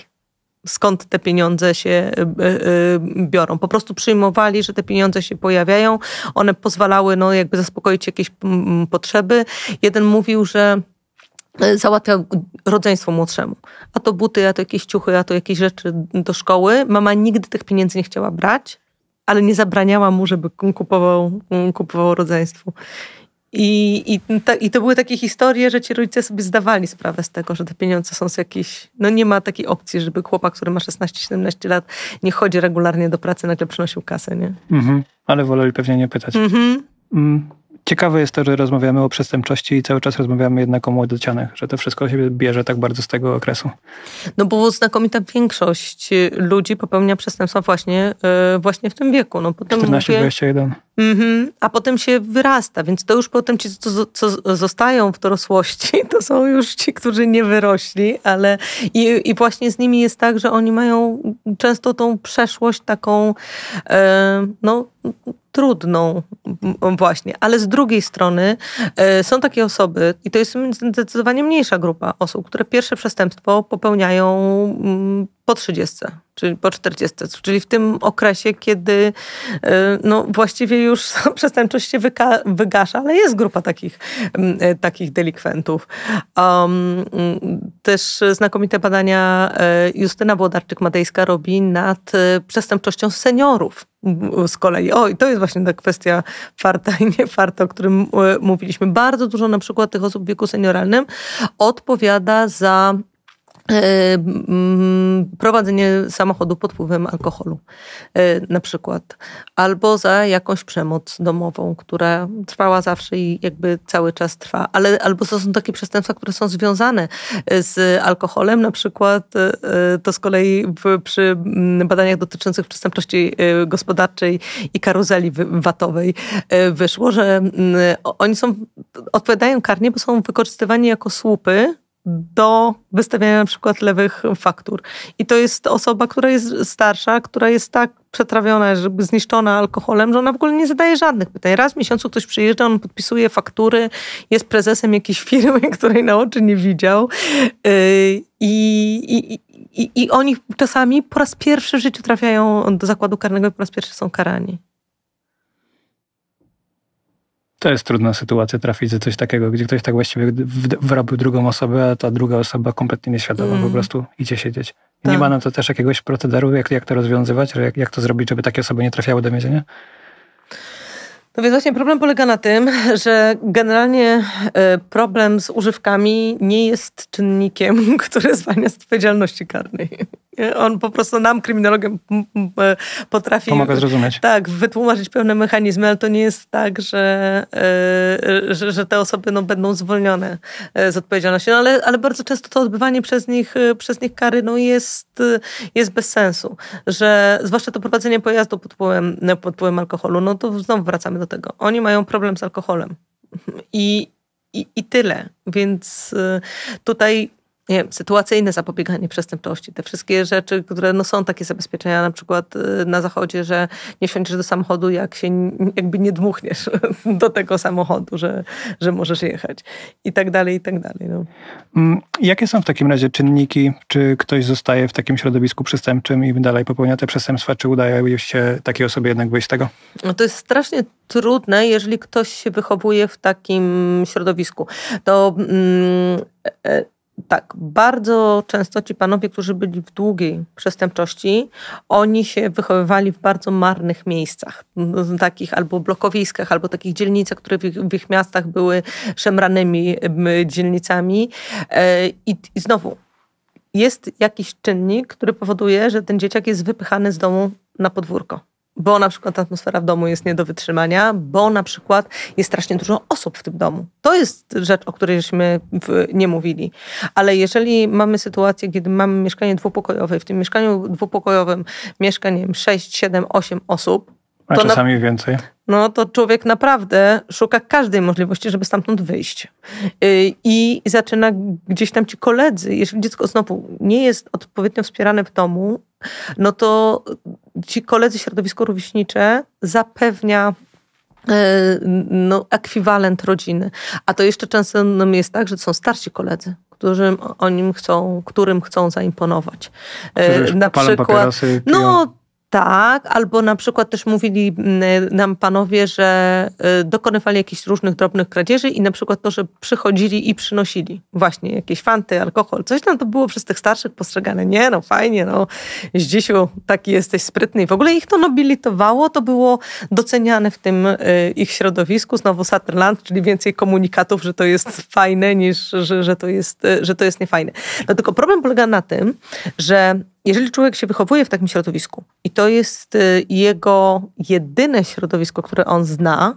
skąd te pieniądze się e, e, e, biorą. Po prostu przyjmowali, że te pieniądze się pojawiają. One pozwalały no, jakby zaspokoić jakieś mm, mm, potrzeby. Jeden mówił, że załatwiał rodzeństwo młodszemu. A to buty, a to jakieś ciuchy, a to jakieś rzeczy do szkoły. Mama nigdy tych pieniędzy nie chciała brać, ale nie zabraniała mu, żeby kupował, kupował rodzeństwu. I, i, I to były takie historie, że ci rodzice sobie zdawali sprawę z tego, że te pieniądze są z jakiejś... No nie ma takiej opcji, żeby chłopak, który ma 16-17 lat, nie chodzi regularnie do pracy, nagle przynosił kasę, nie? Mhm. Ale woleli pewnie nie pytać. Mhm. Mm. Ciekawe jest to, że rozmawiamy o przestępczości i cały czas rozmawiamy jednak o młodocianych, że to wszystko się bierze tak bardzo z tego okresu. No bo znakomita większość y, ludzi popełnia przestępstwa właśnie, y, właśnie w tym wieku. No, 14-21. Mhm. A potem się wyrasta, więc to już potem ci, co, co, zostają w dorosłości, *laughs* to są już ci, którzy nie wyrośli, ale i, i właśnie z nimi jest tak, że oni mają często tą przeszłość taką, e, no trudną właśnie, ale z drugiej strony e, są takie osoby i to jest zdecydowanie mniejsza grupa osób, które pierwsze przestępstwo popełniają mm, po 30, czyli po 40, czyli w tym okresie, kiedy e, no, właściwie już *laughs* przestępczość się wygasza, ale jest grupa takich, e, takich delikwentów. Um, też znakomite badania e, Justyna Włodarczyk-Madejska robi nad przestępczością seniorów z kolei. O, i to jest właśnie ta kwestia farta i niefarta, o którym mówiliśmy. Bardzo dużo na przykład tych osób w wieku senioralnym odpowiada za E, mm, prowadzenie samochodu pod wpływem alkoholu, e, na przykład, albo za jakąś przemoc domową, która trwała zawsze i jakby cały czas trwa, ale albo to są takie przestępstwa, które są związane e, z alkoholem, na przykład to z kolei przy mm, badaniach dotyczących przestępczości gospodarczej i karuzeli VAT-owej wyszło, że mm, oni są, odpowiadają karnie, bo są wykorzystywani jako słupy do wystawiania na przykład lewych faktur. I to jest osoba, która jest starsza, która jest tak przetrawiona, żeby zniszczona alkoholem, że ona w ogóle nie zadaje żadnych pytań. Raz w miesiącu ktoś przyjeżdża, on podpisuje faktury, jest prezesem jakiejś *laughs* firmy, której na oczy nie widział. Yy, I, i, i, i oni czasami po raz pierwszy w życiu trafiają do zakładu karnego i po raz pierwszy są karani to jest trudna sytuacja trafić za coś takiego, gdzie ktoś tak właściwie wyrobił drugą osobę, a ta druga osoba kompletnie nieświadoma mm. po prostu idzie siedzieć. Tak. Nie ma na to też jakiegoś procederu, jak, jak to rozwiązywać, jak, jak to zrobić, żeby takie osoby nie trafiały do więzienia? No więc właśnie problem polega na tym, że generalnie e, problem z używkami nie jest czynnikiem, *laughs* który zwalnia z odpowiedzialności karnej. E, on po prostu nam, kryminologiem, e, potrafi... Pomaga zrozumieć. Tak, wytłumaczyć pewne mechanizmy, ale to nie jest tak, że, e, że, że te osoby no, będą zwolnione z odpowiedzialności. No, ale, ale bardzo często to odbywanie przez nich, przez nich kary no, jest, jest bez sensu. Że, zwłaszcza to prowadzenie pojazdu pod wpływem, pod wpływem alkoholu, no to znowu wracamy do tego. Oni mają problem z alkoholem. I, i, i tyle. Więc tutaj nie wiem, sytuacyjne zapobieganie przestępczości, te wszystkie rzeczy, które no, są takie zabezpieczenia na przykład y, na zachodzie, że nie wsiądziesz do samochodu, jak się jakby nie dmuchniesz *laughs* do tego samochodu, że, że możesz jechać i tak dalej, i tak dalej. No. Mm, jakie są w takim razie czynniki, czy ktoś zostaje w takim środowisku przestępczym i dalej popełnia te przestępstwa, czy udaje się takiej osobie jednak wyjść z tego? No to jest strasznie trudne, jeżeli ktoś się wychowuje w takim środowisku. To... Mm, e, e, tak, bardzo często ci panowie, którzy byli w długiej przestępczości, oni się wychowywali w bardzo marnych miejscach, takich albo blokowiskach, albo takich dzielnicach, które w ich, w ich miastach były szemranymi dzielnicami. E, I, I znowu, jest jakiś czynnik, który powoduje, że ten dzieciak jest wypychany z domu na podwórko bo na przykład atmosfera w domu jest nie do wytrzymania, bo na przykład jest strasznie dużo osób w tym domu. To jest rzecz, o której którejśmy nie mówili. Ale jeżeli mamy sytuację, kiedy mamy mieszkanie dwupokojowe w tym mieszkaniu dwupokojowym mieszka, nie wiem, 6, 7, 8 osób, a to czasami na... więcej. No to człowiek naprawdę szuka każdej możliwości, żeby stamtąd wyjść. Y, I zaczyna gdzieś tam ci koledzy. Jeżeli dziecko znowu nie jest odpowiednio wspierane w domu, no to ci koledzy środowisko rówieśnicze zapewnia e, no, ekwiwalent rodziny. A to jeszcze często jest tak, że to są starsi koledzy, którym, o chcą, którym chcą zaimponować. E, na przykład. No, tak, albo na przykład też mówili mm, nam panowie, że y, dokonywali jakichś różnych drobnych kradzieży i na przykład to, że przychodzili i przynosili właśnie jakieś fanty, alkohol, coś tam to było przez tych starszych postrzegane. Nie, no fajnie, no Zdzisiu, taki jesteś sprytny. I w ogóle ich to nobilitowało, to było doceniane w tym y, ich środowisku. Znowu Sutherland, czyli więcej komunikatów, że to jest fajne niż, że, że, to, jest, y, że to jest niefajne. No tylko problem polega na tym, że jeżeli człowiek się wychowuje w takim środowisku i to jest y, jego jedyne środowisko, które on zna,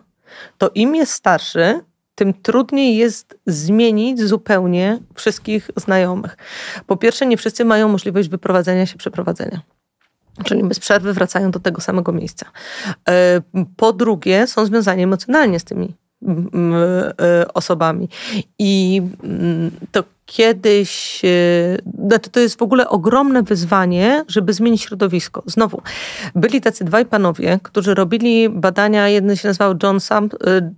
to im jest starszy, tym trudniej jest zmienić zupełnie wszystkich znajomych. Po pierwsze, nie wszyscy mają możliwość wyprowadzenia się, przeprowadzenia. Czyli bez przerwy wracają do tego samego miejsca. E, po drugie, są związani emocjonalnie z tymi e, osobami. I mm, to kiedyś, e, znaczy, to jest w ogóle ogromne wyzwanie, żeby zmienić środowisko. Znowu, byli tacy dwaj panowie, którzy robili badania, jeden się nazywał John Sam, e,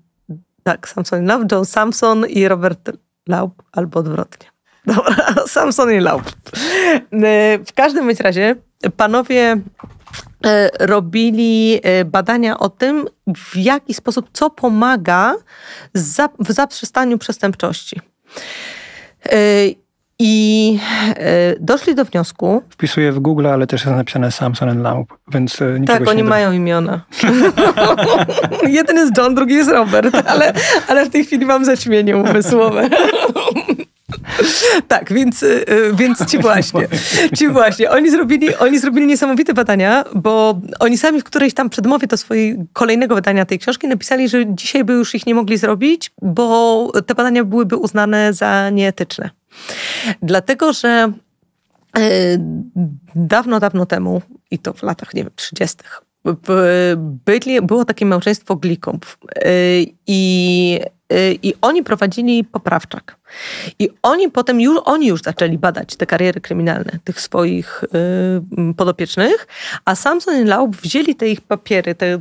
tak, Samson Love, John Samson i Robert Laub, albo odwrotnie. Dobra, *laughs* Samson i Laub. E, w każdym razie panowie robili badania o tym, w jaki sposób, co pomaga w zaprzestaniu przestępczości. E, I e, doszli do wniosku. Wpisuję w Google, ale też jest napisane Samson Laub, więc e, Tak, oni mają da. imiona. *laughs* Jeden jest John, drugi jest Robert, ale, ale w tej chwili mam zaćmienie umysłowe. *laughs* *laughs* Tak, więc, y, y, więc ci właśnie. *laughs* Ci właśnie. Oni zrobili, oni zrobili niesamowite badania, bo oni sami w którejś tam przedmowie do swojego kolejnego wydania tej książki napisali, że dzisiaj by już ich nie mogli zrobić, bo te badania byłyby uznane za nieetyczne. Dlatego, że y, dawno, dawno temu, i to w latach, nie wiem, 30., byli, było takie małżeństwo Glików. I, I oni prowadzili poprawczak. I oni potem już, oni już zaczęli badać te kariery kryminalne tych swoich y, podopiecznych, a Samson i Laub wzięli te ich papiery, te,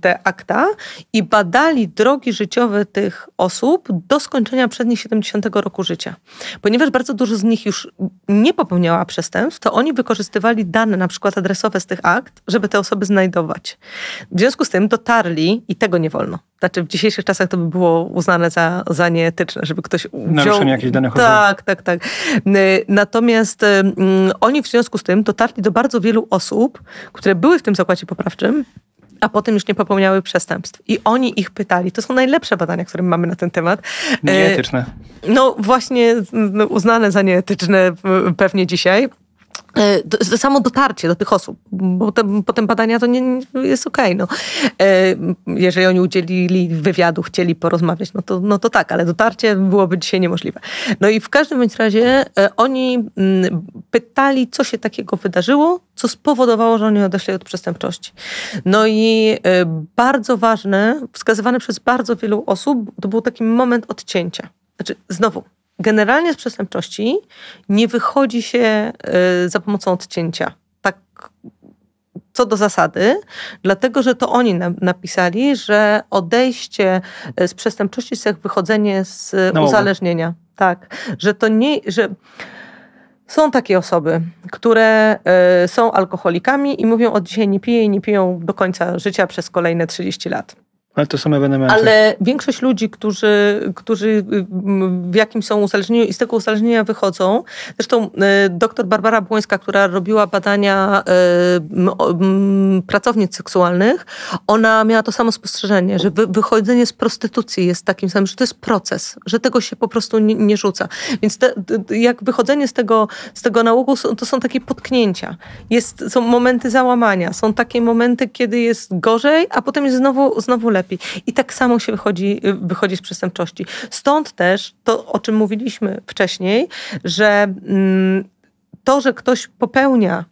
te akta i badali drogi życiowe tych osób do skończenia przednich 70 roku życia. Ponieważ bardzo dużo z nich już nie popełniała przestępstw, to oni wykorzystywali dane, na przykład adresowe z tych akt, żeby te osoby znajdować. W związku z tym dotarli, i tego nie wolno. Znaczy w dzisiejszych czasach to by było uznane za, za nieetyczne, żeby ktoś wziął... jakieś dane chodzą. Tak, tak, tak. Natomiast oni w związku z tym dotarli do bardzo wielu osób, które były w tym zakładzie poprawczym, a potem już nie popełniały przestępstw. I oni ich pytali. To są najlepsze badania, które mamy na ten temat. E, nieetyczne. No właśnie uznane za nieetyczne pewnie dzisiaj. E, do, samo dotarcie do tych osób, bo te, potem badania to nie, jest okej. Okay, no. E, jeżeli oni udzielili wywiadu, chcieli porozmawiać, no to, no to tak, ale dotarcie byłoby dzisiaj niemożliwe. No i w każdym bądź razie e, oni mm, pytali, co się takiego wydarzyło, co spowodowało, że oni odeszli od przestępczości. No i bardzo ważne, wskazywane przez bardzo wielu osób, to był taki moment odcięcia. Znaczy, znowu, generalnie z przestępczości nie wychodzi się y, za pomocą odcięcia. Tak co do zasady, dlatego że to oni napisali, że odejście y, z przestępczości jest jak wychodzenie z uzależnienia. Tak, że to nie, że są takie osoby, które y, są alkoholikami i mówią od dzisiaj nie piję i nie piją do końca życia przez kolejne 30 lat. Ale to są ewenementy. Ale większość ludzi, którzy, którzy mm, w jakim są uzależnieniu i z tego uzależnienia wychodzą, zresztą e, dr Barbara Błońska, która robiła badania e, pracownic seksualnych, ona miała to samo spostrzeżenie, że wychodzenie z prostytucji jest takim samym, że to jest proces, że tego się po prostu nie, nie rzuca. Więc te, jak wychodzenie z tego, z tego nałogu to są takie potknięcia. Jest, są momenty załamania, są takie momenty, kiedy jest gorzej, a potem jest znowu, znowu lepiej lepiej. I tak samo się wychodzi, wychodzi z przestępczości. Stąd też to, o czym mówiliśmy wcześniej, że mm, to, że ktoś popełnia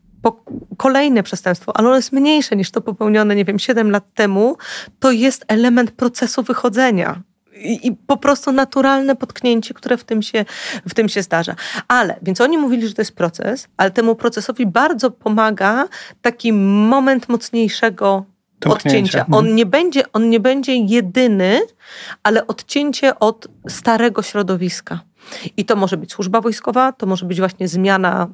kolejne przestępstwo, ale ono jest mniejsze niż to popełnione, nie wiem, 7 lat temu, to jest element procesu wychodzenia. I, I, po prostu naturalne potknięcie, które w tym, się, w tym się zdarza. Ale, więc oni mówili, że to jest proces, ale temu procesowi bardzo pomaga taki moment mocniejszego odcięcia. On mhm. nie, będzie, on nie będzie jedyny, ale odcięcie od starego środowiska. I to może być służba wojskowa, to może być właśnie zmiana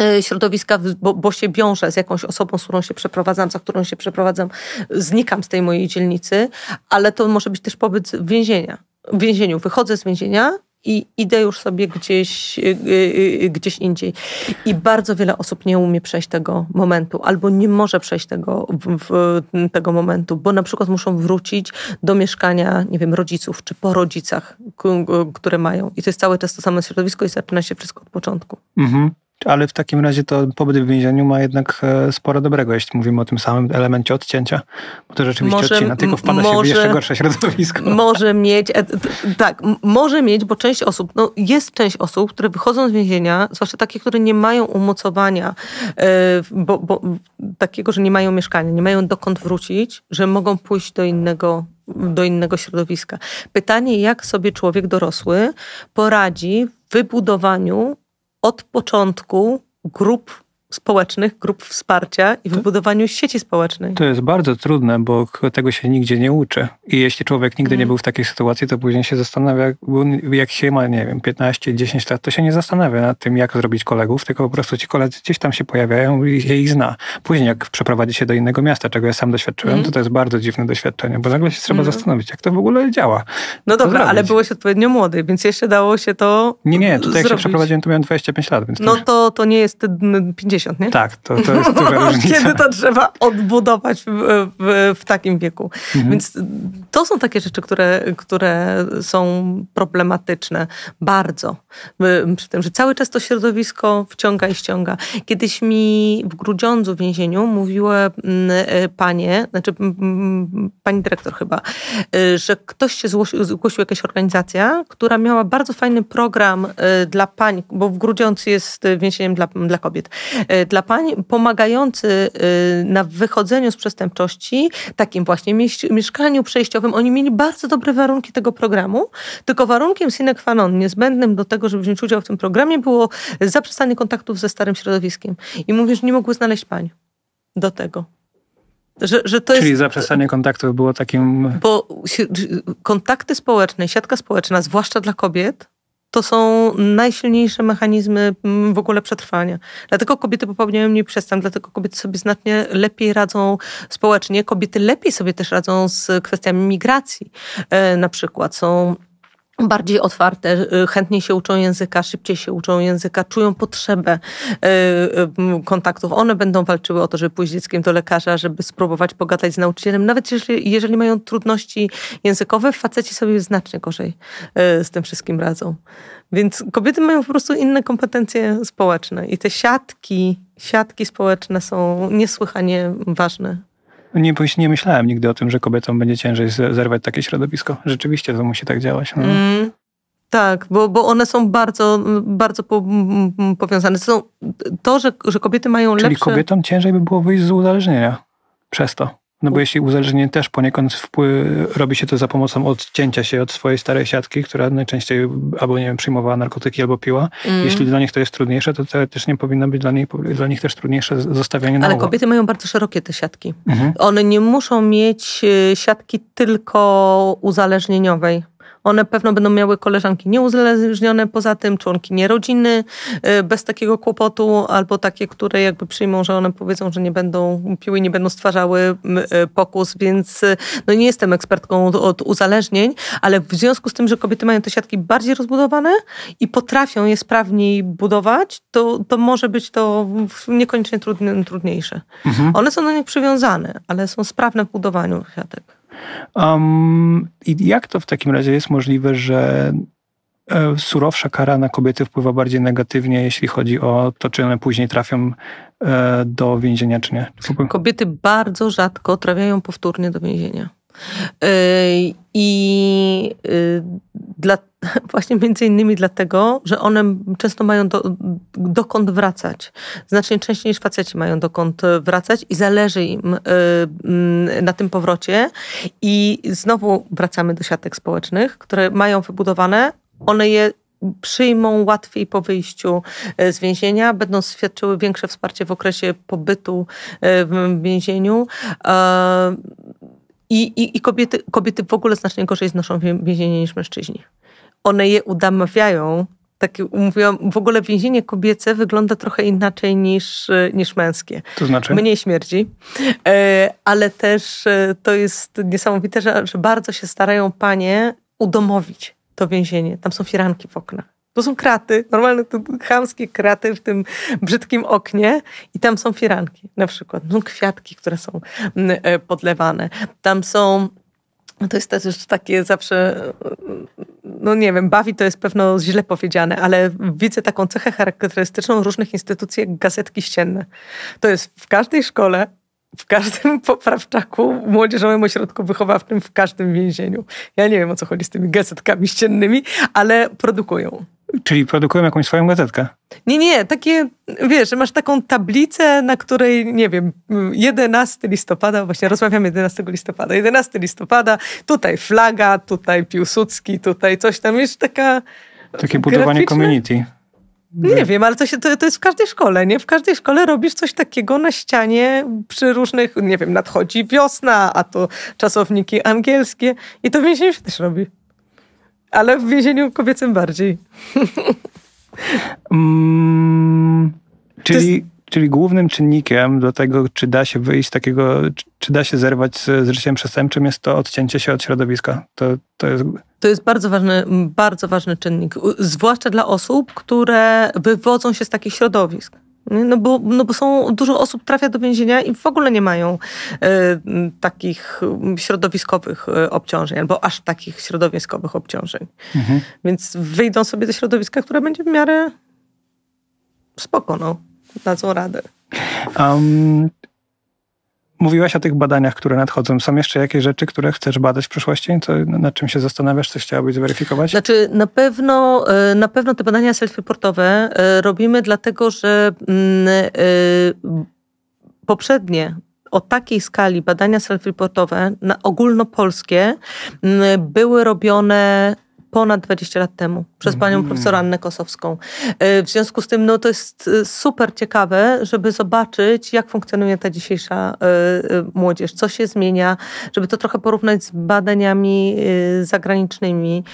e, środowiska, bo, bo, się wiąże z jakąś osobą, z którą się przeprowadzam, za którą się przeprowadzam, znikam z tej mojej dzielnicy, ale to może być też pobyt w więzienia. W więzieniu. Wychodzę z więzienia, i idę już sobie gdzieś, y, y, y, gdzieś indziej. I bardzo wiele osób nie umie przejść tego momentu, albo nie może przejść tego, tego momentu, bo na przykład muszą wrócić do mieszkania, nie wiem, rodziców czy po rodzicach, które mają. I to jest cały czas to samo środowisko i zaczyna się wszystko od początku. Mhm ale w takim razie to pobyt w więzieniu ma jednak e, sporo dobrego, jeśli mówimy o tym samym elemencie odcięcia, bo to rzeczywiście może, odcina, tylko wpada może, się w jeszcze gorsze środowisko. Może mieć, e, tak, może mieć, bo część osób, no jest część osób, które wychodzą z więzienia, zwłaszcza takie, które nie mają umocowania, e, bo, bo takiego, że nie mają mieszkania, nie mają dokąd wrócić, że mogą pójść do innego do innego środowiska. Pytanie, jak sobie człowiek dorosły poradzi w wybudowaniu od początku grup społecznych, grup wsparcia i wybudowaniu sieci społecznej. To jest bardzo trudne, bo tego się nigdzie nie uczy. I jeśli człowiek nigdy nie tak. był w takiej sytuacji, to później się zastanawia, jak się ma, nie wiem, 15-10 lat, to się nie zastanawia nad tym, jak zrobić kolegów, tylko po prostu ci koledzy gdzieś tam się pojawiają i się ich zna. Później jak przeprowadzi się do innego miasta, czego ja sam doświadczyłem, mm. to mhm. to jest bardzo dziwne doświadczenie, bo nagle się trzeba mm. zastanowić, jak to w ogóle działa. No dobra, zrobić. ale byłeś odpowiednio młody, więc jeszcze dało się to Nie, nie, tutaj jak się przeprowadziłem, to miałem 25 lat, więc... No to, to nie jest 50 nie? Tak, to, to jest *laughs* duża różnica. Kiedy to trzeba odbudować w, w, w takim wieku. Mhm. Więc to są takie rzeczy, które, które są problematyczne bardzo. Przy tym, że cały czas to środowisko wciąga i ściąga. Kiedyś mi w Grudziądzu w więzieniu mówiły mm, e, panie, znaczy pani dyrektor chyba, e, że ktoś się zgłosił, zgłosił jakaś organizacja, która miała bardzo fajny program e, dla pań, bo w Grudziądz jest więzieniem dla, dla kobiet, E, dla pań pomagający e, na wychodzeniu z przestępczości, takim właśnie mieszkaniu przejściowym. Oni mieli bardzo dobre warunki tego programu, tylko warunkiem sine qua non, niezbędnym do tego, żeby wziąć udział w tym programie, było zaprzestanie kontaktów ze starym środowiskiem. I mówię, że nie mogły znaleźć pań do tego. Że, że Czyli jest, zaprzestanie kontaktów było takim. Bo kontakty społeczne, siatka społeczna, zwłaszcza dla kobiet, to są najsilniejsze mechanizmy mm, w ogóle przetrwania. Dlatego kobiety popełniają mniej przestępstw, dlatego kobiety sobie znacznie lepiej radzą społecznie. Kobiety lepiej sobie też radzą z kwestiami migracji. E, na przykład są bardziej otwarte, y, chętniej się uczą języka, szybciej się uczą języka, czują potrzebę y, y, kontaktów. One będą walczyły o to, żeby pójść z dzieckiem do lekarza, żeby spróbować pogadać z nauczycielem. Nawet jeżeli, jeżeli mają trudności językowe, faceci sobie znacznie gorzej z tym wszystkim radzą. Więc kobiety mają po prostu inne kompetencje społeczne i te siatki, siatki społeczne są niesłychanie ważne nie, nie myślałem nigdy o tym, że kobietom będzie ciężej zerwać takie środowisko. Rzeczywiście to musi tak działać. No. Mm, tak, bo, bo one są bardzo, bardzo po, powiązane. Są to, że, że kobiety mają lepsze... Czyli kobietom ciężej by było wyjść z uzależnienia przez to. No bo jeśli uzależnienie też poniekąd wpływ, robi się to za pomocą odcięcia się od swojej starej siatki, która najczęściej albo nie wiem, przyjmowała narkotyki, albo piła. Mm. Jeśli dla nich to jest trudniejsze, to teoretycznie powinno być dla, niej, dla nich też trudniejsze zostawianie na Ale kobiety mają bardzo szerokie te siatki. Mhm. One nie muszą mieć y, siatki tylko uzależnieniowej. One pewno będą miały koleżanki nieuzależnione poza tym, członkini rodziny, y, bez takiego kłopotu, albo takie, które jakby przyjmą, że one powiedzą, że nie będą piły, nie będą stwarzały y, pokus, więc y, no nie jestem ekspertką od uzależnień, ale w związku z tym, że kobiety mają te siatki bardziej rozbudowane i potrafią je sprawniej budować, to, to może być to niekoniecznie trudne, trudniejsze. Mhm. One są do nich przywiązane, ale są sprawne w budowaniu siatek. Um, I jak to w takim razie jest możliwe, że e, surowsza kara na kobiety wpływa bardziej negatywnie, jeśli chodzi o to, czy one później trafią e, do więzienia, czy nie? Kobiety bardzo rzadko trafiają powtórnie do więzienia. E, I dla, *laughs* Właśnie między innymi dlatego, że one często mają do, dokąd wracać. Znacznie częściej niż faceci mają dokąd wracać i zależy im y, mm, na tym powrocie. I znowu wracamy do siatek społecznych, które mają wybudowane. One je przyjmą łatwiej po wyjściu y, z więzienia, będą świadczyły większe wsparcie w okresie pobytu y, w więzieniu. I, i, i kobiety, kobiety w ogóle znacznie gorzej znoszą więzienie niż mężczyźni one je udamawiają. Takie, mówiłam, w ogóle więzienie kobiece wygląda trochę inaczej niż, e, niż męskie. To znaczy? Mniej śmierdzi, e, ale też e, to jest niesamowite, że, że bardzo się starają panie udomowić to więzienie. Tam są firanki w oknach. To są kraty, normalne to chamskie kraty w tym brzydkim oknie i tam są firanki na przykład. Są kwiatki, które są mm, podlewane. Tam są to jest też takie zawsze, no nie wiem, bawi to jest pewno źle powiedziane, ale widzę taką cechę charakterystyczną różnych instytucji jak gazetki ścienne. To jest w każdej szkole, w każdym *laughs* poprawczaku, młodzieżowym ośrodku wychowawczym, w każdym więzieniu. Ja nie wiem o co chodzi z tymi gazetkami ściennymi, ale produkują. Czyli produkują jakąś swoją gazetkę? Nie, nie, takie, wiesz, że masz taką tablicę, na której, nie wiem, 11 listopada, właśnie rozmawiamy 11 listopada, 11 listopada, tutaj flaga, tutaj Piłsudski, tutaj coś tam, jest taka... Takie budowanie community. Nie wiem, ale to, się, to, to, jest w każdej szkole, nie? W każdej szkole robisz coś takiego na ścianie przy różnych, nie wiem, nadchodzi wiosna, a to czasowniki angielskie i to w więzieniu się też robi ale w więzieniu kobiecym bardziej. *laughs* Mm, czyli, jest... czyli głównym czynnikiem do tego, czy da się wyjść z takiego, czy da się zerwać z, z życiem przestępczym, jest to odcięcie się od środowiska. To, to jest... To jest bardzo ważny, bardzo ważny czynnik, zwłaszcza dla osób, które wywodzą się z takich środowisk. No bo, no bo są, dużo osób trafia do więzienia i w ogóle nie mają e, takich środowiskowych e, obciążeń, albo aż takich środowiskowych obciążeń. Mhm. Więc wyjdą sobie do środowiska, które będzie w miarę spoko, no. Dadzą radę. Um, Mówiłaś o tych badaniach, które nadchodzą. Są jeszcze jakieś rzeczy, które chcesz badać w przyszłości? Co, nad czym się zastanawiasz, co chciałabyś zweryfikować? Znaczy, na pewno, e, na pewno te badania self-reportowe e, robimy, dlatego że mm, e, poprzednie o takiej skali badania self-reportowe ogólnopolskie mm, były robione ponad 20 lat temu przez panią mm. profesor Annę Kosowską. E, w związku z tym no, to jest e, super ciekawe, żeby zobaczyć, jak funkcjonuje ta dzisiejsza e, młodzież, co się zmienia, żeby to trochę porównać z badaniami zagranicznymi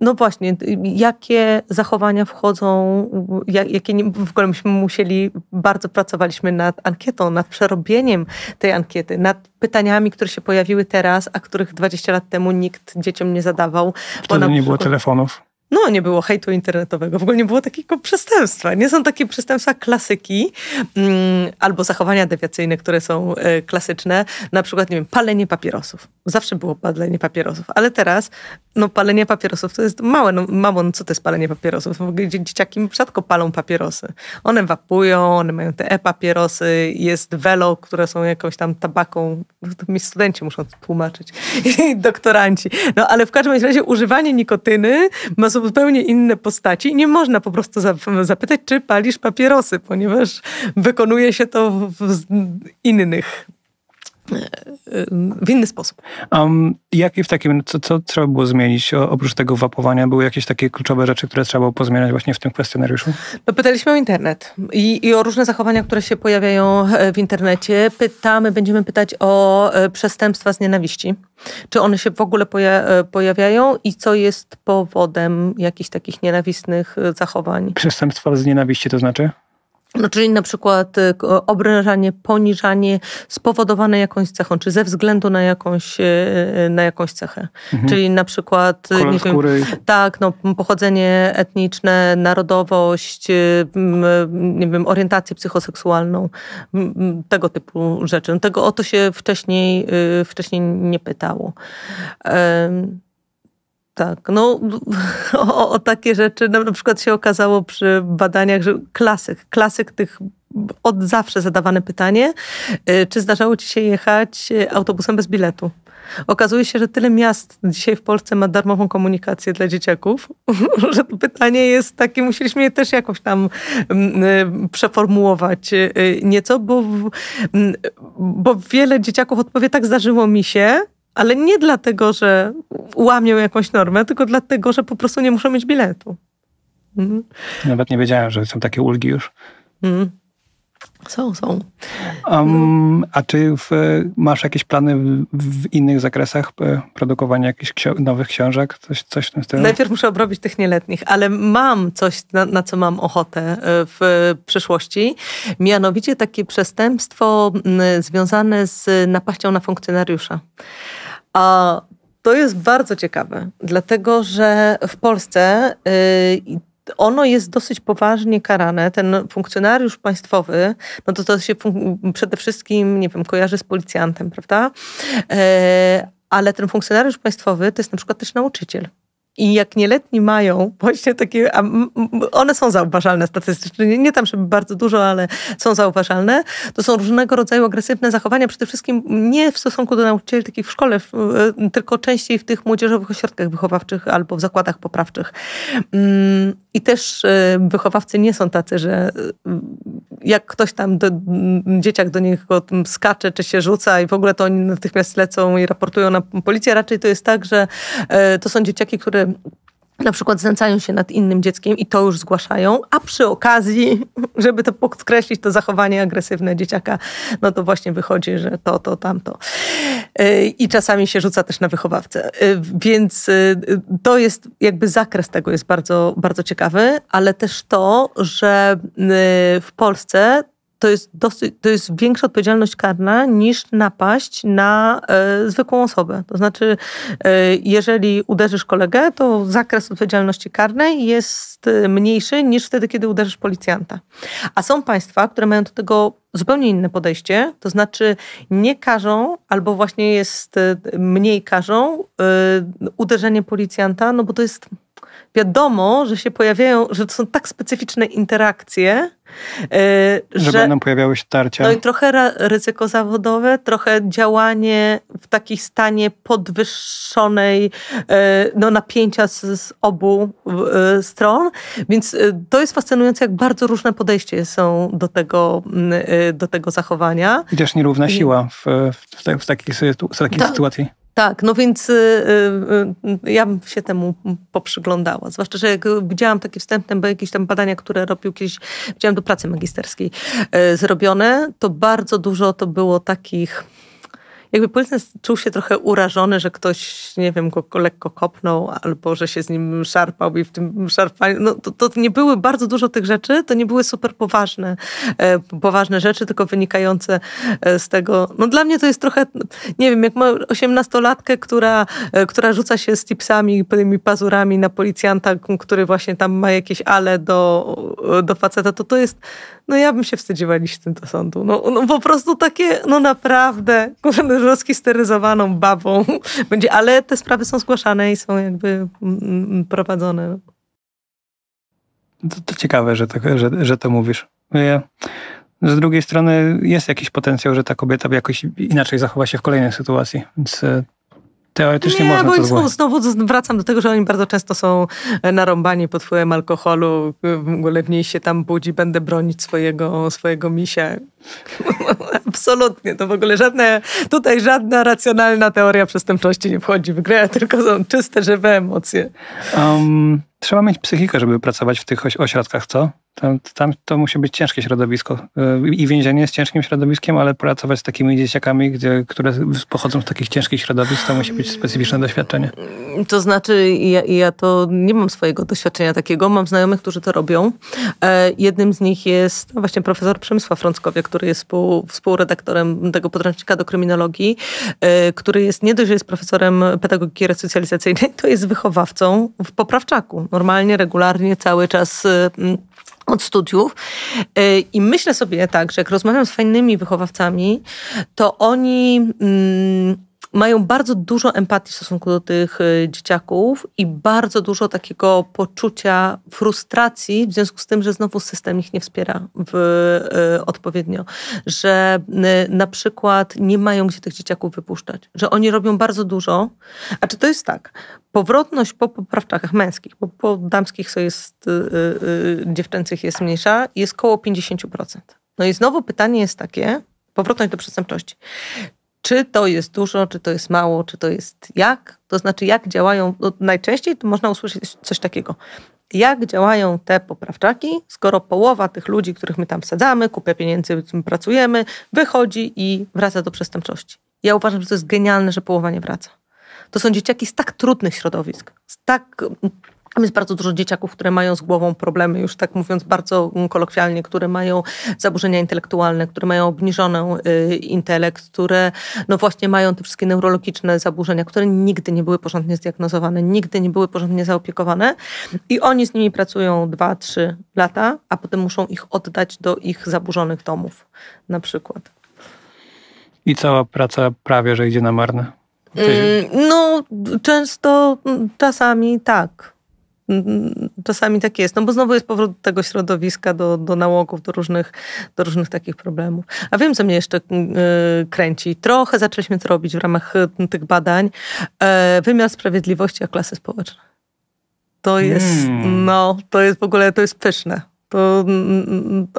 no właśnie, y, jakie zachowania wchodzą, jakie nie, w ogóle myśmy musieli, bardzo pracowaliśmy nad ankietą, nad przerobieniem tej ankiety, nad pytaniami, które się pojawiły teraz, a których 20 lat temu nikt dzieciom nie zadawał. Wtedy nie było telefonów. No, nie było hejtu internetowego, w ogóle nie było takiego przestępstwa. Nie są takie przestępstwa klasyki mm, albo zachowania dewiacyjne, które są e, klasyczne. Na przykład, nie wiem, palenie papierosów. Zawsze było palenie papierosów, ale teraz no palenie papierosów to jest małe. No, mamon, co to jest palenie papierosów? dzieciaki rzadko palą papierosy. One wapują, one mają te e-papierosy, jest welo, które są jakąś tam tabaką. to mi studenci muszą to tłumaczyć. I *laughs* doktoranci. No ale w każdym razie używanie nikotyny ma zupełnie inne postaci i nie można po prostu zapytać, czy palisz papierosy, ponieważ wykonuje się to w innych w inny sposób. Um, jakie w takim, co, co trzeba było zmienić o, oprócz tego wapowania? Były jakieś takie kluczowe rzeczy, które trzeba było pozmieniać właśnie w tym kwestionariuszu? No, pytaliśmy o internet i, i o różne zachowania, które się pojawiają e, w internecie. Pytamy, będziemy pytać o e, przestępstwa z nienawiści. Czy one się w ogóle poja e, pojawiają i co jest powodem jakichś takich nienawistnych zachowań? Przestępstwa z nienawiści to znaczy? No, czyli na przykład y, obrażanie, poniżanie spowodowane jakąś cechą, czy ze względu na jakąś, y, y, na jakąś cechę. Mhm. Czyli na przykład nie wiem, tak, no, pochodzenie etniczne, narodowość, nie wiem, orientację psychoseksualną, tego typu rzeczy. No, tego o to się wcześniej, wcześniej nie pytało. Um, tak, no *laughs* o, o, takie rzeczy na przykład się okazało przy badaniach, że klasyk, klasyk tych od zawsze zadawane pytanie, y, czy zdarzało ci się jechać y, autobusem bez biletu? Okazuje się, że tyle miast dzisiaj w Polsce ma darmową komunikację dla dzieciaków, *laughs* że to pytanie jest takie, musieliśmy je też jakoś tam mm, y, przeformułować nieco, bo, mm, bo wiele dzieciaków odpowie, tak zdarzyło mi się, ale nie dlatego, że łamią jakąś normę, tylko dlatego, że po prostu nie muszą mieć biletu. Mhm. Nawet nie wiedziałem, że są takie ulgi już. Mhm. Są, są. Um, a czy w, masz jakieś plany w, w innych zakresach e, produkowania jakichś ksi- nowych książek? Coś, coś w tym stylu? Najpierw muszę obrobić tych nieletnich, ale mam coś, na, na co mam ochotę e, w przyszłości. Mianowicie takie przestępstwo związane z napaścią na funkcjonariusza. A to jest bardzo ciekawe, dlatego że w Polsce e, ono jest dosyć poważnie karane. Ten funkcjonariusz państwowy, no to to się przede wszystkim, nie wiem, kojarzy z policjantem, prawda? E ale ten funkcjonariusz państwowy to jest na przykład też nauczyciel. I jak nieletni mają właśnie takie, one są zauważalne statystycznie, nie, nie tam żeby bardzo dużo, ale są zauważalne, to są różnego rodzaju agresywne zachowania, przede wszystkim nie w stosunku do nauczycieli takich w szkole, w, e, tylko częściej w tych młodzieżowych ośrodkach wychowawczych albo w zakładach poprawczych. Mm, I też e, wychowawcy nie są tacy, że e, jak ktoś tam, do, mm, dzieciak do nich skacze czy się rzuca i w ogóle to oni natychmiast lecą i raportują na policję. Raczej to jest tak, że to są dzieciaki, które na przykład znęcają się nad innym dzieckiem i to już zgłaszają, a przy okazji, *laughs* żeby to podkreślić, to zachowanie agresywne dzieciaka, no to właśnie wychodzi, że to, to, tamto. Y, I czasami się rzuca też na wychowawcę. Y, więc y, to jest, jakby zakres tego jest bardzo, bardzo ciekawy, ale też to, że w Polsce to jest, dosyć, to jest większa odpowiedzialność karna niż napaść na e, zwykłą osobę. To znaczy, e, jeżeli uderzysz kolegę, to zakres odpowiedzialności karnej jest e, mniejszy niż wtedy, kiedy uderzysz policjanta. A są państwa, które mają do tego zupełnie inne podejście, to znaczy nie karzą, albo właśnie jest e, mniej karzą e, uderzenie policjanta, no bo to jest wiadomo, że się pojawiają, że to są tak specyficzne interakcje, Yy, że, że będą pojawiały się tarcia. No i trochę ryzyko zawodowe, trochę działanie w takim stanie podwyższonej yy, no, napięcia z, z obu yy, stron. Więc to jest fascynujące, jak bardzo różne podejście są do tego, do tego zachowania. I też nierówna siła w, w, w takiej, w takiej Ta, sytuacji. Tak, no więc y, y, y, ja bym się temu poprzyglądała. Zwłaszcza, że jak widziałam takie wstępne bo jakieś tam badania, które robił kiedyś, widziałam do pracy magisterskiej zrobione, to bardzo dużo to było takich jakby policjant czuł się trochę urażony, że ktoś, nie wiem, go lekko kopnął albo że się z nim szarpał i w tym szarpaniu, no to, to nie były bardzo dużo tych rzeczy, to nie były super poważne, e, poważne rzeczy, tylko wynikające e, z tego, no dla mnie to jest trochę, nie wiem, jak ma osiemnastolatkę, która, e, która rzuca się z tipsami, tymi pazurami na policjanta, który właśnie tam ma jakieś ale do, do faceta, to to jest no ja bym się wstydziła iść z tym do sądu. No, no po prostu takie, no naprawdę, rozhisteryzowaną babą *laughs* będzie, ale te sprawy są zgłaszane i są jakby mm, mm, prowadzone. To, to ciekawe, że to, że, że to mówisz. Ja, z drugiej strony jest jakiś potencjał, że ta kobieta by jakoś inaczej zachowała się w kolejnej sytuacji, więc e, Teoretycznie nie, można bo to są, znowu wracam do tego, że oni bardzo często są e, narąbani pod wpływem alkoholu. E, w ogóle w niej się tam budzi, będę bronić swojego, swojego misia. *laughs* Absolutnie, to w ogóle żadne, tutaj żadna racjonalna teoria przestępczości nie wchodzi w grę, *laughs* tylko są czyste, żywe emocje. Um, trzeba mieć psychikę, żeby pracować w tych ośrodkach, co? Tam, tam to musi być ciężkie środowisko. Y, I więzienie jest ciężkim środowiskiem, ale pracować z takimi dzieciakami, gdzie, które pochodzą z takich ciężkich środowisk, to musi być specyficzne doświadczenie. To znaczy, ja, ja to nie mam swojego doświadczenia takiego. Mam znajomych, którzy to robią. E, jednym z nich jest no właśnie profesor Przemysław Frąckowie, który jest współ, współredaktorem tego podręcznika do kryminologii, e, który jest nie dość, że jest profesorem pedagogiki resocjalizacyjnej, to jest wychowawcą w poprawczaku. Normalnie, regularnie, cały czas e, od studiów. Y, I myślę sobie tak, że jak rozmawiam z fajnymi wychowawcami, to oni. Mm, mają bardzo dużo empatii w stosunku do tych y, dzieciaków i bardzo dużo takiego poczucia frustracji w związku z tym, że znowu system ich nie wspiera w, y, odpowiednio, że y, na przykład nie mają gdzie tych dzieciaków wypuszczać, że oni robią bardzo dużo. A czy to jest tak? Powrotność po poprawczakach męskich, bo po damskich, co jest y, y, y, dziewczęcych jest mniejsza, jest około 50%. No i znowu pytanie jest takie, powrotność do przestępczości czy to jest dużo, czy to jest mało, czy to jest jak, to znaczy jak działają, no najczęściej można usłyszeć coś takiego. Jak działają te poprawczaki, skoro połowa tych ludzi, których my tam wsadzamy, kupia pieniędzy, z tym pracujemy, wychodzi i wraca do przestępczości. Ja uważam, że to jest genialne, że połowa nie wraca. To są dzieciaki z tak trudnych środowisk, z tak jest bardzo dużo dzieciaków, które mają z głową problemy, już tak mówiąc bardzo kolokwialnie, które mają zaburzenia intelektualne, które mają obniżony intelekt, które no właśnie mają te wszystkie neurologiczne zaburzenia, które nigdy nie były porządnie zdiagnozowane, nigdy nie były porządnie zaopiekowane i oni z nimi pracują 2-3 lata, a potem muszą ich oddać do ich zaburzonych domów na przykład. I cała praca prawie, że idzie na marne. Mm, no, często, mm, czasami tak czasami tak jest, no bo znowu jest powrót tego środowiska do, do nałogów, do różnych, do różnych takich problemów. A wiem, co mnie jeszcze e, kręci. Trochę zaczęliśmy to robić w ramach e, tych badań. E, wymiar sprawiedliwości a klasy społeczne. To jest, hmm. no, to jest w ogóle, to jest pyszne to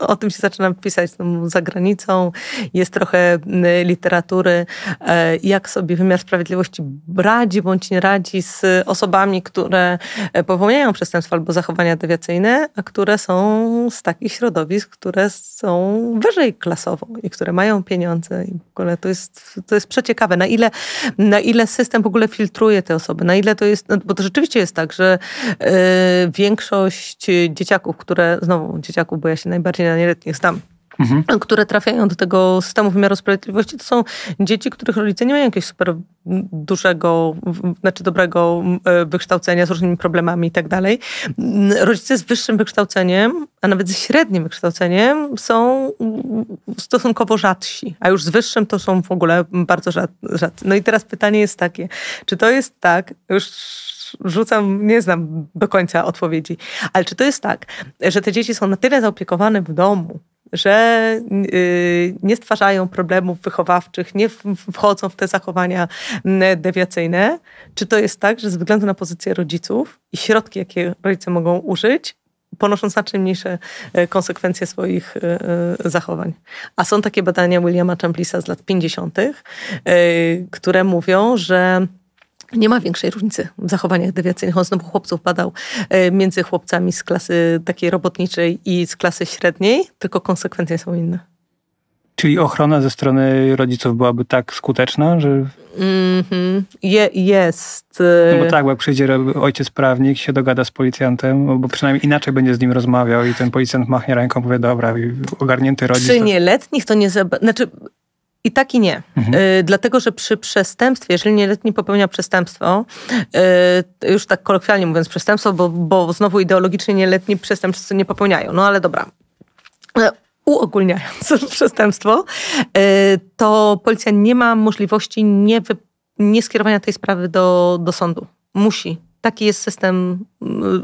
o tym się zaczynam pisać no, za granicą. Jest trochę literatury, e, jak sobie wymiar sprawiedliwości radzi bądź nie radzi z osobami, które e, popełniają przestępstwa albo zachowania dewiacyjne, a które są z takich środowisk, które są wyżej klasowo i które mają pieniądze. I w ogóle to jest, to jest przeciekawe, na ile, na ile system w ogóle filtruje te osoby, na ile to jest, no, bo to rzeczywiście jest tak, że y, większość dzieciaków, które znowu dzieciaku, bo ja się najbardziej na nieletnich znam. Mhm. które trafiają do tego systemu wymiaru sprawiedliwości, to są dzieci, których rodzice nie mają jakiegoś super dużego, znaczy dobrego e, wykształcenia z różnymi problemami i tak dalej. Mm, rodzice z wyższym wykształceniem, a nawet ze średnim wykształceniem są stosunkowo rzadsi, a już z wyższym to są w ogóle bardzo rzadcy. No i teraz pytanie jest takie, czy to jest tak, już rzucam, nie znam do końca odpowiedzi. Ale czy to jest tak, że te dzieci są na tyle zaopiekowane w domu, że y, nie stwarzają problemów wychowawczych, nie wchodzą w te zachowania mm, dewiacyjne? Czy to jest tak, że ze względu na pozycję rodziców i środki, jakie rodzice mogą użyć, ponoszą znacznie mniejsze y, konsekwencje swoich y, zachowań. A są takie badania Williama Champlisa z lat 50., które mówią, że nie ma większej różnicy w zachowaniach dewiacyjnych. On znowu chłopców badał e, między chłopcami z klasy takiej robotniczej i z klasy średniej, tylko konsekwencje są inne. Czyli ochrona ze strony rodziców byłaby tak skuteczna, że. mm -hmm. Je, jest. No bo tak, bo jak przyjdzie ojciec prawnik, się dogada z policjantem, no bo przynajmniej inaczej będzie z nim rozmawiał i ten policjant machnie ręką, powie: Dobra, ogarnięty rodzic. Przy nieletnich to nie. Za... Znaczy, i tak i nie. Mhm. Y, dlatego, że przy przestępstwie, jeżeli nieletni popełnia przestępstwo, y, już tak kolokwialnie mówiąc przestępstwo, bo, bo znowu ideologicznie nieletni przestępcy nie popełniają, no ale dobra. Y, uogólniając *laughs* przestępstwo, y, to policja nie ma możliwości nie, wy, nie skierowania tej sprawy do, do sądu. Musi. Taki jest system,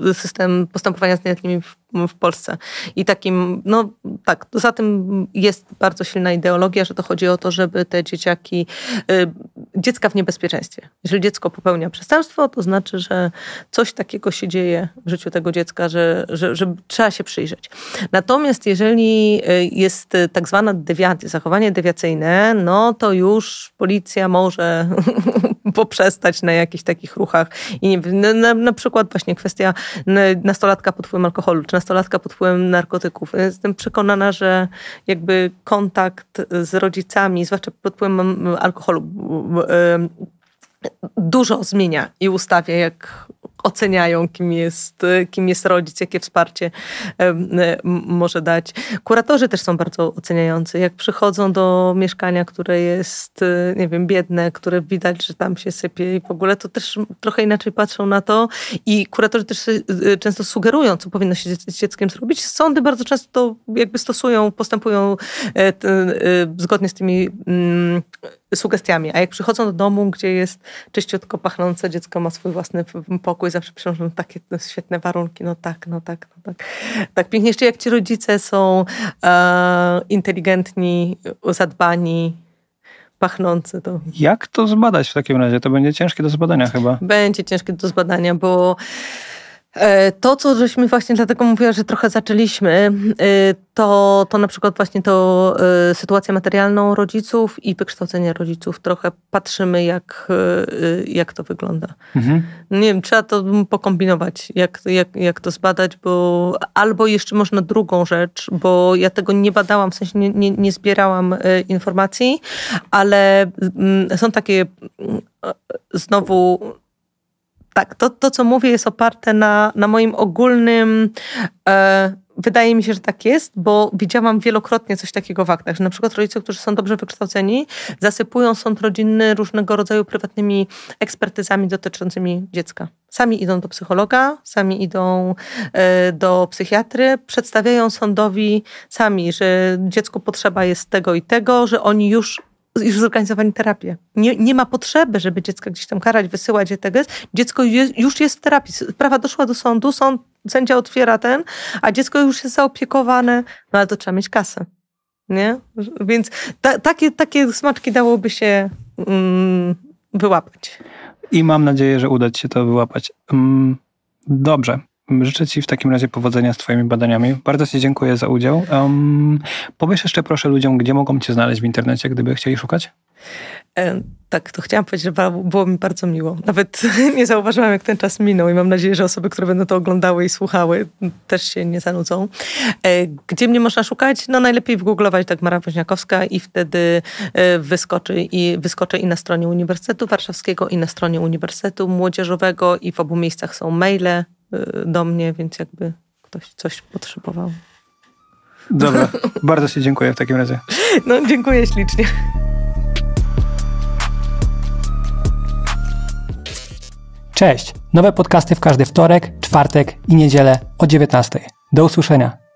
y, system postępowania z nieletnimi w w Polsce. I takim, no tak, za tym jest bardzo silna ideologia, że to chodzi o to, żeby te dzieciaki, y, dziecka w niebezpieczeństwie. Jeżeli dziecko popełnia przestępstwo, to znaczy, że coś takiego się dzieje w życiu tego dziecka, że, że, że trzeba się przyjrzeć. Natomiast jeżeli y, jest tak zwana dewiacja, zachowanie dewiacyjne, no to już policja może *laughs* poprzestać na jakichś takich ruchach. I nie, na, na przykład właśnie kwestia nastolatka pod wpływem alkoholu, czy nastolatka pod wpływem narkotyków. Jestem przekonana, że jakby kontakt z rodzicami, zwłaszcza pod wpływem mm, alkoholu, mm, mm, dużo zmienia i ustawia, jak oceniają, kim jest, y, kim jest rodzic, jakie wsparcie y, może dać. Kuratorzy też są bardzo oceniający. Jak przychodzą do mieszkania, które jest, y, nie wiem, biedne, które widać, że tam się sypie i w ogóle, to też trochę inaczej patrzą na to i kuratorzy też często sugerują, co powinno się z dzieckiem zrobić. Sądy bardzo często to jakby stosują, postępują e, zgodnie z tymi mm, sugestiami. A jak przychodzą do domu, gdzie jest czyściutko pachnące, dziecko ma swój własny pokój, zawsze przynoszą takie no, świetne warunki, no tak, no tak, no tak. Tak pięknie, jeszcze jak ci rodzice są e, inteligentni, zadbani, pachnący. To... Jak to zbadać w takim razie? To będzie ciężkie do zbadania chyba. Będzie ciężkie do zbadania, bo E, to, co żeśmy właśnie, dlatego mówiła, że trochę zaczęliśmy, e, to, to na przykład właśnie to e, sytuację materialną rodziców i wykształcenie rodziców. Trochę patrzymy, jak, jak to wygląda. Mhm. Nie wiem, trzeba to pokombinować, jak, jak, jak to zbadać, bo albo jeszcze można drugą rzecz, bo ja tego nie badałam, w sensie nie, nie, nie zbierałam informacji, ale mm, są takie mm, znowu tak, to, to co mówię jest oparte na, na moim ogólnym. E, wydaje mi się, że tak jest, bo widziałam wielokrotnie coś takiego w aktach, że na przykład rodzice, którzy są dobrze wykształceni, zasypują sąd rodzinny różnego rodzaju prywatnymi ekspertyzami dotyczącymi dziecka. Sami idą do psychologa, sami idą e, do psychiatry, przedstawiają sądowi sami, że dziecku potrzeba jest tego i tego, że oni już już zorganizowali terapię. Nie, nie ma potrzeby, żeby dziecko gdzieś tam karać, wysyłać tego. Dziecko jest, już jest w terapii. Sprawa doszła do sądu, sąd, sędzia otwiera ten, a dziecko już jest zaopiekowane, no ale to trzeba mieć kasę. Nie? Więc ta, takie, takie smaczki dałoby się mm, wyłapać. I mam nadzieję, że uda ci się to wyłapać. Mm, dobrze. Życzę Ci w takim razie powodzenia z Twoimi badaniami. Bardzo Ci dziękuję za udział. Um, powiesz jeszcze proszę ludziom, gdzie mogą Cię znaleźć w internecie, gdyby chcieli szukać? E, tak, to chciałam powiedzieć, że było mi bardzo miło. Nawet *laughs* nie zauważyłam, jak ten czas minął i mam nadzieję, że osoby, które będą to oglądały i słuchały, też się nie zanudzą. E, gdzie mnie można szukać? No najlepiej wygooglować Dagmara Woźniakowska i wtedy e, wyskoczy i, wyskoczę i na stronie Uniwersytetu Warszawskiego i na stronie Uniwersytetu Młodzieżowego i w obu miejscach są maile, Y, do mnie, więc jakby ktoś coś potrzebował. Dobra, *laughs* bardzo się dziękuję w takim razie. No, dziękuję ślicznie. Cześć! Nowe podcasty w każdy wtorek, czwartek i niedzielę o 19. Do usłyszenia.